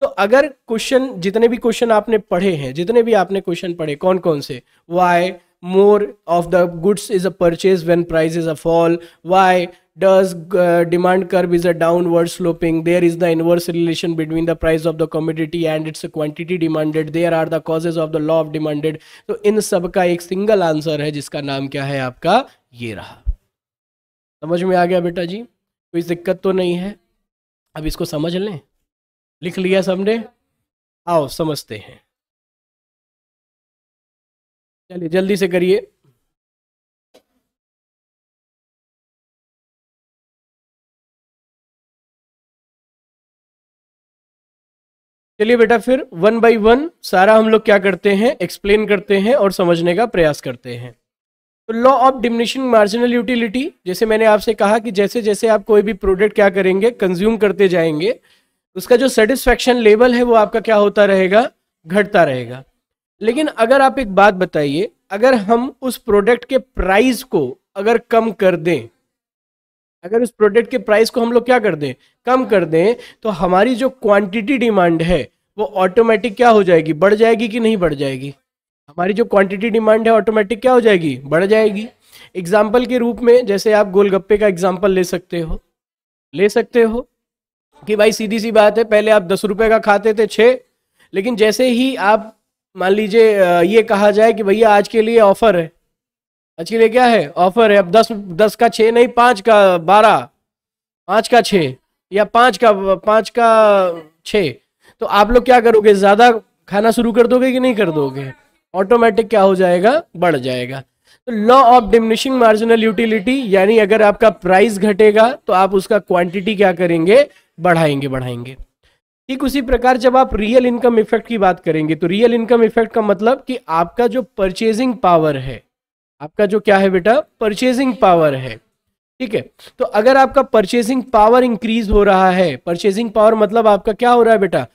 तो अगर क्वेश्चन जितने भी क्वेश्चन आपने पढ़े हैं जितने भी आपने क्वेश्चन पढ़े कौन कौन से why more of the goods is a purchase when prices are fall why does uh, demand curve is a downward sloping there is the inverse relation between the price of the commodity and its quantity demanded there are the causes of the law of demanded so in sab ka ek single answer hai jiska naam kya hai aapka ye raha samajh mein aa gaya beta ji koi dikkat to nahi hai ab isko samajh le likh liya सबने आओ समझते हैं चलिए जल्दी से करिए चलिए बेटा फिर वन बाय वन सारा हम लोग क्या करते हैं एक्सप्लेन करते हैं और समझने का प्रयास करते हैं तो law of diminishing marginal utility जैसे मैंने आपसे कहा कि जैसे जैसे आप कोई भी प्रोडक्ट क्या करेंगे कंज्यूम करते जाएंगे उसका जो सेटिस्फेक्शन लेवल है वो आपका क्या होता रहेगा घटता रहेगा लेकिन अगर आप एक बात बताइए अगर हम उस प्रोडक्ट के प्राइस को अगर कम कर दें अगर उस प्रोडक्ट के प्राइस को हम लोग क्या कर दें कम कर दें तो हमारी जो क्वांटिटी डिमांड है वो ऑटोमेटिक क्या हो जाएगी बढ़ जाएगी कि नहीं बढ़ जाएगी हमारी जो क्वांटिटी डिमांड है ऑटोमेटिक क्या हो जाएगी बढ़ जाएगी एग्जाम्पल के रूप में जैसे आप गोलगप्पे का एग्जाम्पल ले सकते हो ले सकते हो कि भाई सीधी सी बात है पहले आप दस रुपये का खाते थे छः लेकिन जैसे ही आप मान लीजिए ये कहा जाए कि भैया आज के लिए ऑफर है आज के लिए क्या है ऑफर है अब दस दस का छः नहीं पाँच का बारह पाँच का छः या पाँच का पाँच का छः तो आप लोग क्या करोगे ज़्यादा खाना शुरू कर दोगे कि नहीं कर दोगे ऑटोमेटिक क्या हो जाएगा बढ़ जाएगा तो law of diminishing marginal utility यानी अगर आपका प्राइस घटेगा तो आप उसका क्वांटिटी क्या करेंगे बढ़ाएंगे बढ़ाएंगे ठीक उसी प्रकार जब आप रियल इनकम इफेक्ट की बात करेंगे तो रियल इनकम इफेक्ट का मतलब कि आपका जो परचेजिंग पावर है आपका जो क्या है बेटा परचेजिंग पावर है ठीक है तो अगर आपका परचेजिंग पावर इंक्रीज हो रहा है परचेजिंग पावर मतलब आपका क्या हो रहा है बेटा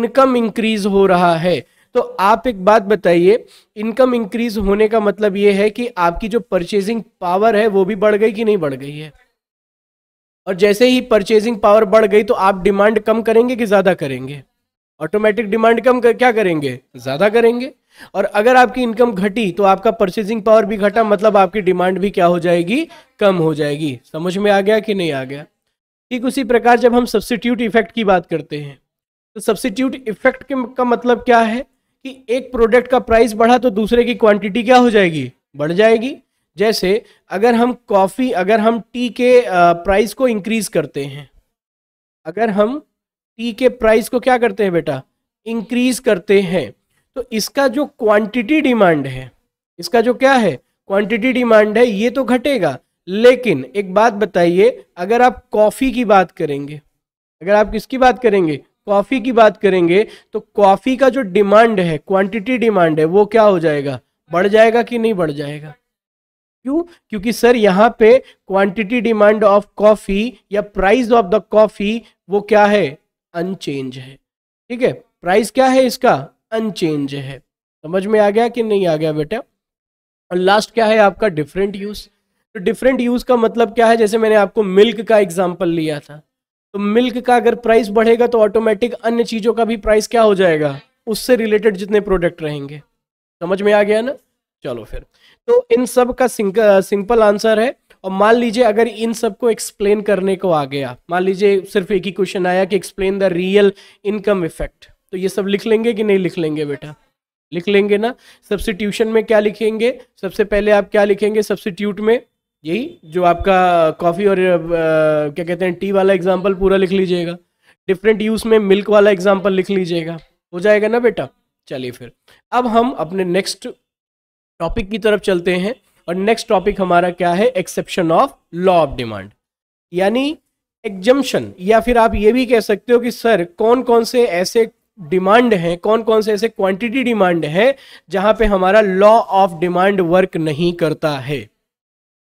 इनकम इंक्रीज हो रहा है तो आप एक बात बताइए इनकम इंक्रीज होने का मतलब ये है कि आपकी जो परचेजिंग पावर है वो भी बढ़ गई कि नहीं बढ़ गई है और जैसे ही परचेजिंग पावर बढ़ गई तो आप डिमांड कम करेंगे कि ज़्यादा करेंगे ऑटोमेटिक डिमांड कम कर, क्या करेंगे ज़्यादा करेंगे और अगर आपकी इनकम घटी तो आपका परचेजिंग पावर भी घटा मतलब आपकी डिमांड भी क्या हो जाएगी कम हो जाएगी समझ में आ गया कि नहीं आ गया ठीक उसी प्रकार जब हम सब्सिट्यूट इफेक्ट की बात करते हैं तो सब्सिट्यूट इफेक्ट के का मतलब क्या है कि एक प्रोडक्ट का प्राइस बढ़ा तो दूसरे की क्वांटिटी क्या हो जाएगी बढ़ जाएगी जैसे अगर हम कॉफ़ी अगर हम टी के प्राइस को इंक्रीज़ करते हैं अगर हम टी के प्राइस को क्या करते हैं बेटा इंक्रीज़ करते हैं तो इसका जो क्वांटिटी डिमांड है इसका जो क्या है क्वांटिटी डिमांड है ये तो घटेगा लेकिन एक बात बताइए अगर आप कॉफ़ी की बात करेंगे अगर आप किसकी बात करेंगे कॉफ़ी की बात करेंगे तो कॉफ़ी का जो डिमांड है क्वांटिटी डिमांड है वो क्या हो जाएगा बढ़ जाएगा कि नहीं बढ़ जाएगा क्यों क्योंकि सर यहाँ पे क्वांटिटी डिमांड ऑफ कॉफी या प्राइस ऑफ द कॉफी वो क्या है अनचेंज है ठीक है प्राइस क्या है इसका अनचेंज है समझ में आ गया कि नहीं आ गया बेटा और लास्ट क्या है आपका डिफरेंट यूज तो डिफरेंट यूज का मतलब क्या है जैसे मैंने आपको मिल्क का एग्जाम्पल लिया था तो मिल्क का अगर प्राइस बढ़ेगा तो ऑटोमेटिक अन्य चीजों का भी प्राइस क्या हो जाएगा उससे रिलेटेड जितने प्रोडक्ट रहेंगे समझ में आ गया ना चलो फिर तो इन सब का सिंपल आंसर है और मान लीजिए अगर इन सब को एक्सप्लेन करने को आ गया मान लीजिए सिर्फ एक ही क्वेश्चन आया कि explain the real income effect तो ये सब लिख लेंगे कि नहीं लिख लेंगे बेटा लिख लेंगे ना सब्सिट्यूशन में क्या लिखेंगे सबसे पहले आप क्या लिखेंगे सब्सिट्यूट में यही जो आपका कॉफ़ी और आ, क्या कहते हैं टी वाला एग्जाम्पल पूरा लिख लीजिएगा डिफरेंट यूज़ में मिल्क वाला एग्जाम्पल लिख लीजिएगा हो जाएगा ना बेटा चलिए फिर अब हम अपने नेक्स्ट टॉपिक की तरफ चलते हैं और नेक्स्ट टॉपिक हमारा क्या है exception of law of demand यानी एग्जम्पन या फिर आप ये भी कह सकते हो कि सर कौन कौन से ऐसे डिमांड हैं कौन कौन से ऐसे क्वांटिटी डिमांड हैं जहां पे हमारा लॉ ऑफ डिमांड वर्क नहीं करता है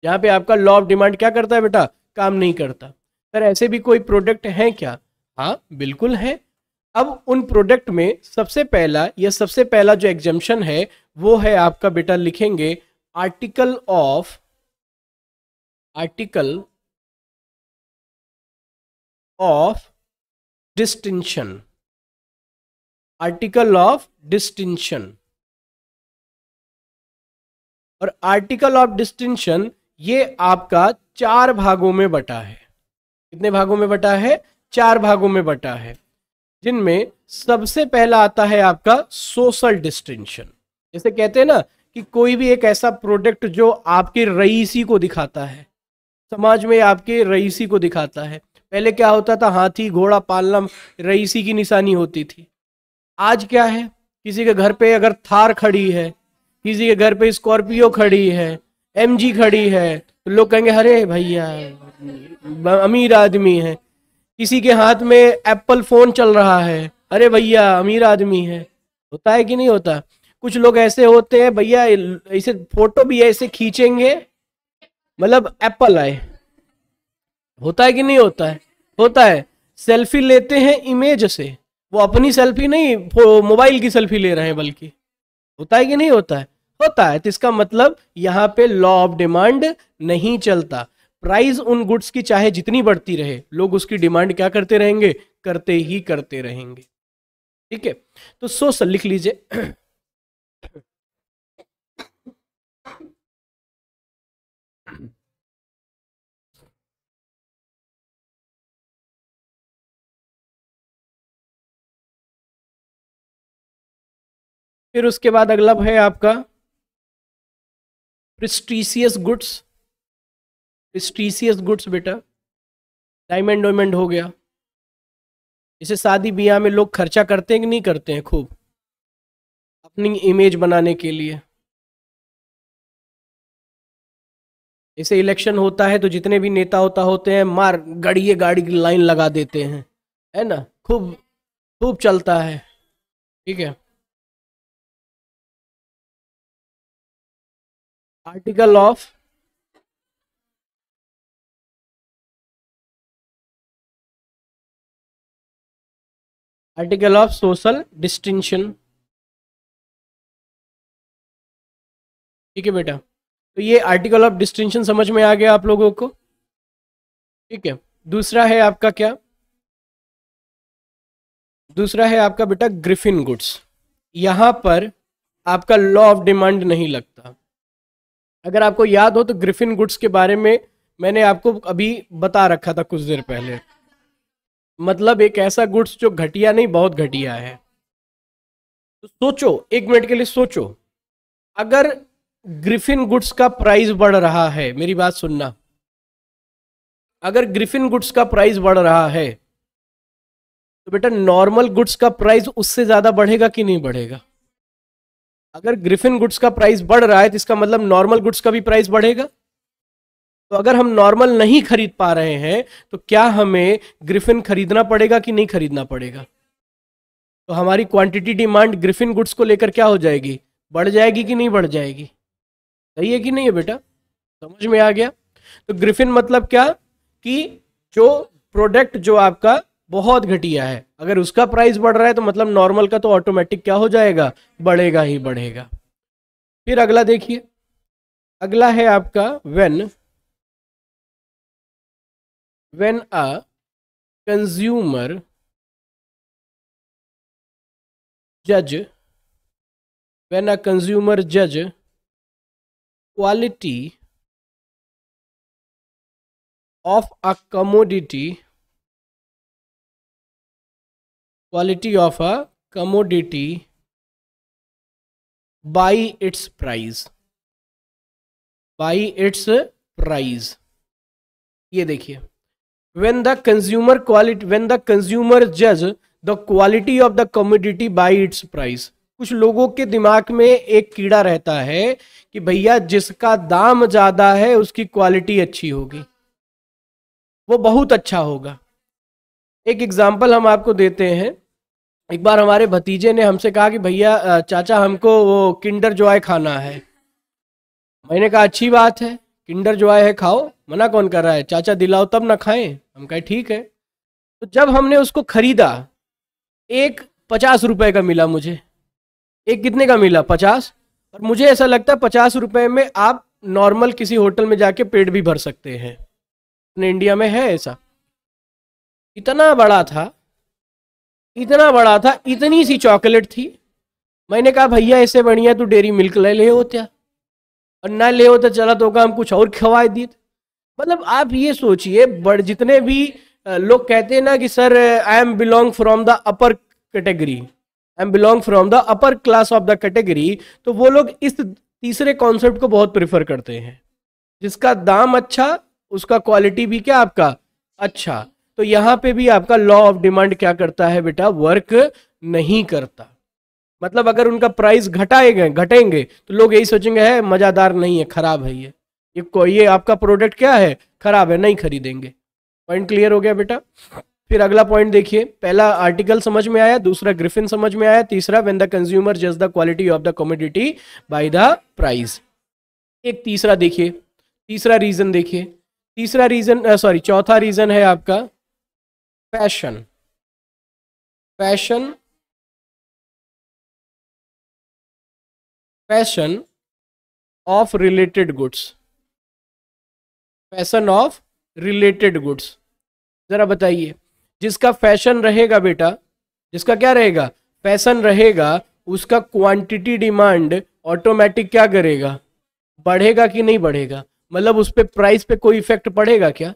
जहां पे आपका लॉ ऑफ डिमांड क्या करता है बेटा काम नहीं करता सर ऐसे भी कोई प्रोडक्ट है क्या हाँ बिल्कुल है अब उन प्रोडक्ट में सबसे पहला या सबसे पहला जो एग्जम्पन है वो है आपका बेटा लिखेंगे article of article of distinction article of distinction और आर्टिकल ऑफ डिस्टिंक्शन ये आपका चार भागों में बटा है कितने भागों में बटा है चार भागों में बटा है जिनमें सबसे पहला आता है आपका सोशल डिस्टिंक्शन जैसे कहते हैं ना कि कोई भी एक ऐसा प्रोडक्ट जो आपके रईसी को दिखाता है समाज में आपके रईसी को दिखाता है पहले क्या होता था हाथी घोड़ा पालना रईसी की निशानी होती थी आज क्या है किसी के घर पे अगर थार खड़ी है किसी के घर पे स्कॉर्पियो खड़ी है एमजी खड़ी है तो लोग कहेंगे अरे भैया अमीर आदमी है किसी के हाथ में एप्पल फोन चल रहा है अरे भैया अमीर आदमी है होता है कि नहीं होता कुछ लोग ऐसे होते हैं भैया इसे फोटो भी ऐसे खींचेंगे मतलब एप्पल आए होता है कि नहीं होता है होता है सेल्फी लेते हैं इमेज से वो अपनी सेल्फी नहीं मोबाइल की सेल्फी ले रहे हैं बल्कि होता है कि नहीं होता है होता है तो इसका मतलब यहाँ पे लॉ ऑफ डिमांड नहीं चलता प्राइस उन गुड्स की चाहे जितनी बढ़ती रहे लोग उसकी डिमांड क्या करते रहेंगे करते ही करते रहेंगे ठीक है तो सर लिख लीजिए फिर उसके बाद अगला है आपका प्रिस्टीसियस गुड्स स्ट्रीसियस गुड्स बेटा डायमंड वायमंड हो गया इसे शादी ब्याह में लोग खर्चा करते हैं कि नहीं करते हैं खूब अपनी इमेज बनाने के लिए इसे इलेक्शन होता है तो जितने भी नेता होता होते हैं मार गड़िए गाड़ी की लाइन लगा देते हैं है ना खूब खूब चलता है ठीक है article of article of social distinction ठीक है बेटा तो ये आर्टिकल ऑफ डिस्टिंक्शन समझ में आ गया आप लोगों को ठीक है दूसरा है आपका क्या दूसरा है आपका बेटा ग्रिफिन गुड्स यहां पर आपका लॉ ऑफ डिमांड नहीं लगता अगर आपको याद हो तो ग्रिफिन गुड्स के बारे में मैंने आपको अभी बता रखा था कुछ देर पहले मतलब एक ऐसा गुड्स जो घटिया नहीं बहुत घटिया है तो सोचो एक मिनट के लिए सोचो अगर ग्रिफिन गुड्स का प्राइस बढ़ रहा है मेरी बात सुनना अगर ग्रिफिन गुड्स का प्राइस बढ़ रहा है तो बेटा नॉर्मल गुड्स का प्राइस उससे ज्यादा बढ़ेगा कि नहीं बढ़ेगा अगर ग्रिफिन गुड्स का प्राइस बढ़ रहा है तो इसका मतलब नॉर्मल गुड्स का भी प्राइस बढ़ेगा तो अगर हम नॉर्मल नहीं खरीद पा रहे हैं तो क्या हमें ग्रिफिन खरीदना पड़ेगा कि नहीं खरीदना पड़ेगा तो हमारी क्वांटिटी डिमांड ग्रिफिन गुड्स को लेकर क्या हो जाएगी बढ़ जाएगी कि नहीं बढ़ जाएगी सही है कि नहीं है बेटा समझ में आ गया तो ग्रिफिन मतलब क्या कि जो प्रोडक्ट जो आपका बहुत घटिया है अगर उसका प्राइस बढ़ रहा है तो मतलब नॉर्मल का तो ऑटोमेटिक क्या हो जाएगा बढ़ेगा ही बढ़ेगा फिर अगला देखिए अगला है आपका when when a consumer judge when a consumer judge quality of a commodity quality of a commodity by its price by its price ये देखिए when the consumer quality when the consumer judge the quality of the commodity by its price कुछ लोगों के दिमाग में एक कीड़ा रहता है कि भैया जिसका दाम ज्यादा है उसकी क्वालिटी अच्छी होगी वो बहुत अच्छा होगा एक एग्जाम्पल हम आपको देते हैं एक बार हमारे भतीजे ने हमसे कहा कि भैया चाचा हमको वो किंडर जॉय खाना है मैंने कहा अच्छी बात है किंडर जॉय है खाओ मना कौन कर रहा है चाचा दिलाओ तब ना खाएं हम कहे ठीक है तो जब हमने उसको खरीदा एक पचास रुपए का मिला मुझे एक कितने का मिला पचास और मुझे ऐसा लगता है पचास रुपए में आप नॉर्मल किसी होटल में जाके पेट भी भर सकते हैं अपने इंडिया में है ऐसा इतना बड़ा था इतना बड़ा था इतनी सी चॉकलेट थी मैंने कहा भैया इससे बढ़िया तू डेरी मिल्क ले ले होते और ना ले होता तो चला तो हम कुछ और खवाए दिए मतलब आप ये सोचिए बड़ जितने भी लोग कहते हैं ना कि sir I am belong from the upper category I am belong from the upper class of the category तो वो लोग इस तीसरे कॉन्सेप्ट को बहुत प्रिफर करते हैं जिसका दाम अच्छा उसका क्वालिटी भी क्या आपका अच्छा तो यहाँ पे भी आपका लॉ ऑफ डिमांड क्या करता है बेटा वर्क नहीं करता मतलब अगर उनका प्राइस घटाए गए घटेंगे तो लोग यही सोचेंगे है मजादार नहीं है खराब है ये ये ये आपका प्रोडक्ट क्या है खराब है नहीं खरीदेंगे पॉइंट क्लियर हो गया बेटा फिर अगला पॉइंट देखिए पहला आर्टिकल समझ में आया दूसरा ग्रिफिन समझ में आया तीसरा वेन द कंज्यूमर जज the quality of the commodity by the price एक तीसरा देखिए तीसरा रीजन देखिए तीसरा रीजन सॉरी चौथा रीजन है आपका fashion fashion fashion of related goods fashion of related goods ज़रा बताइए जिसका फैशन रहेगा बेटा जिसका क्या रहेगा फैशन रहेगा उसका क्वांटिटी डिमांड ऑटोमेटिक क्या करेगा बढ़ेगा कि नहीं बढ़ेगा मतलब उस पर प्राइस पे कोई इफेक्ट पड़ेगा क्या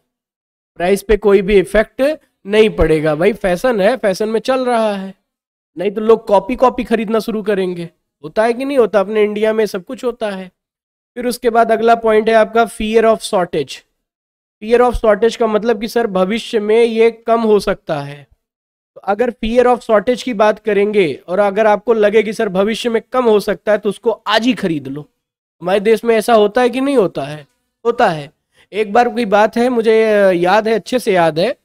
प्राइस पे कोई भी इफेक्ट नहीं पड़ेगा भाई फैशन है फैशन में चल रहा है नहीं तो लोग कॉपी कॉपी खरीदना शुरू करेंगे होता है कि नहीं होता अपने इंडिया में सब कुछ होता है फिर उसके बाद अगला पॉइंट है आपका fear of shortage fear of shortage का मतलब कि सर भविष्य में ये कम हो सकता है तो अगर फियर ऑफ शॉर्टेज की बात करेंगे और अगर आपको लगे कि सर भविष्य में कम हो सकता है तो उसको आज ही खरीद लो हमारे देश में ऐसा होता है कि नहीं होता है होता है एक बार की बात है मुझे याद है अच्छे से याद है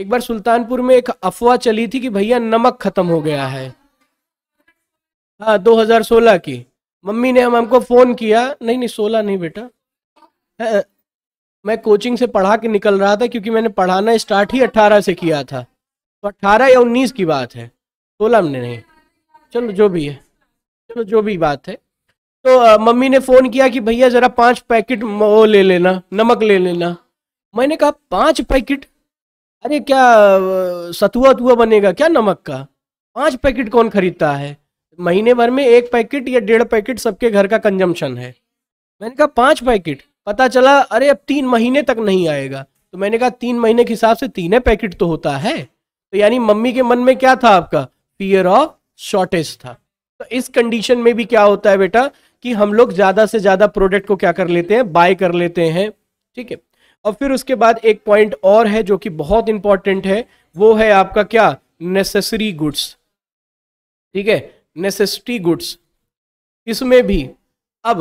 एक बार सुल्तानपुर में एक अफवाह चली थी कि भैया नमक खत्म हो गया है हाँ 2016 की मम्मी ने हम हमको फ़ोन किया नहीं नहीं सोलह नहीं बेटा है? मैं कोचिंग से पढ़ा के निकल रहा था क्योंकि मैंने पढ़ाना स्टार्ट ही अट्ठारह से किया था तो अट्ठारह या उन्नीस की बात है सोलह में नहीं चलो जो भी है चलो जो भी बात है तो आ, मम्मी ने फ़ोन किया कि भैया ज़रा पाँच पैकेट वो ले लेना नमक ले लेना मैंने कहा पाँच पैकेट अरे क्या सतुआ तुआ बनेगा क्या नमक का पाँच पैकेट कौन खरीदता है महीने भर में एक पैकेट या डेढ़ पैकेट सबके घर का कंजम्पशन है मैंने कहा पांच पैकेट पता चला अरे अब तीन महीने तक नहीं आएगा तो मैंने कहा तीन महीने के हिसाब से तीन पैकेट तो होता है तो यानी मम्मी के मन में क्या था आपका फियर ऑफ शॉर्टेज था तो इस कंडीशन में भी क्या होता है बेटा कि हम लोग ज़्यादा से ज़्यादा प्रोडक्ट को क्या कर लेते हैं बाय कर लेते हैं ठीक है और फिर उसके बाद एक पॉइंट और है जो कि बहुत इंपॉर्टेंट है वो है आपका क्या नेसेसरी गुड्स ठीक है नेसेसिटी गुड्स इसमें भी अब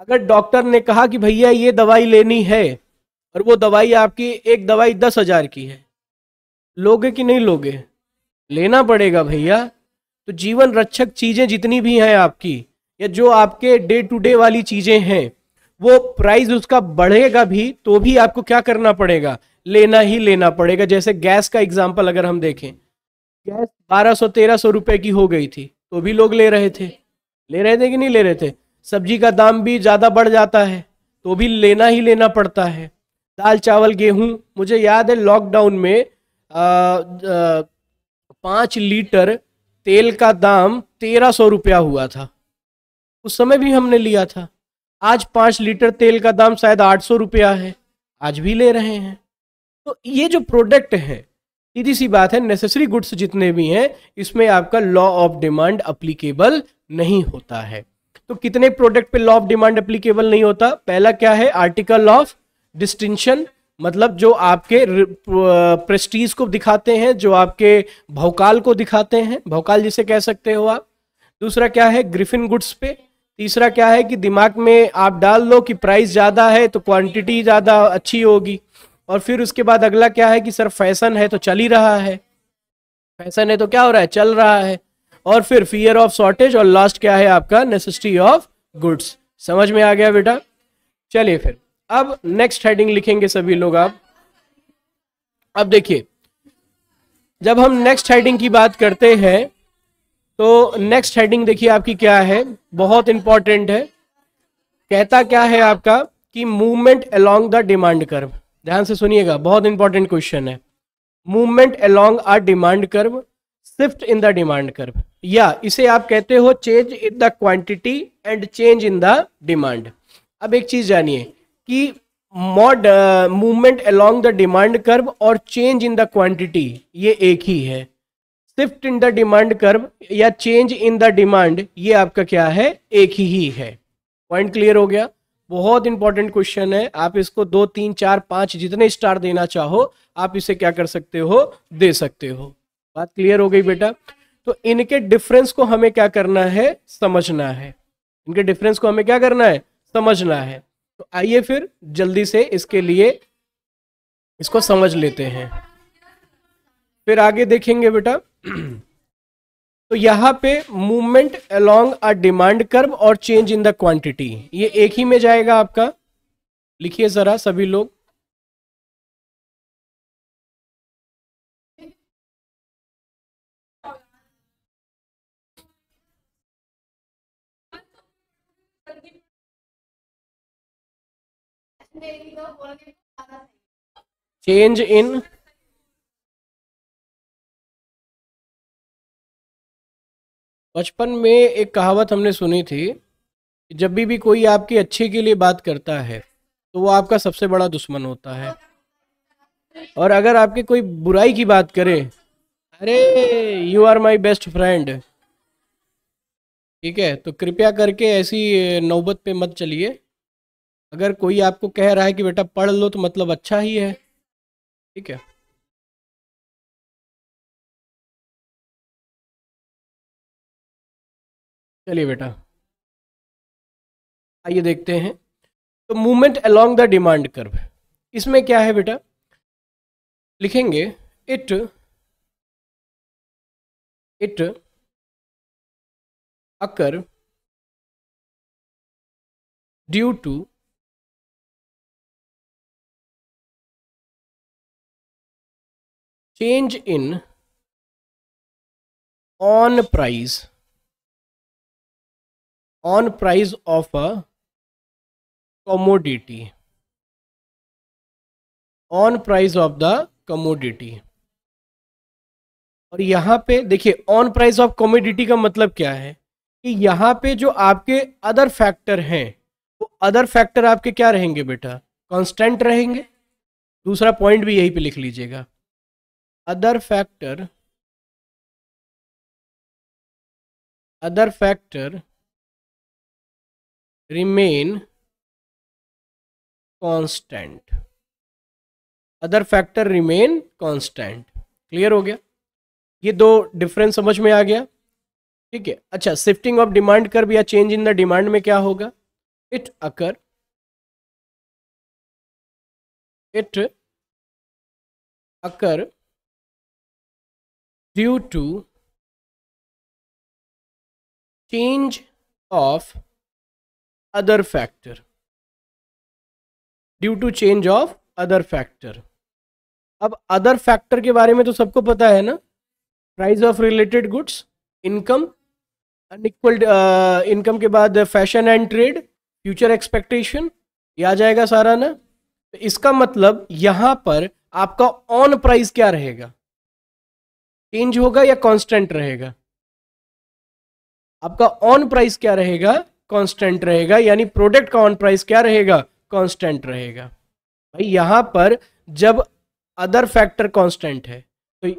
अगर डॉक्टर ने कहा कि भैया ये दवाई लेनी है और वो दवाई आपकी एक दवाई दस हजार की है लोगे कि नहीं लोगे लेना पड़ेगा भैया तो जीवन रक्षक चीज़ें जितनी भी हैं आपकी या जो आपके डे टू डे वाली चीज़ें हैं वो प्राइस उसका बढ़ेगा भी तो भी आपको क्या करना पड़ेगा लेना ही लेना पड़ेगा जैसे गैस का एग्जाम्पल अगर हम देखें गैस बारह सौ तेरह सौ रुपये की हो गई थी तो भी लोग ले रहे थे ले रहे थे कि नहीं ले रहे थे सब्जी का दाम भी ज़्यादा बढ़ जाता है तो भी लेना ही लेना पड़ता है दाल चावल गेहूं मुझे याद है लॉकडाउन में पाँच लीटर तेल का दाम तेरह सौ रुपया हुआ था उस समय भी हमने लिया था आज पाँच लीटर तेल का दाम शायद आठ सौ रुपया है आज भी ले रहे हैं तो ये जो प्रोडक्ट हैं सीधी सी बात है नेसेसरी गुड्स जितने भी हैं इसमें आपका लॉ ऑफ डिमांड अप्लीकेबल नहीं होता है तो कितने प्रोडक्ट पे लॉ ऑफ डिमांड अप्लीकेबल नहीं होता पहला क्या है आर्टिकल ऑफ डिस्टिंक्शन मतलब जो आपके प्रेस्टीज को दिखाते हैं जो आपके भौकाल को दिखाते हैं भौकाल जिसे कह सकते हो आप दूसरा क्या है ग्रिफिन गुड्स पे तीसरा क्या है कि दिमाग में आप डाल लो कि प्राइस ज़्यादा है तो क्वांटिटी ज़्यादा अच्छी होगी और फिर उसके बाद अगला क्या है कि सर फैशन है तो चल ही रहा है फैशन है तो क्या हो रहा है चल रहा है और फिर फियर ऑफ शॉर्टेज और लास्ट क्या है आपका नेसेसिटी ऑफ गुड्स समझ में आ गया बेटा चलिए फिर अब नेक्स्ट हेडिंग लिखेंगे सभी लोग आप अब देखिए जब हम नेक्स्ट हेडिंग की बात करते हैं तो नेक्स्ट हेडिंग देखिए आपकी क्या है बहुत इंपॉर्टेंट है कहता क्या है आपका कि movement along the demand curve ध्यान से सुनिएगा बहुत इंपॉर्टेंट क्वेश्चन है movement along our demand curve shift in the demand curve या इसे आप कहते हो change in the quantity and change in the demand अब एक चीज जानिए कि मॉड movement along the demand curve और चेंज इन द क्वांटिटी ये एक ही है shift in the demand curve या चेंज इन द डिमांड ये आपका क्या है एक ही, ही है पॉइंट क्लियर हो गया बहुत इंपॉर्टेंट क्वेश्चन है आप इसको दो तीन चार पांच जितने स्टार देना चाहो आप इसे क्या कर सकते हो दे सकते हो बात क्लियर हो गई बेटा तो इनके डिफरेंस को हमें क्या करना है समझना है इनके डिफरेंस को हमें क्या करना है समझना है तो आइए फिर जल्दी से इसके लिए इसको समझ लेते हैं फिर आगे देखेंगे बेटा तो यहाँ पे movement along a demand curve और चेंज इन द क्वांटिटी ये एक ही में जाएगा आपका लिखिए जरा सभी लोग चेंज इन बचपन में एक कहावत हमने सुनी थी कि जब भी भी कोई आपकी अच्छे के लिए बात करता है तो वो आपका सबसे बड़ा दुश्मन होता है और अगर आपकी कोई बुराई की बात करे अरे you are my best friend ठीक है तो कृपया करके ऐसी नौबत पे मत चलिए अगर कोई आपको कह रहा है कि बेटा पढ़ लो तो मतलब अच्छा ही है ठीक है चलिए बेटा आइए देखते हैं तो movement along the demand curve इसमें क्या है बेटा लिखेंगे it it occur due to change in on price on price of a commodity on price of the commodity और यहां पे देखिए ऑन प्राइस ऑफ कॉमोडिटी का मतलब क्या है कि यहां पे जो आपके अदर फैक्टर हैं वो अदर फैक्टर आपके क्या रहेंगे बेटा कांस्टेंट रहेंगे दूसरा पॉइंट भी यहीं पे लिख लीजिएगा other factor other factor remain constant other factor remain constant clear हो गया ये दो डिफरेंस समझ में आ गया ठीक है अच्छा शिफ्टिंग ऑफ डिमांड कर्व या चेंज इन द डिमांड में क्या होगा it occur it occur due to change of other factor due to change of other factor अब अदर फैक्टर के बारे में तो सबको पता है ना price of related goods income unequal income के बाद fashion and trade future expectation ये आ जाएगा सारा ना तो इसका मतलब यहां पर आपका ऑन प्राइस क्या रहेगा चेंज होगा या कांस्टेंट रहेगा आपका ऑन प्राइस क्या रहेगा कांस्टेंट रहेगा यानी प्रोडक्ट का ऑन प्राइस क्या रहेगा कांस्टेंट रहेगा भाई यहां पर जब अदर फैक्टर कांस्टेंट है तो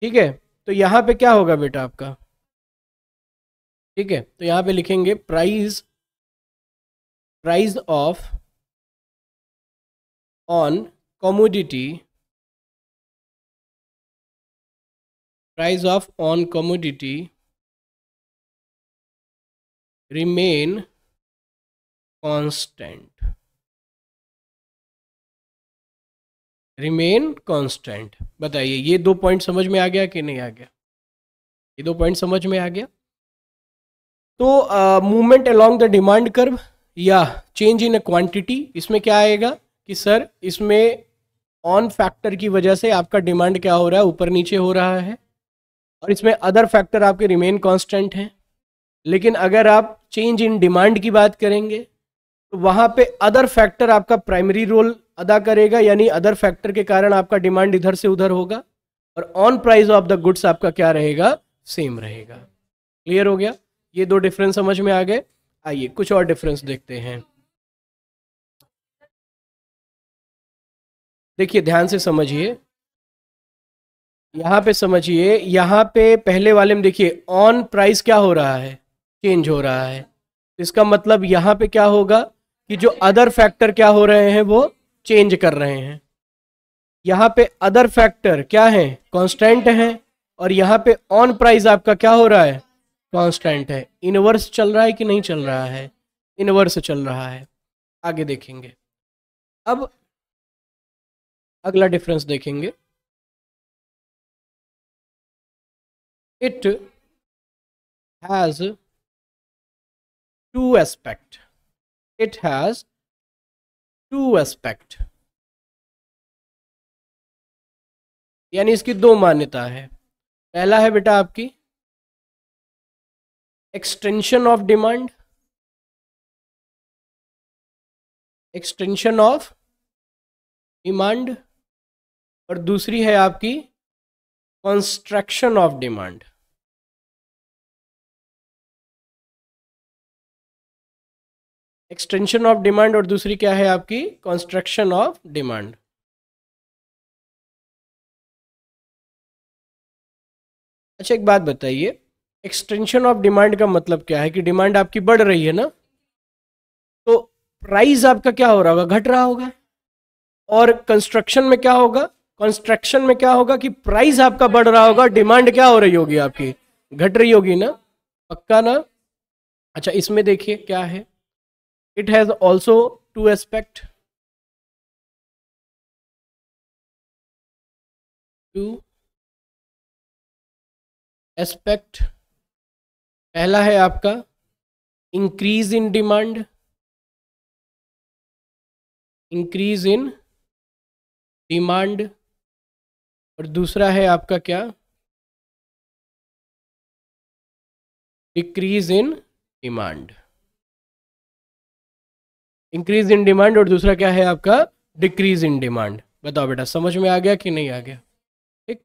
ठीक है तो यहां पे क्या होगा बेटा आपका ठीक है तो यहां पे लिखेंगे price price of on commodity price of on commodity remain constant remain constant बताइए ये दो पॉइंट समझ में आ गया कि नहीं आ गया ये दो पॉइंट समझ में आ गया तो movement along the demand curve या चेंज इन अ क्वांटिटी इसमें क्या आएगा कि सर इसमें ऑन फैक्टर की वजह से आपका डिमांड क्या हो रहा है ऊपर नीचे हो रहा है और इसमें अदर फैक्टर आपके रिमेन कांस्टेंट हैं लेकिन अगर आप चेंज इन डिमांड की बात करेंगे तो वहां पे अदर फैक्टर आपका प्राइमरी रोल अदा करेगा यानी अदर फैक्टर के कारण आपका डिमांड इधर से उधर होगा और on price of the goods आपका क्या रहेगा सेम रहेगा क्लियर हो गया ये दो डिफरेंस समझ में आ गए आइए कुछ और डिफरेंस देखते हैं देखिए ध्यान से समझिए यहां पे समझिए यहां पे पहले वाले में देखिए ऑन प्राइस क्या हो रहा है चेंज हो रहा है इसका मतलब यहाँ पे क्या होगा कि जो अदर फैक्टर क्या हो रहे हैं वो चेंज कर रहे हैं यहाँ पे अदर फैक्टर क्या है कांस्टेंट है और यहाँ पे ऑन प्राइस आपका क्या हो रहा है कांस्टेंट है इनवर्स चल रहा है कि नहीं चल रहा है इनवर्स चल रहा है आगे देखेंगे अब अगला डिफरेंस देखेंगे it has two aspect it has two aspect यानी इसकी दो मान्यता है पहला है बेटा आपकी extension of demand extension of demand और दूसरी है आपकी construction of demand extension of demand और दूसरी क्या है आपकी कंस्ट्रक्शन ऑफ डिमांड अच्छा एक बात बताइए एक्सटेंशन ऑफ डिमांड का मतलब क्या है कि डिमांड आपकी बढ़ रही है ना तो प्राइस आपका क्या हो रहा होगा घट रहा होगा और कंस्ट्रक्शन में क्या होगा कंस्ट्रक्शन में क्या होगा कि प्राइस आपका बढ़ रहा होगा डिमांड क्या हो रही होगी आपकी घट रही होगी ना पक्का ना अच्छा इसमें देखिए क्या है it has also two aspect two aspect पहला है आपका increase in demand increase in demand और दूसरा है आपका क्या decrease in demand increase in demand और दूसरा क्या है आपका डिक्रीज इन डिमांड बताओ बेटा समझ में आ गया कि नहीं आ गया ठीक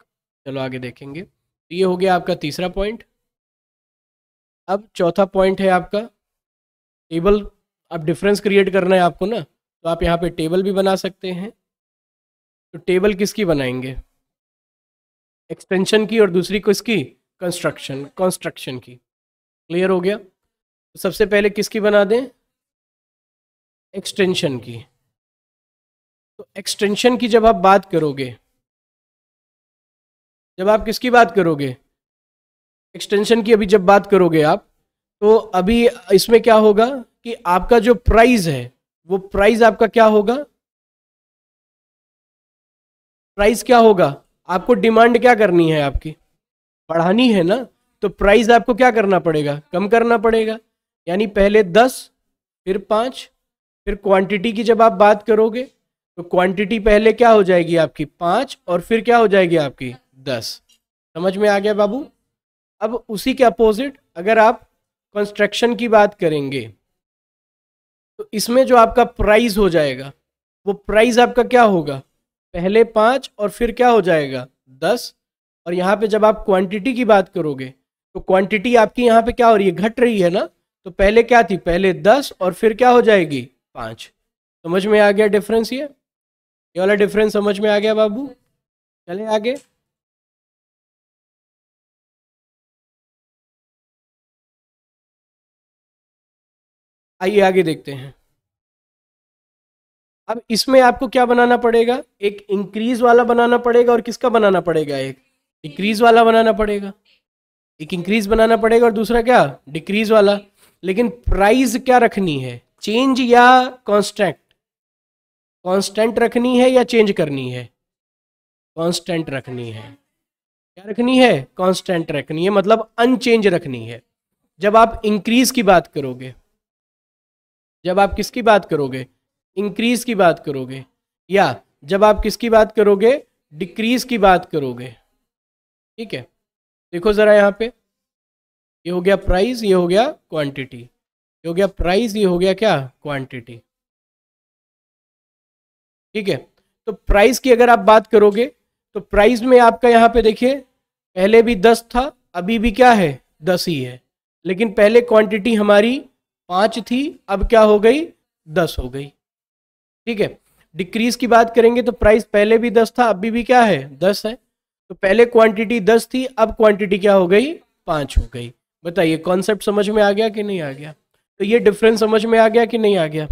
चलो आगे देखेंगे तो ये हो गया आपका तीसरा पॉइंट अब चौथा पॉइंट है आपका टेबल अब डिफरेंस क्रिएट करना है आपको ना तो आप यहाँ पे टेबल भी बना सकते हैं तो टेबल किसकी बनाएंगे एक्सटेंशन की और दूसरी किसकी कंस्ट्रक्शन कंस्ट्रक्शन की क्लियर हो गया तो सबसे पहले किसकी बना दें एक्सटेंशन की तो एक्सटेंशन की जब आप बात करोगे जब आप किसकी बात करोगे एक्सटेंशन की अभी जब बात करोगे आप तो अभी इसमें क्या होगा कि आपका जो प्राइस है वो प्राइस आपका क्या होगा प्राइस क्या होगा आपको डिमांड क्या करनी है आपकी बढ़ानी है ना तो प्राइस आपको क्या करना पड़ेगा कम करना पड़ेगा यानी पहले दस फिर पाँच फिर क्वांटिटी की जब आप बात करोगे तो क्वांटिटी पहले क्या हो जाएगी आपकी पाँच और फिर क्या हो जाएगी आपकी दस समझ में आ गया बाबू अब उसी के अपोजिट अगर आप कंस्ट्रक्शन की बात करेंगे तो इसमें जो आपका प्राइस हो जाएगा वो प्राइस आपका क्या होगा पहले पाँच और फिर क्या हो जाएगा दस और यहाँ पे जब आप क्वांटिटी की बात करोगे तो क्वांटिटी आपकी यहाँ पे क्या हो रही है घट रही है ना तो पहले क्या थी पहले दस और फिर क्या हो जाएगी पाँच समझ में आ गया डिफरेंस ये ये वाला डिफरेंस समझ में आ गया बाबू चले आगे आइए आगे देखते हैं अब इसमें आपको क्या बनाना पड़ेगा एक इंक्रीज वाला बनाना पड़ेगा और किसका बनाना पड़ेगा एक डिक्रीज वाला बनाना पड़ेगा एक इंक्रीज बनाना पड़ेगा और दूसरा क्या डिक्रीज वाला लेकिन प्राइस क्या रखनी है चेंज या कांस्टेंट कांस्टेंट रखनी है या चेंज करनी है कांस्टेंट रखनी है क्या रखनी है कांस्टेंट रखनी है मतलब अनचेंज रखनी है जब आप इंक्रीज की बात करोगे जब आप किसकी बात करोगे इंक्रीज की बात करोगे या जब आप किसकी बात करोगे डिक्रीज की बात करोगे ठीक है देखो ज़रा यहाँ पे ये हो गया प्राइस ये हो गया क्वांटिटी ये हो गया प्राइस ये हो गया क्या क्वांटिटी ठीक है तो प्राइस की अगर आप बात करोगे तो प्राइस में आपका यहाँ पे देखिए पहले भी दस था अभी भी क्या है दस ही है लेकिन पहले क्वांटिटी हमारी पांच थी अब क्या हो गई दस हो गई ठीक है डिक्रीज की बात करेंगे तो प्राइस पहले भी दस था अभी भी क्या है दस है तो पहले क्वांटिटी दस थी अब क्वांटिटी क्या हो गई पांच हो गई बताइए कॉन्सेप्ट समझ में आ गया कि नहीं आ गया तो ये डिफरेंस समझ में आ गया कि नहीं आ गया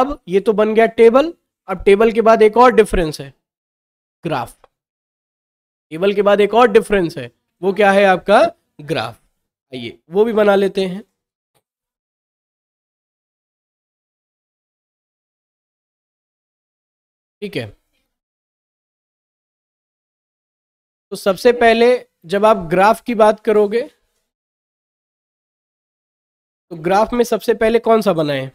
अब ये तो बन गया टेबल अब टेबल के बाद एक और डिफरेंस है ग्राफ टेबल के बाद एक और डिफरेंस है वो क्या है आपका ग्राफ आइए वो भी बना लेते हैं ठीक है तो सबसे पहले जब आप ग्राफ की बात करोगे तो ग्राफ में सबसे पहले कौन सा बना है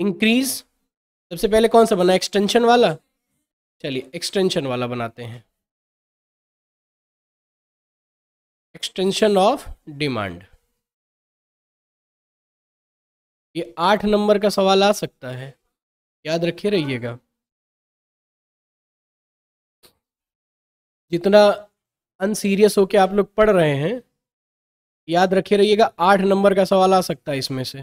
इंक्रीज सबसे पहले कौन सा बना एक्सटेंशन वाला चलिए एक्सटेंशन वाला बनाते हैं एक्सटेंशन ऑफ डिमांड ये आठ नंबर का सवाल आ सकता है याद रखे रहिएगा जितना अनसीरियस होके आप लोग पढ़ रहे हैं याद रखे रहिएगा आठ नंबर का सवाल आ सकता है इसमें से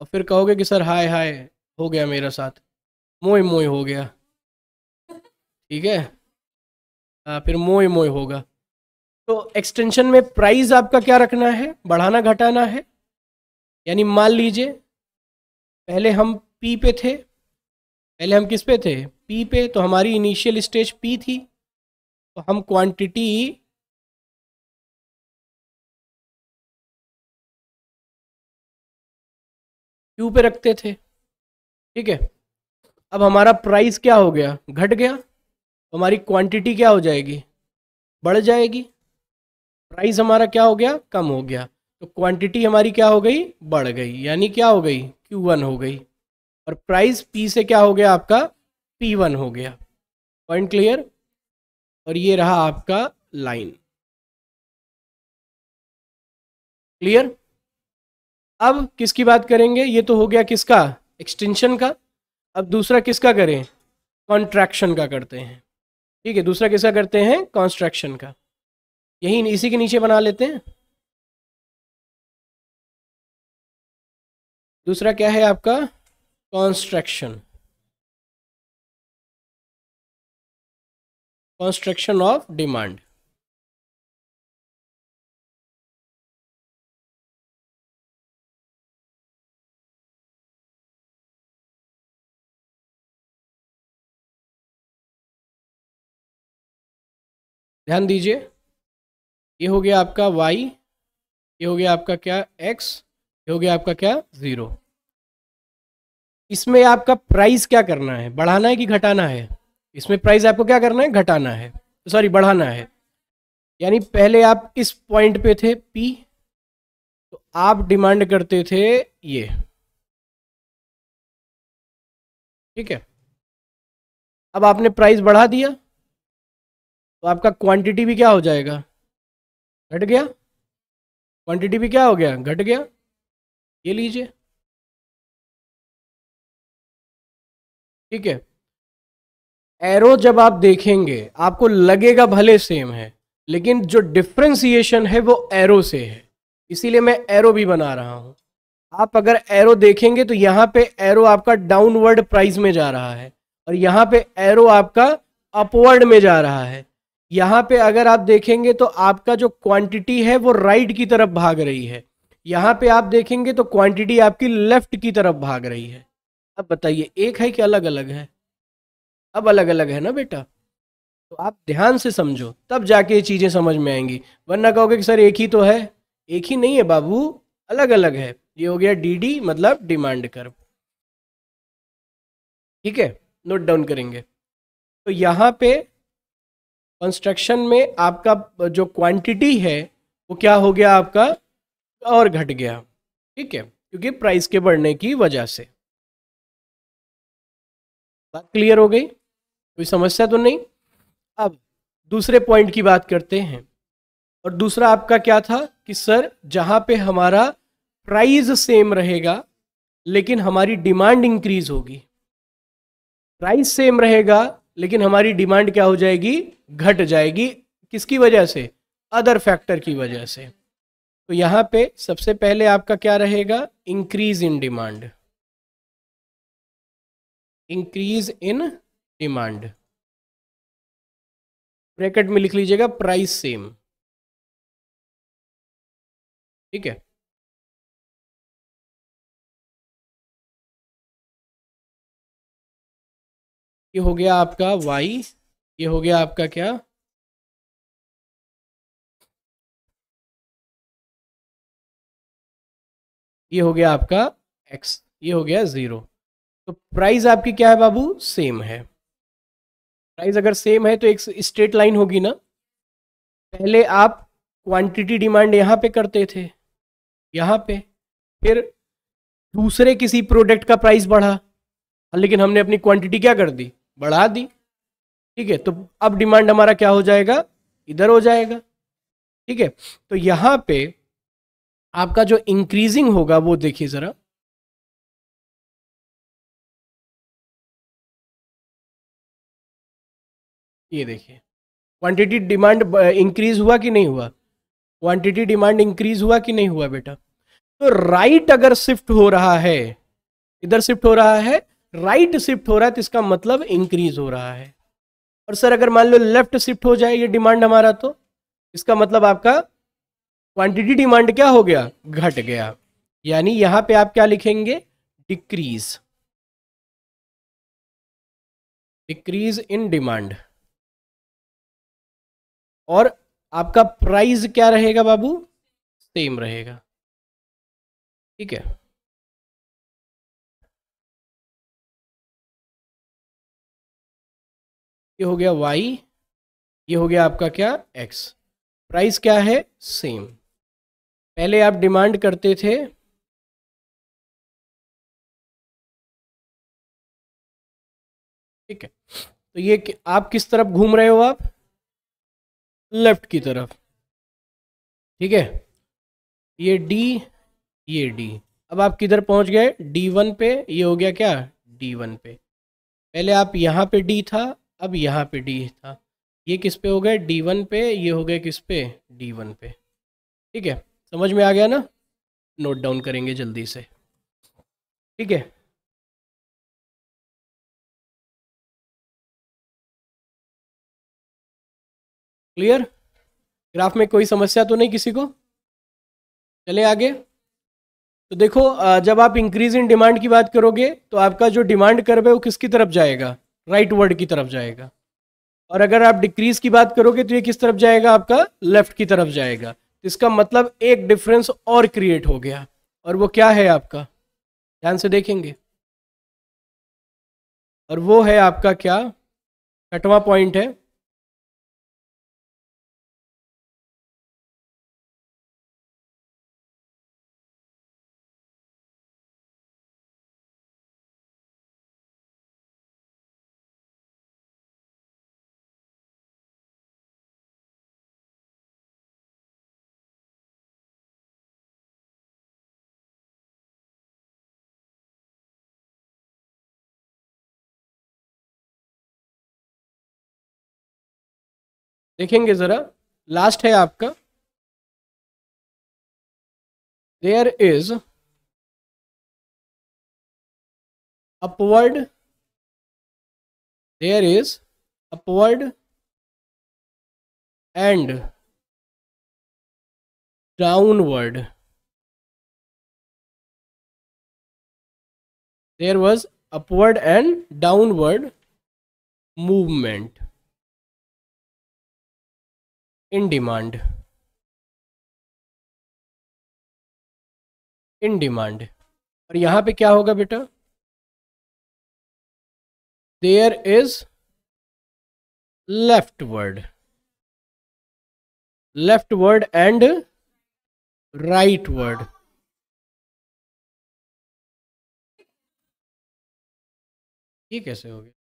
और फिर कहोगे कि सर हाय हाय हो गया मेरा साथ मोय मोय हो गया ठीक है आ, फिर मोय मोय होगा तो एक्सटेंशन में प्राइस आपका क्या रखना है बढ़ाना घटाना है यानी मान लीजिए पहले हम पी पे थे पहले हम किस पे थे पी पे तो हमारी इनिशियल स्टेज पी थी तो हम क्वांटिटी क्यू पे रखते थे ठीक है अब हमारा प्राइस क्या हो गया घट गया हमारी क्वांटिटी क्या हो जाएगी बढ़ जाएगी प्राइस हमारा क्या हो गया कम हो गया तो क्वांटिटी हमारी क्या हो गई बढ़ गई यानी क्या हो गई क्यू वन हो गई और प्राइस पी से क्या हो गया आपका पी वन हो गया पॉइंट क्लियर और ये रहा आपका लाइन क्लियर अब किसकी बात करेंगे ये तो हो गया किसका एक्सटेंशन का अब दूसरा किसका करें कॉन्ट्रैक्शन का करते हैं ठीक है दूसरा किसका करते हैं कॉन्स्ट्रक्शन का यही इसी के नीचे बना लेते हैं दूसरा क्या है आपका कॉन्स्ट्रक्शन कॉन्स्ट्रक्शन ऑफ डिमांड ध्यान दीजिए ये हो गया आपका वाई ये हो गया आपका क्या एक्स ये हो गया आपका क्या ज़ीरो इसमें आपका प्राइस क्या करना है बढ़ाना है कि घटाना है इसमें प्राइस आपको क्या करना है घटाना है सॉरी बढ़ाना है यानी पहले आप इस पॉइंट पे थे पी तो आप डिमांड करते थे ये ठीक है अब आपने प्राइस बढ़ा दिया तो आपका क्वांटिटी भी क्या हो जाएगा घट गया क्वांटिटी भी क्या हो गया घट गया ये लीजिए ठीक है एरो जब आप देखेंगे आपको लगेगा भले सेम है लेकिन जो डिफ्रेंसिएशन है वो एरो से है इसीलिए मैं एरो भी बना रहा हूं आप अगर एरो देखेंगे तो यहां पे एरो आपका डाउनवर्ड प्राइस में जा रहा है और यहां पे एरो आपका अपवर्ड में जा रहा है यहाँ पे अगर आप देखेंगे तो आपका जो क्वांटिटी है वो राइट की तरफ भाग रही है यहाँ पे आप देखेंगे तो क्वांटिटी आपकी लेफ्ट की तरफ भाग रही है अब बताइए एक है कि अलग अलग है अब अलग अलग है ना बेटा तो आप ध्यान से समझो तब जाके ये चीज़ें समझ में आएंगी वरना कहोगे कि सर एक ही तो है एक ही नहीं है बाबू अलग अलग है ये हो गया डीडी मतलब डिमांड कर्व ठीक है नोट डाउन करेंगे तो यहाँ पे कंस्ट्रक्शन में आपका जो क्वांटिटी है वो क्या हो गया आपका और घट गया ठीक है क्योंकि प्राइस के बढ़ने की वजह से बात क्लियर हो गई कोई समस्या तो नहीं अब दूसरे पॉइंट की बात करते हैं और दूसरा आपका क्या था कि सर जहां पे हमारा प्राइस सेम रहेगा लेकिन हमारी डिमांड इंक्रीज होगी प्राइस सेम रहेगा लेकिन हमारी डिमांड क्या हो जाएगी घट जाएगी किसकी वजह से अदर फैक्टर की वजह से तो यहाँ पे सबसे पहले आपका क्या रहेगा increase in demand increase in demand bracket में लिख लीजिएगा प्राइस सेम ठीक है ये हो गया आपका वाई ये हो गया आपका क्या ये हो गया आपका एक्स ये हो गया ज़ीरो तो प्राइस आपकी क्या है बाबू सेम है प्राइस अगर सेम है तो एक स्ट्रेट लाइन होगी ना पहले आप क्वांटिटी डिमांड यहां पे करते थे यहां पे फिर दूसरे किसी प्रोडक्ट का प्राइस बढ़ा लेकिन हमने अपनी क्वांटिटी क्या कर दी बढ़ा दी ठीक है तो अब डिमांड हमारा क्या हो जाएगा इधर हो जाएगा ठीक है तो यहां पे आपका जो इंक्रीजिंग होगा वो देखिए ज़रा ये देखिए क्वांटिटी डिमांड इंक्रीज हुआ कि नहीं हुआ क्वांटिटी डिमांड इंक्रीज हुआ कि नहीं हुआ बेटा तो राइट अगर शिफ्ट हो रहा है इधर शिफ्ट हो रहा है राइट right शिफ्ट हो रहा है तो इसका मतलब इंक्रीज हो रहा है और सर अगर मान लो लेफ्ट शिफ्ट हो जाए ये डिमांड हमारा तो इसका मतलब आपका क्वांटिटी डिमांड क्या हो गया घट गया यानी यहां पे आप क्या लिखेंगे डिक्रीज डिक्रीज इन डिमांड और आपका प्राइस क्या रहेगा बाबू सेम रहेगा ठीक है ये हो गया वाई ये हो गया आपका क्या एक्स प्राइस क्या है सेम पहले आप डिमांड करते थे ठीक है तो ये कि, आप किस तरफ घूम रहे हो आप लेफ्ट की तरफ ठीक है ये डी ये डी अब आप किधर पहुंच गए डी वन पे ये हो गया क्या डी वन पे पहले आप यहां पे डी था अब यहाँ पे डी था ये किस पे हो गए डी वन पे ये हो गए किस पे डी वन पे ठीक है समझ में आ गया ना नोट डाउन करेंगे जल्दी से ठीक है क्लियर ग्राफ में कोई समस्या तो नहीं किसी को चले आगे तो देखो जब आप इंक्रीज इन डिमांड की बात करोगे तो आपका जो डिमांड कर्व है वो किसकी तरफ जाएगा राइट वर्ड की तरफ जाएगा और अगर आप डिक्रीज की बात करोगे तो ये किस तरफ जाएगा आपका लेफ्ट की तरफ जाएगा तो इसका मतलब एक डिफरेंस और क्रिएट हो गया और वो क्या है आपका ध्यान से देखेंगे और वो है आपका क्या छठवां पॉइंट है देखेंगे ज़रा लास्ट है आपका there is upward there is upward and downward there was upward and downward movement in demand in demand और यहां पे क्या होगा बेटा there is leftward leftward and rightward ये कैसे हो गया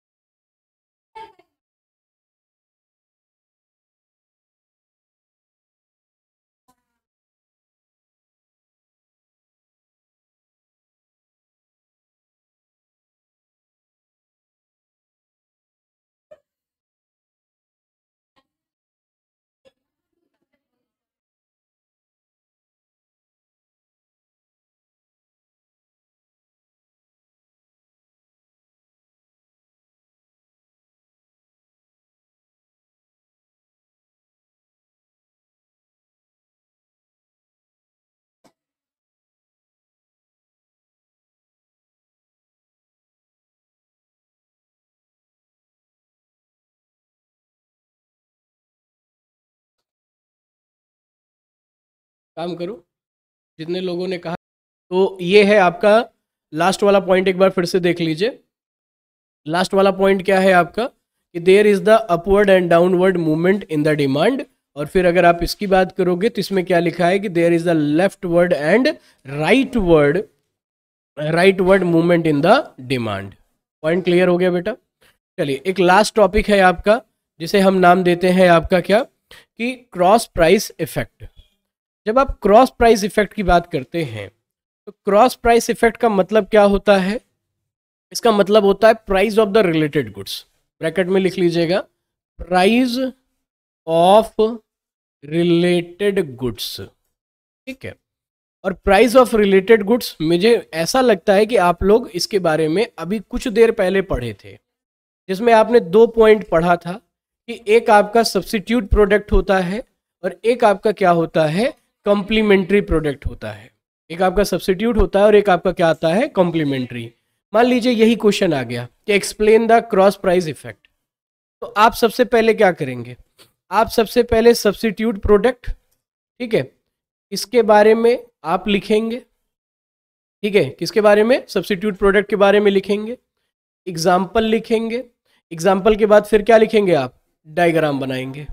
काम करो जितने लोगों ने कहा तो ये है आपका लास्ट वाला पॉइंट एक बार फिर से देख लीजिए लास्ट वाला पॉइंट क्या है आपका कि there is the upward and downward movement in the demand और फिर अगर आप इसकी बात करोगे तो इसमें क्या लिखा है कि there is the leftward and rightward rightward movement in the demand point clear हो गया बेटा चलिए एक लास्ट टॉपिक है आपका जिसे हम नाम देते हैं आपका क्या कि क्रॉस प्राइस इफेक्ट जब आप क्रॉस प्राइस इफेक्ट की बात करते हैं तो क्रॉस प्राइस इफेक्ट का मतलब क्या होता है इसका मतलब होता है price of the related goods bracket में लिख लीजिएगा प्राइस ऑफ रिलेटेड गुड्स ठीक है और प्राइस ऑफ रिलेटेड गुड्स मुझे ऐसा लगता है कि आप लोग इसके बारे में अभी कुछ देर पहले पढ़े थे जिसमें आपने दो पॉइंट पढ़ा था कि एक आपका सब्सिट्यूट प्रोडक्ट होता है और एक आपका क्या होता है कॉम्प्लीमेंट्री प्रोडक्ट होता है एक आपका सब्सिट्यूट होता है और एक आपका क्या आता है कॉम्प्लीमेंट्री मान लीजिए यही क्वेश्चन आ गया कि explain the cross price effect तो आप सबसे पहले क्या करेंगे आप सबसे पहले सब्सिट्यूट प्रोडक्ट ठीक है इसके बारे में आप लिखेंगे ठीक है किसके बारे में सब्सिट्यूट प्रोडक्ट के बारे में लिखेंगे एग्जाम्पल लिखेंगे एग्जाम्पल के बाद फिर क्या लिखेंगे आप डायग्राम बनाएंगे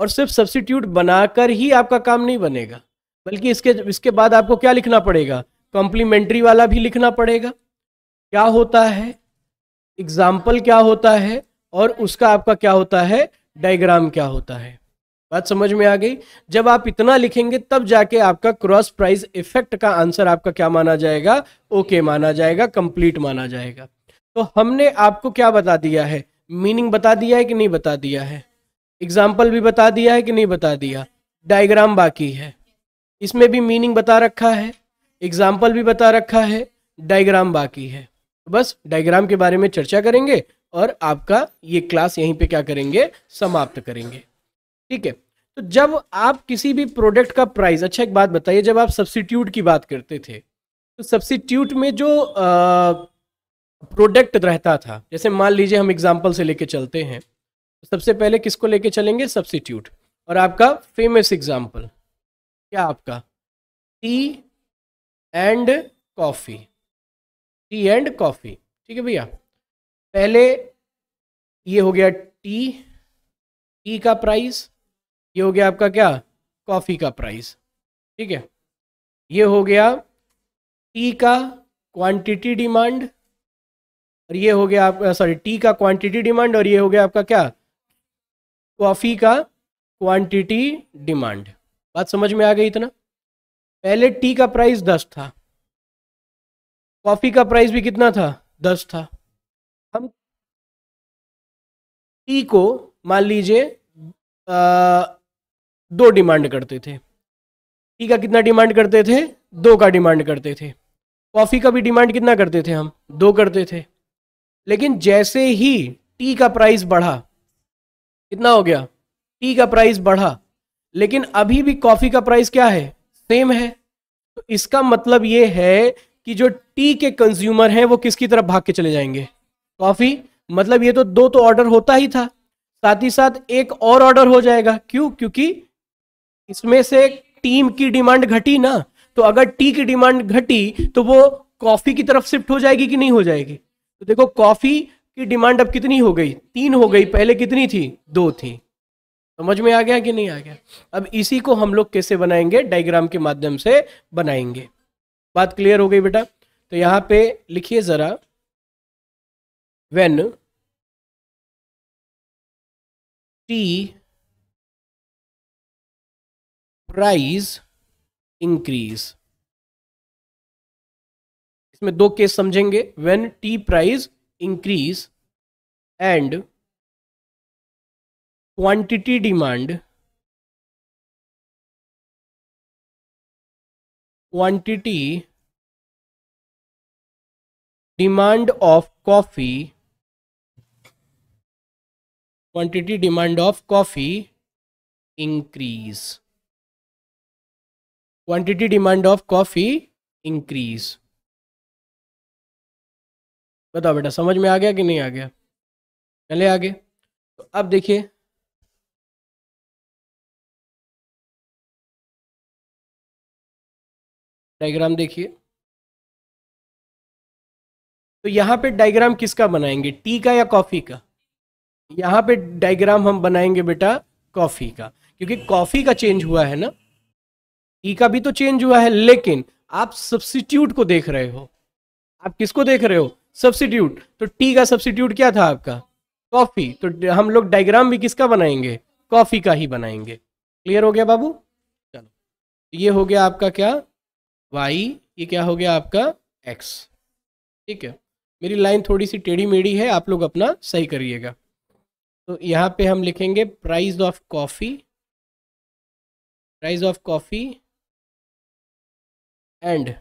और सिर्फ सब्सिट्यूट बनाकर ही आपका काम नहीं बनेगा बल्कि इसके इसके बाद आपको क्या लिखना पड़ेगा कॉम्प्लीमेंट्री वाला भी लिखना पड़ेगा क्या होता है एग्जाम्पल क्या होता है और उसका आपका क्या होता है डायग्राम क्या होता है बात समझ में आ गई जब आप इतना लिखेंगे तब जाके आपका क्रॉस प्राइस इफेक्ट का आंसर आपका क्या माना जाएगा ओके माना जाएगा कंप्लीट माना जाएगा तो हमने आपको क्या बता दिया है मीनिंग बता दिया है कि नहीं बता दिया है एग्जाम्पल भी बता दिया है कि नहीं बता दिया डायग्राम बाकी है इसमें भी मीनिंग बता रखा है एग्जाम्पल भी बता रखा है डायग्राम बाकी है तो बस डायग्राम के बारे में चर्चा करेंगे और आपका ये क्लास यहीं पे क्या करेंगे समाप्त करेंगे ठीक है तो जब आप किसी भी प्रोडक्ट का प्राइस अच्छा एक बात बताइए जब आप सब्सिट्यूट की बात करते थे तो सब्सिट्यूट में जो प्रोडक्ट रहता था जैसे मान लीजिए हम एग्जाम्पल से लेके चलते हैं सबसे पहले किसको लेके चलेंगे सब्सिट्यूट और आपका फेमस एग्जाम्पल क्या आपका tea and coffee tea and coffee ठीक है भैया पहले ये हो गया टी टी का प्राइस ये हो गया आपका क्या कॉफ़ी का प्राइस ठीक है ये हो गया टी का क्वांटिटी डिमांड और ये हो गया आपका सॉरी टी का क्वांटिटी डिमांड और ये हो गया आपका क्या कॉफ़ी का क्वांटिटी डिमांड बात समझ में आ गई इतना पहले टी का प्राइस दस था कॉफ़ी का प्राइस भी कितना था दस था हम टी को मान लीजिए दो डिमांड करते थे टी का कितना डिमांड करते थे दो का डिमांड करते थे कॉफ़ी का भी डिमांड कितना करते थे हम दो करते थे लेकिन जैसे ही टी का प्राइस बढ़ा कितना हो गया टी का प्राइस बढ़ा लेकिन अभी भी कॉफी का प्राइस क्या है सेम है तो इसका मतलब ये है कि जो टी के कंज्यूमर हैं वो किसकी तरफ भाग के चले जाएंगे कॉफी मतलब ये तो दो तो ऑर्डर होता ही था साथ ही साथ एक और ऑर्डर हो जाएगा क्यों क्योंकि इसमें से टीम की डिमांड घटी ना तो अगर टी की डिमांड घटी तो वो कॉफी की तरफ शिफ्ट हो जाएगी कि नहीं हो जाएगी तो देखो कॉफी की डिमांड अब कितनी हो गई तीन हो गई पहले कितनी थी दो थी समझ में आ गया कि नहीं आ गया अब इसी को हम लोग कैसे बनाएंगे डायग्राम के माध्यम से बनाएंगे बात क्लियर हो गई बेटा तो यहां पे लिखिए ज़रा वेन टी प्राइज इंक्रीज इसमें दो केस समझेंगे when tea price increase and quantity demand quantity demand of coffee quantity demand of coffee increase quantity demand of coffee increase बताओ बेटा समझ में आ गया कि नहीं आ गया चले आगे तो अब देखिए डायग्राम देखिए तो यहां पे डायग्राम किसका बनाएंगे टी का या कॉफी का यहां पे डायग्राम हम बनाएंगे बेटा कॉफी का क्योंकि कॉफी का चेंज हुआ है ना टी का भी तो चेंज हुआ है लेकिन आप सब्सिट्यूट को देख रहे हो आप किसको देख रहे हो सब्सिट्यूट तो टी का सब्सिट्यूट क्या था आपका कॉफी तो हम लोग डायग्राम भी किसका बनाएंगे कॉफी का ही बनाएंगे क्लियर हो गया बाबू चलो ये हो गया आपका क्या वाई ये क्या हो गया आपका एक्स ठीक है मेरी लाइन थोड़ी सी टेढ़ी मेढ़ी है आप लोग अपना सही करिएगा तो यहाँ पे हम लिखेंगे price of coffee price of coffee and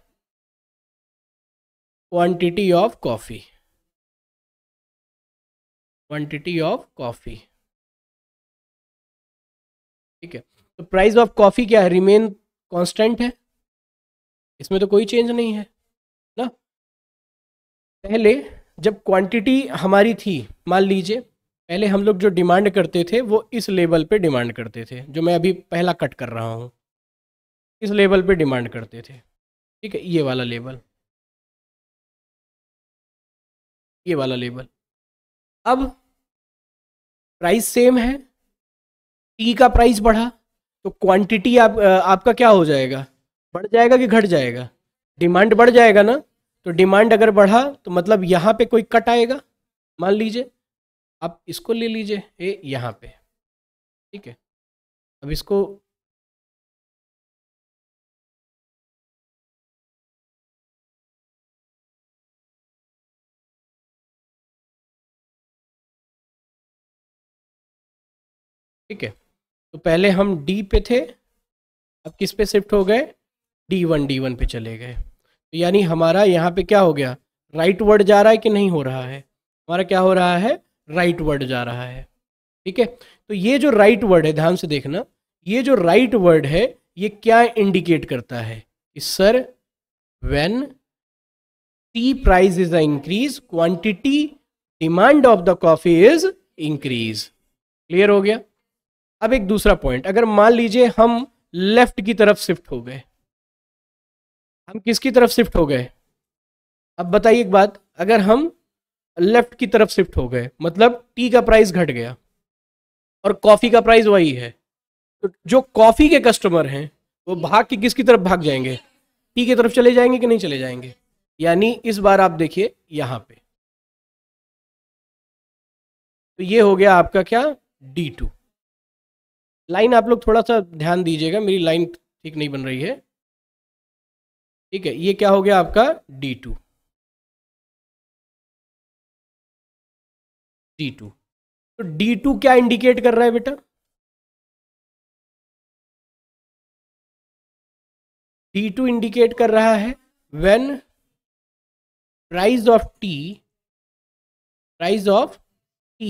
quantity of coffee quantity of coffee ठीक है तो प्राइस ऑफ कॉफ़ी क्या है रिमेन कांस्टेंट है इसमें तो कोई चेंज नहीं है ना पहले जब क्वांटिटी हमारी थी मान लीजिए पहले हम लोग जो डिमांड करते थे वो इस लेवल पे डिमांड करते थे जो मैं अभी पहला कट कर रहा हूँ इस लेवल पे डिमांड करते थे ठीक है ये वाला लेवल ये वाला लेबल अब प्राइस सेम है टी का प्राइस बढ़ा तो क्वांटिटी आप आपका क्या हो जाएगा बढ़ जाएगा कि घट जाएगा डिमांड बढ़ जाएगा ना तो डिमांड अगर बढ़ा तो मतलब यहाँ पे कोई कट आएगा मान लीजिए आप इसको ले लीजिए ये यहाँ पे ठीक है अब इसको ठीक है तो पहले हम डी पे थे अब किस पे शिफ्ट हो गए डी वन डी वन पे चले गए तो यानी हमारा यहाँ पे क्या हो गया राइट वर्ड जा रहा है कि नहीं हो रहा है हमारा क्या हो रहा है राइट वर्ड जा रहा है ठीक है तो ये जो राइट वर्ड है ध्यान से देखना ये जो राइट वर्ड है ये क्या इंडिकेट करता है कि sir when price is a increase quantity demand of the coffee is increase clear हो गया अब एक दूसरा पॉइंट अगर मान लीजिए हम लेफ्ट की तरफ शिफ्ट हो गए हम किसकी तरफ शिफ्ट हो गए अब बताइए एक बात अगर हम लेफ्ट की तरफ शिफ्ट हो गए मतलब टी का प्राइस घट गया और कॉफ़ी का प्राइस वही है तो जो कॉफ़ी के कस्टमर हैं वो भाग के किसकी तरफ भाग जाएंगे टी की तरफ चले जाएंगे कि नहीं चले जाएंगे यानी इस बार आप देखिए यहां पे तो ये हो गया आपका क्या डी टू लाइन आप लोग थोड़ा सा ध्यान दीजिएगा मेरी लाइन ठीक नहीं बन रही है ठीक है ये क्या हो गया आपका डी टू डी टू तो डी टू क्या इंडिकेट कर रहा है बेटा डी टू इंडिकेट कर रहा है when price of t price of t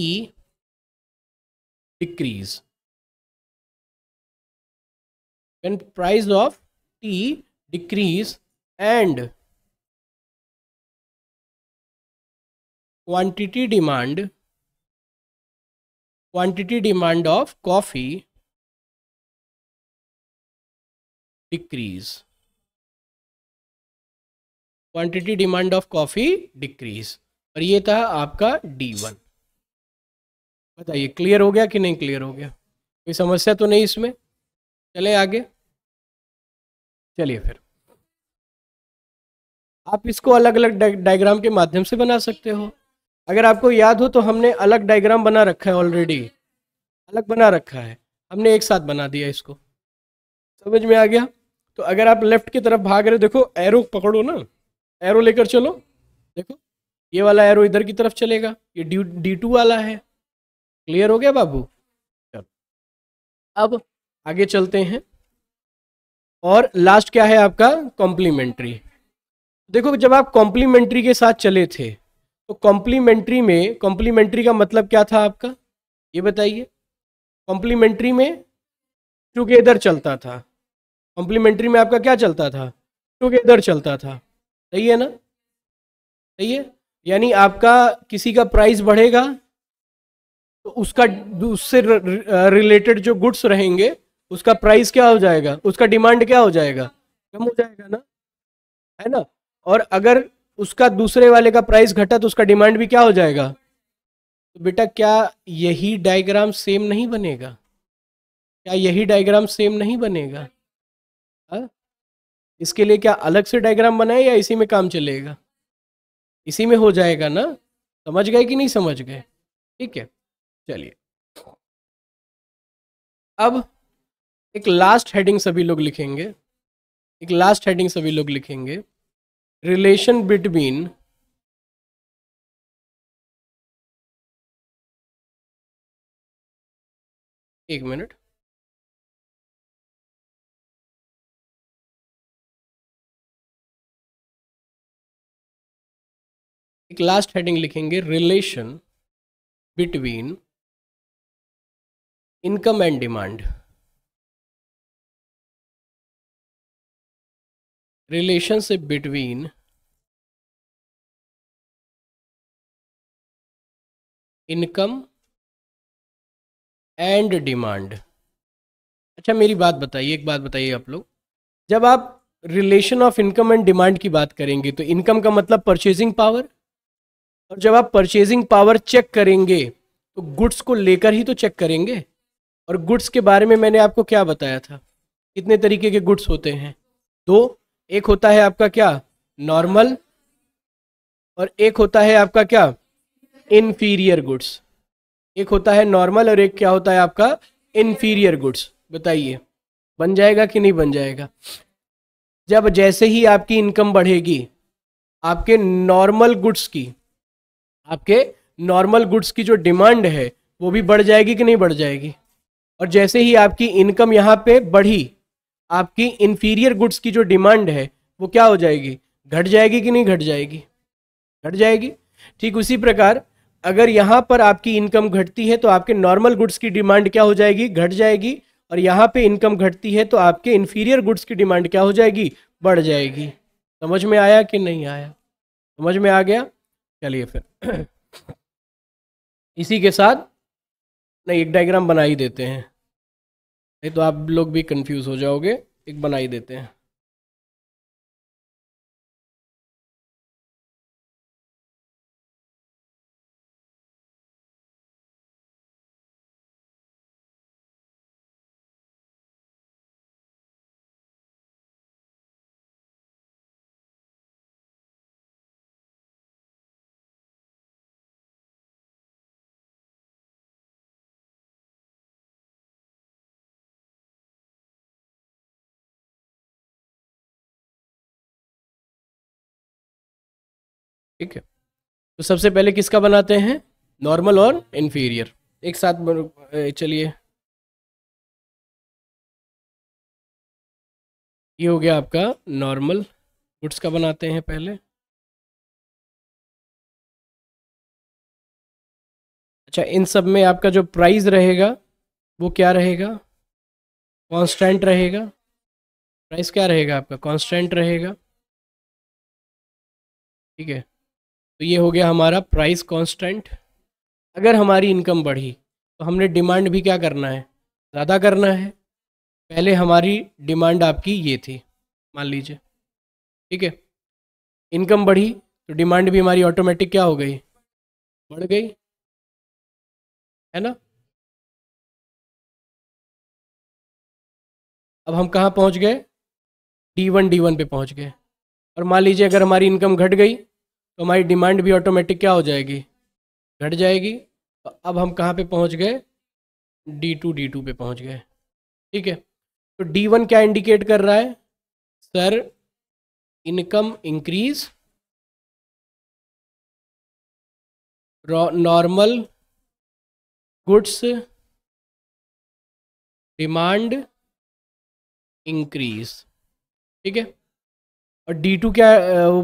decrease when price of t decrease and quantity demand quantity demand of coffee decrease quantity demand of coffee decrease और ये था आपका डी वन बताइए clear हो गया कि नहीं क्लियर हो गया कोई समस्या तो नहीं इसमें चले आगे चलिए फिर आप इसको अलग अलग डायग्राम के माध्यम से बना सकते हो अगर आपको याद हो तो हमने अलग डायग्राम बना रखा है ऑलरेडी अलग बना रखा है हमने एक साथ बना दिया इसको समझ में आ गया तो अगर आप लेफ्ट की तरफ भाग रहे देखो एरो पकड़ो ना एरो लेकर चलो देखो ये वाला एरो इधर की तरफ चलेगा ये डी डी टू वाला है क्लियर हो गया बाबू चलो अब आगे चलते हैं और लास्ट क्या है आपका कॉम्प्लीमेंट्री देखो जब आप कॉम्प्लीमेंट्री के साथ चले थे तो कॉम्प्लीमेंट्री में कॉम्प्लीमेंट्री का मतलब क्या था आपका ये बताइए कॉम्प्लीमेंट्री में टुगेदर चलता था कॉम्प्लीमेंट्री में आपका क्या चलता था टुगेदर चलता था सही है ना सही है यानी आपका किसी का प्राइस बढ़ेगा तो उसका उससे रिलेटेड जो गुड्स रहेंगे उसका प्राइस क्या हो जाएगा उसका डिमांड क्या हो जाएगा कम हो जाएगा ना है ना और अगर उसका दूसरे वाले का प्राइस घटा तो उसका डिमांड भी क्या हो जाएगा तो बेटा क्या यही डायग्राम सेम नहीं बनेगा क्या यही डायग्राम सेम नहीं बनेगा हा? इसके लिए क्या अलग से डायग्राम बनाए या इसी में काम चलेगा इसी में हो जाएगा ना समझ गए कि नहीं समझ गए ठीक है चलिए अब एक लास्ट हेडिंग सभी लोग लिखेंगे एक लास्ट हेडिंग सभी लोग लिखेंगे रिलेशन बिटवीन एक मिनट एक लास्ट हेडिंग लिखेंगे relation between income and demand relationship between income and demand अच्छा मेरी बात बताइए एक बात बताइए आप लोग जब आप relation of income and demand की बात करेंगे तो इनकम का मतलब परचेजिंग पावर और जब आप परचेजिंग पावर चेक करेंगे तो गुड्स को लेकर ही तो चेक करेंगे और गुड्स के बारे में मैंने आपको क्या बताया था कितने तरीके के गुड्स होते हैं दो एक होता है आपका क्या नॉर्मल और एक होता है आपका क्या इन्फीरियर गुड्स एक होता है नॉर्मल और एक क्या होता है आपका इन्फीरियर गुड्स बताइए बन जाएगा कि नहीं बन जाएगा जब जैसे ही आपकी इनकम बढ़ेगी आपके नॉर्मल गुड्स की आपके नॉर्मल गुड्स की जो डिमांड है वो भी बढ़ जाएगी कि नहीं बढ़ जाएगी और जैसे ही आपकी इनकम यहाँ पे बढ़ी आपकी इन्फीरियर गुड्स की जो डिमांड है वो क्या हो जाएगी घट जाएगी कि नहीं घट जाएगी घट जाएगी ठीक उसी प्रकार अगर यहाँ पर आपकी इनकम घटती है तो आपके नॉर्मल गुड्स की डिमांड क्या हो जाएगी घट जाएगी और यहाँ पे इनकम घटती है तो आपके इन्फीरियर गुड्स की डिमांड क्या हो जाएगी बढ़ जाएगी समझ में आया कि नहीं आया समझ में आ गया चलिए फिर इसी के साथ नहीं एक डायग्राम बना ही देते हैं नहीं तो आप लोग भी कंफ्यूज हो जाओगे एक बनाई देते हैं ठीक है तो सबसे पहले किसका बनाते हैं नॉर्मल और इन्फीरियर एक साथ चलिए ये हो गया आपका नॉर्मल गुड्स का बनाते हैं पहले अच्छा इन सब में आपका जो प्राइस रहेगा वो क्या रहेगा कांस्टेंट रहेगा प्राइस क्या रहेगा आपका कांस्टेंट रहेगा ठीक है तो ये हो गया हमारा प्राइस कांस्टेंट अगर हमारी इनकम बढ़ी तो हमने डिमांड भी क्या करना है ज़्यादा करना है पहले हमारी डिमांड आपकी ये थी मान लीजिए ठीक है इनकम बढ़ी तो डिमांड भी हमारी ऑटोमेटिक क्या हो गई बढ़ गई है ना अब हम कहाँ पहुँच गए डी वन डी वन पे पहुँच गए और मान लीजिए अगर हमारी इनकम घट गई तो हमारी डिमांड भी ऑटोमेटिक क्या हो जाएगी घट जाएगी तो अब हम कहाँ पे पहुँच गए डी टू डी टू पे पहुँच गए ठीक है तो डी वन क्या इंडिकेट कर रहा है sir income increase normal goods demand increase ठीक है और डी टू क्या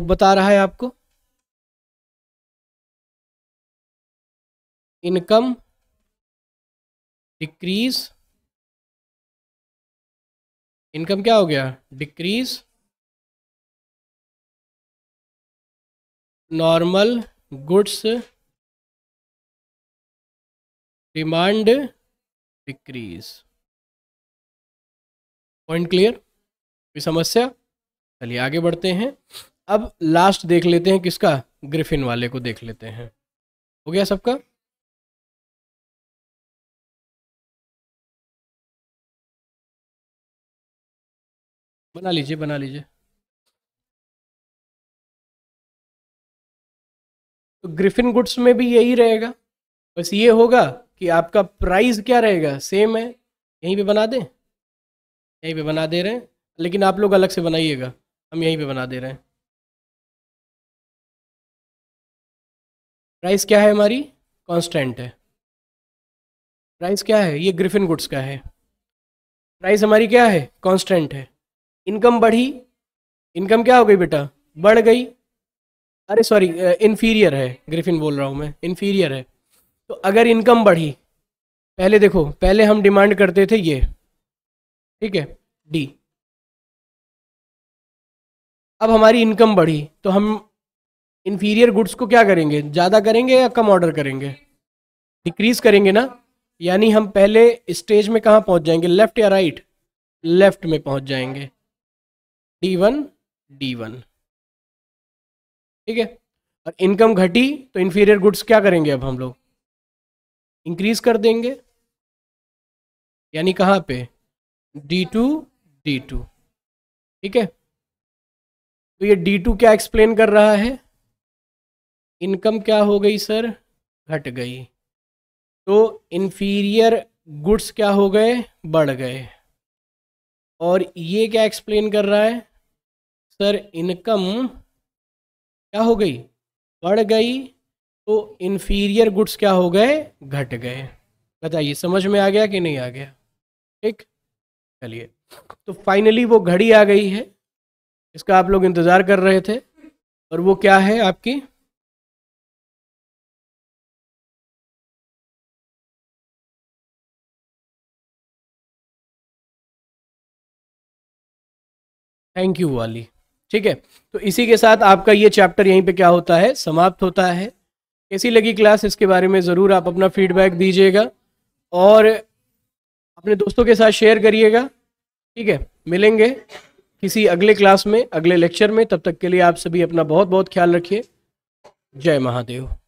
बता रहा है आपको इनकम डिक्रीज इनकम क्या हो गया decrease normal goods demand decrease point clear कोई समस्या चलिए आगे बढ़ते हैं अब लास्ट देख लेते हैं किसका ग्रिफिन वाले को देख लेते हैं हो गया सबका बना लीजिए बना लीजिए तो ग्रिफिन गुड्स में भी यही रहेगा बस ये होगा कि आपका प्राइस क्या रहेगा सेम है यहीं पे बना दें यहीं पे बना दे रहे हैं लेकिन आप लोग अलग से बनाइएगा हम यहीं पे बना दे रहे हैं प्राइस क्या है हमारी कांस्टेंट है प्राइस क्या है ये ग्रिफिन गुड्स का है प्राइस हमारी क्या है कांस्टेंट है इनकम बढ़ी इनकम क्या हो गई बेटा बढ़ गई अरे सॉरी इन्फीरियर है ग्रिफिन बोल रहा हूँ मैं इन्फीरियर है तो अगर इनकम बढ़ी पहले देखो पहले हम डिमांड करते थे ये ठीक है डी अब हमारी इनकम बढ़ी तो हम इन्फीरियर गुड्स को क्या करेंगे ज़्यादा करेंगे या कम ऑर्डर करेंगे डिक्रीज करेंगे ना यानी हम पहले स्टेज में कहाँ पहुँच जाएंगे लेफ्ट या राइट लेफ्ट में पहुँच जाएंगे डी वन डी वन ठीक है और इनकम घटी तो इन्फीरियर गुड्स क्या करेंगे अब हम लोग इंक्रीज कर देंगे यानी कहाँ पे डी टू डी टू ठीक है तो ये डी टू क्या एक्सप्लेन कर रहा है इनकम क्या हो गई सर घट गई तो इन्फीरियर गुड्स क्या हो गए बढ़ गए और ये क्या एक्सप्लेन कर रहा है सर इनकम क्या हो गई बढ़ गई तो इन्फीरियर गुड्स क्या हो गए घट गए बताइए समझ में आ गया कि नहीं आ गया ठीक चलिए तो फाइनली वो घड़ी आ गई है इसका आप लोग इंतज़ार कर रहे थे और वो क्या है आपकी थैंक यू वाली ठीक है तो इसी के साथ आपका ये चैप्टर यहीं पे क्या होता है समाप्त होता है कैसी लगी क्लास इसके बारे में ज़रूर आप अपना फीडबैक दीजिएगा और अपने दोस्तों के साथ शेयर करिएगा ठीक है मिलेंगे किसी अगले क्लास में अगले लेक्चर में तब तक के लिए आप सभी अपना बहुत बहुत ख्याल रखिए जय महादेव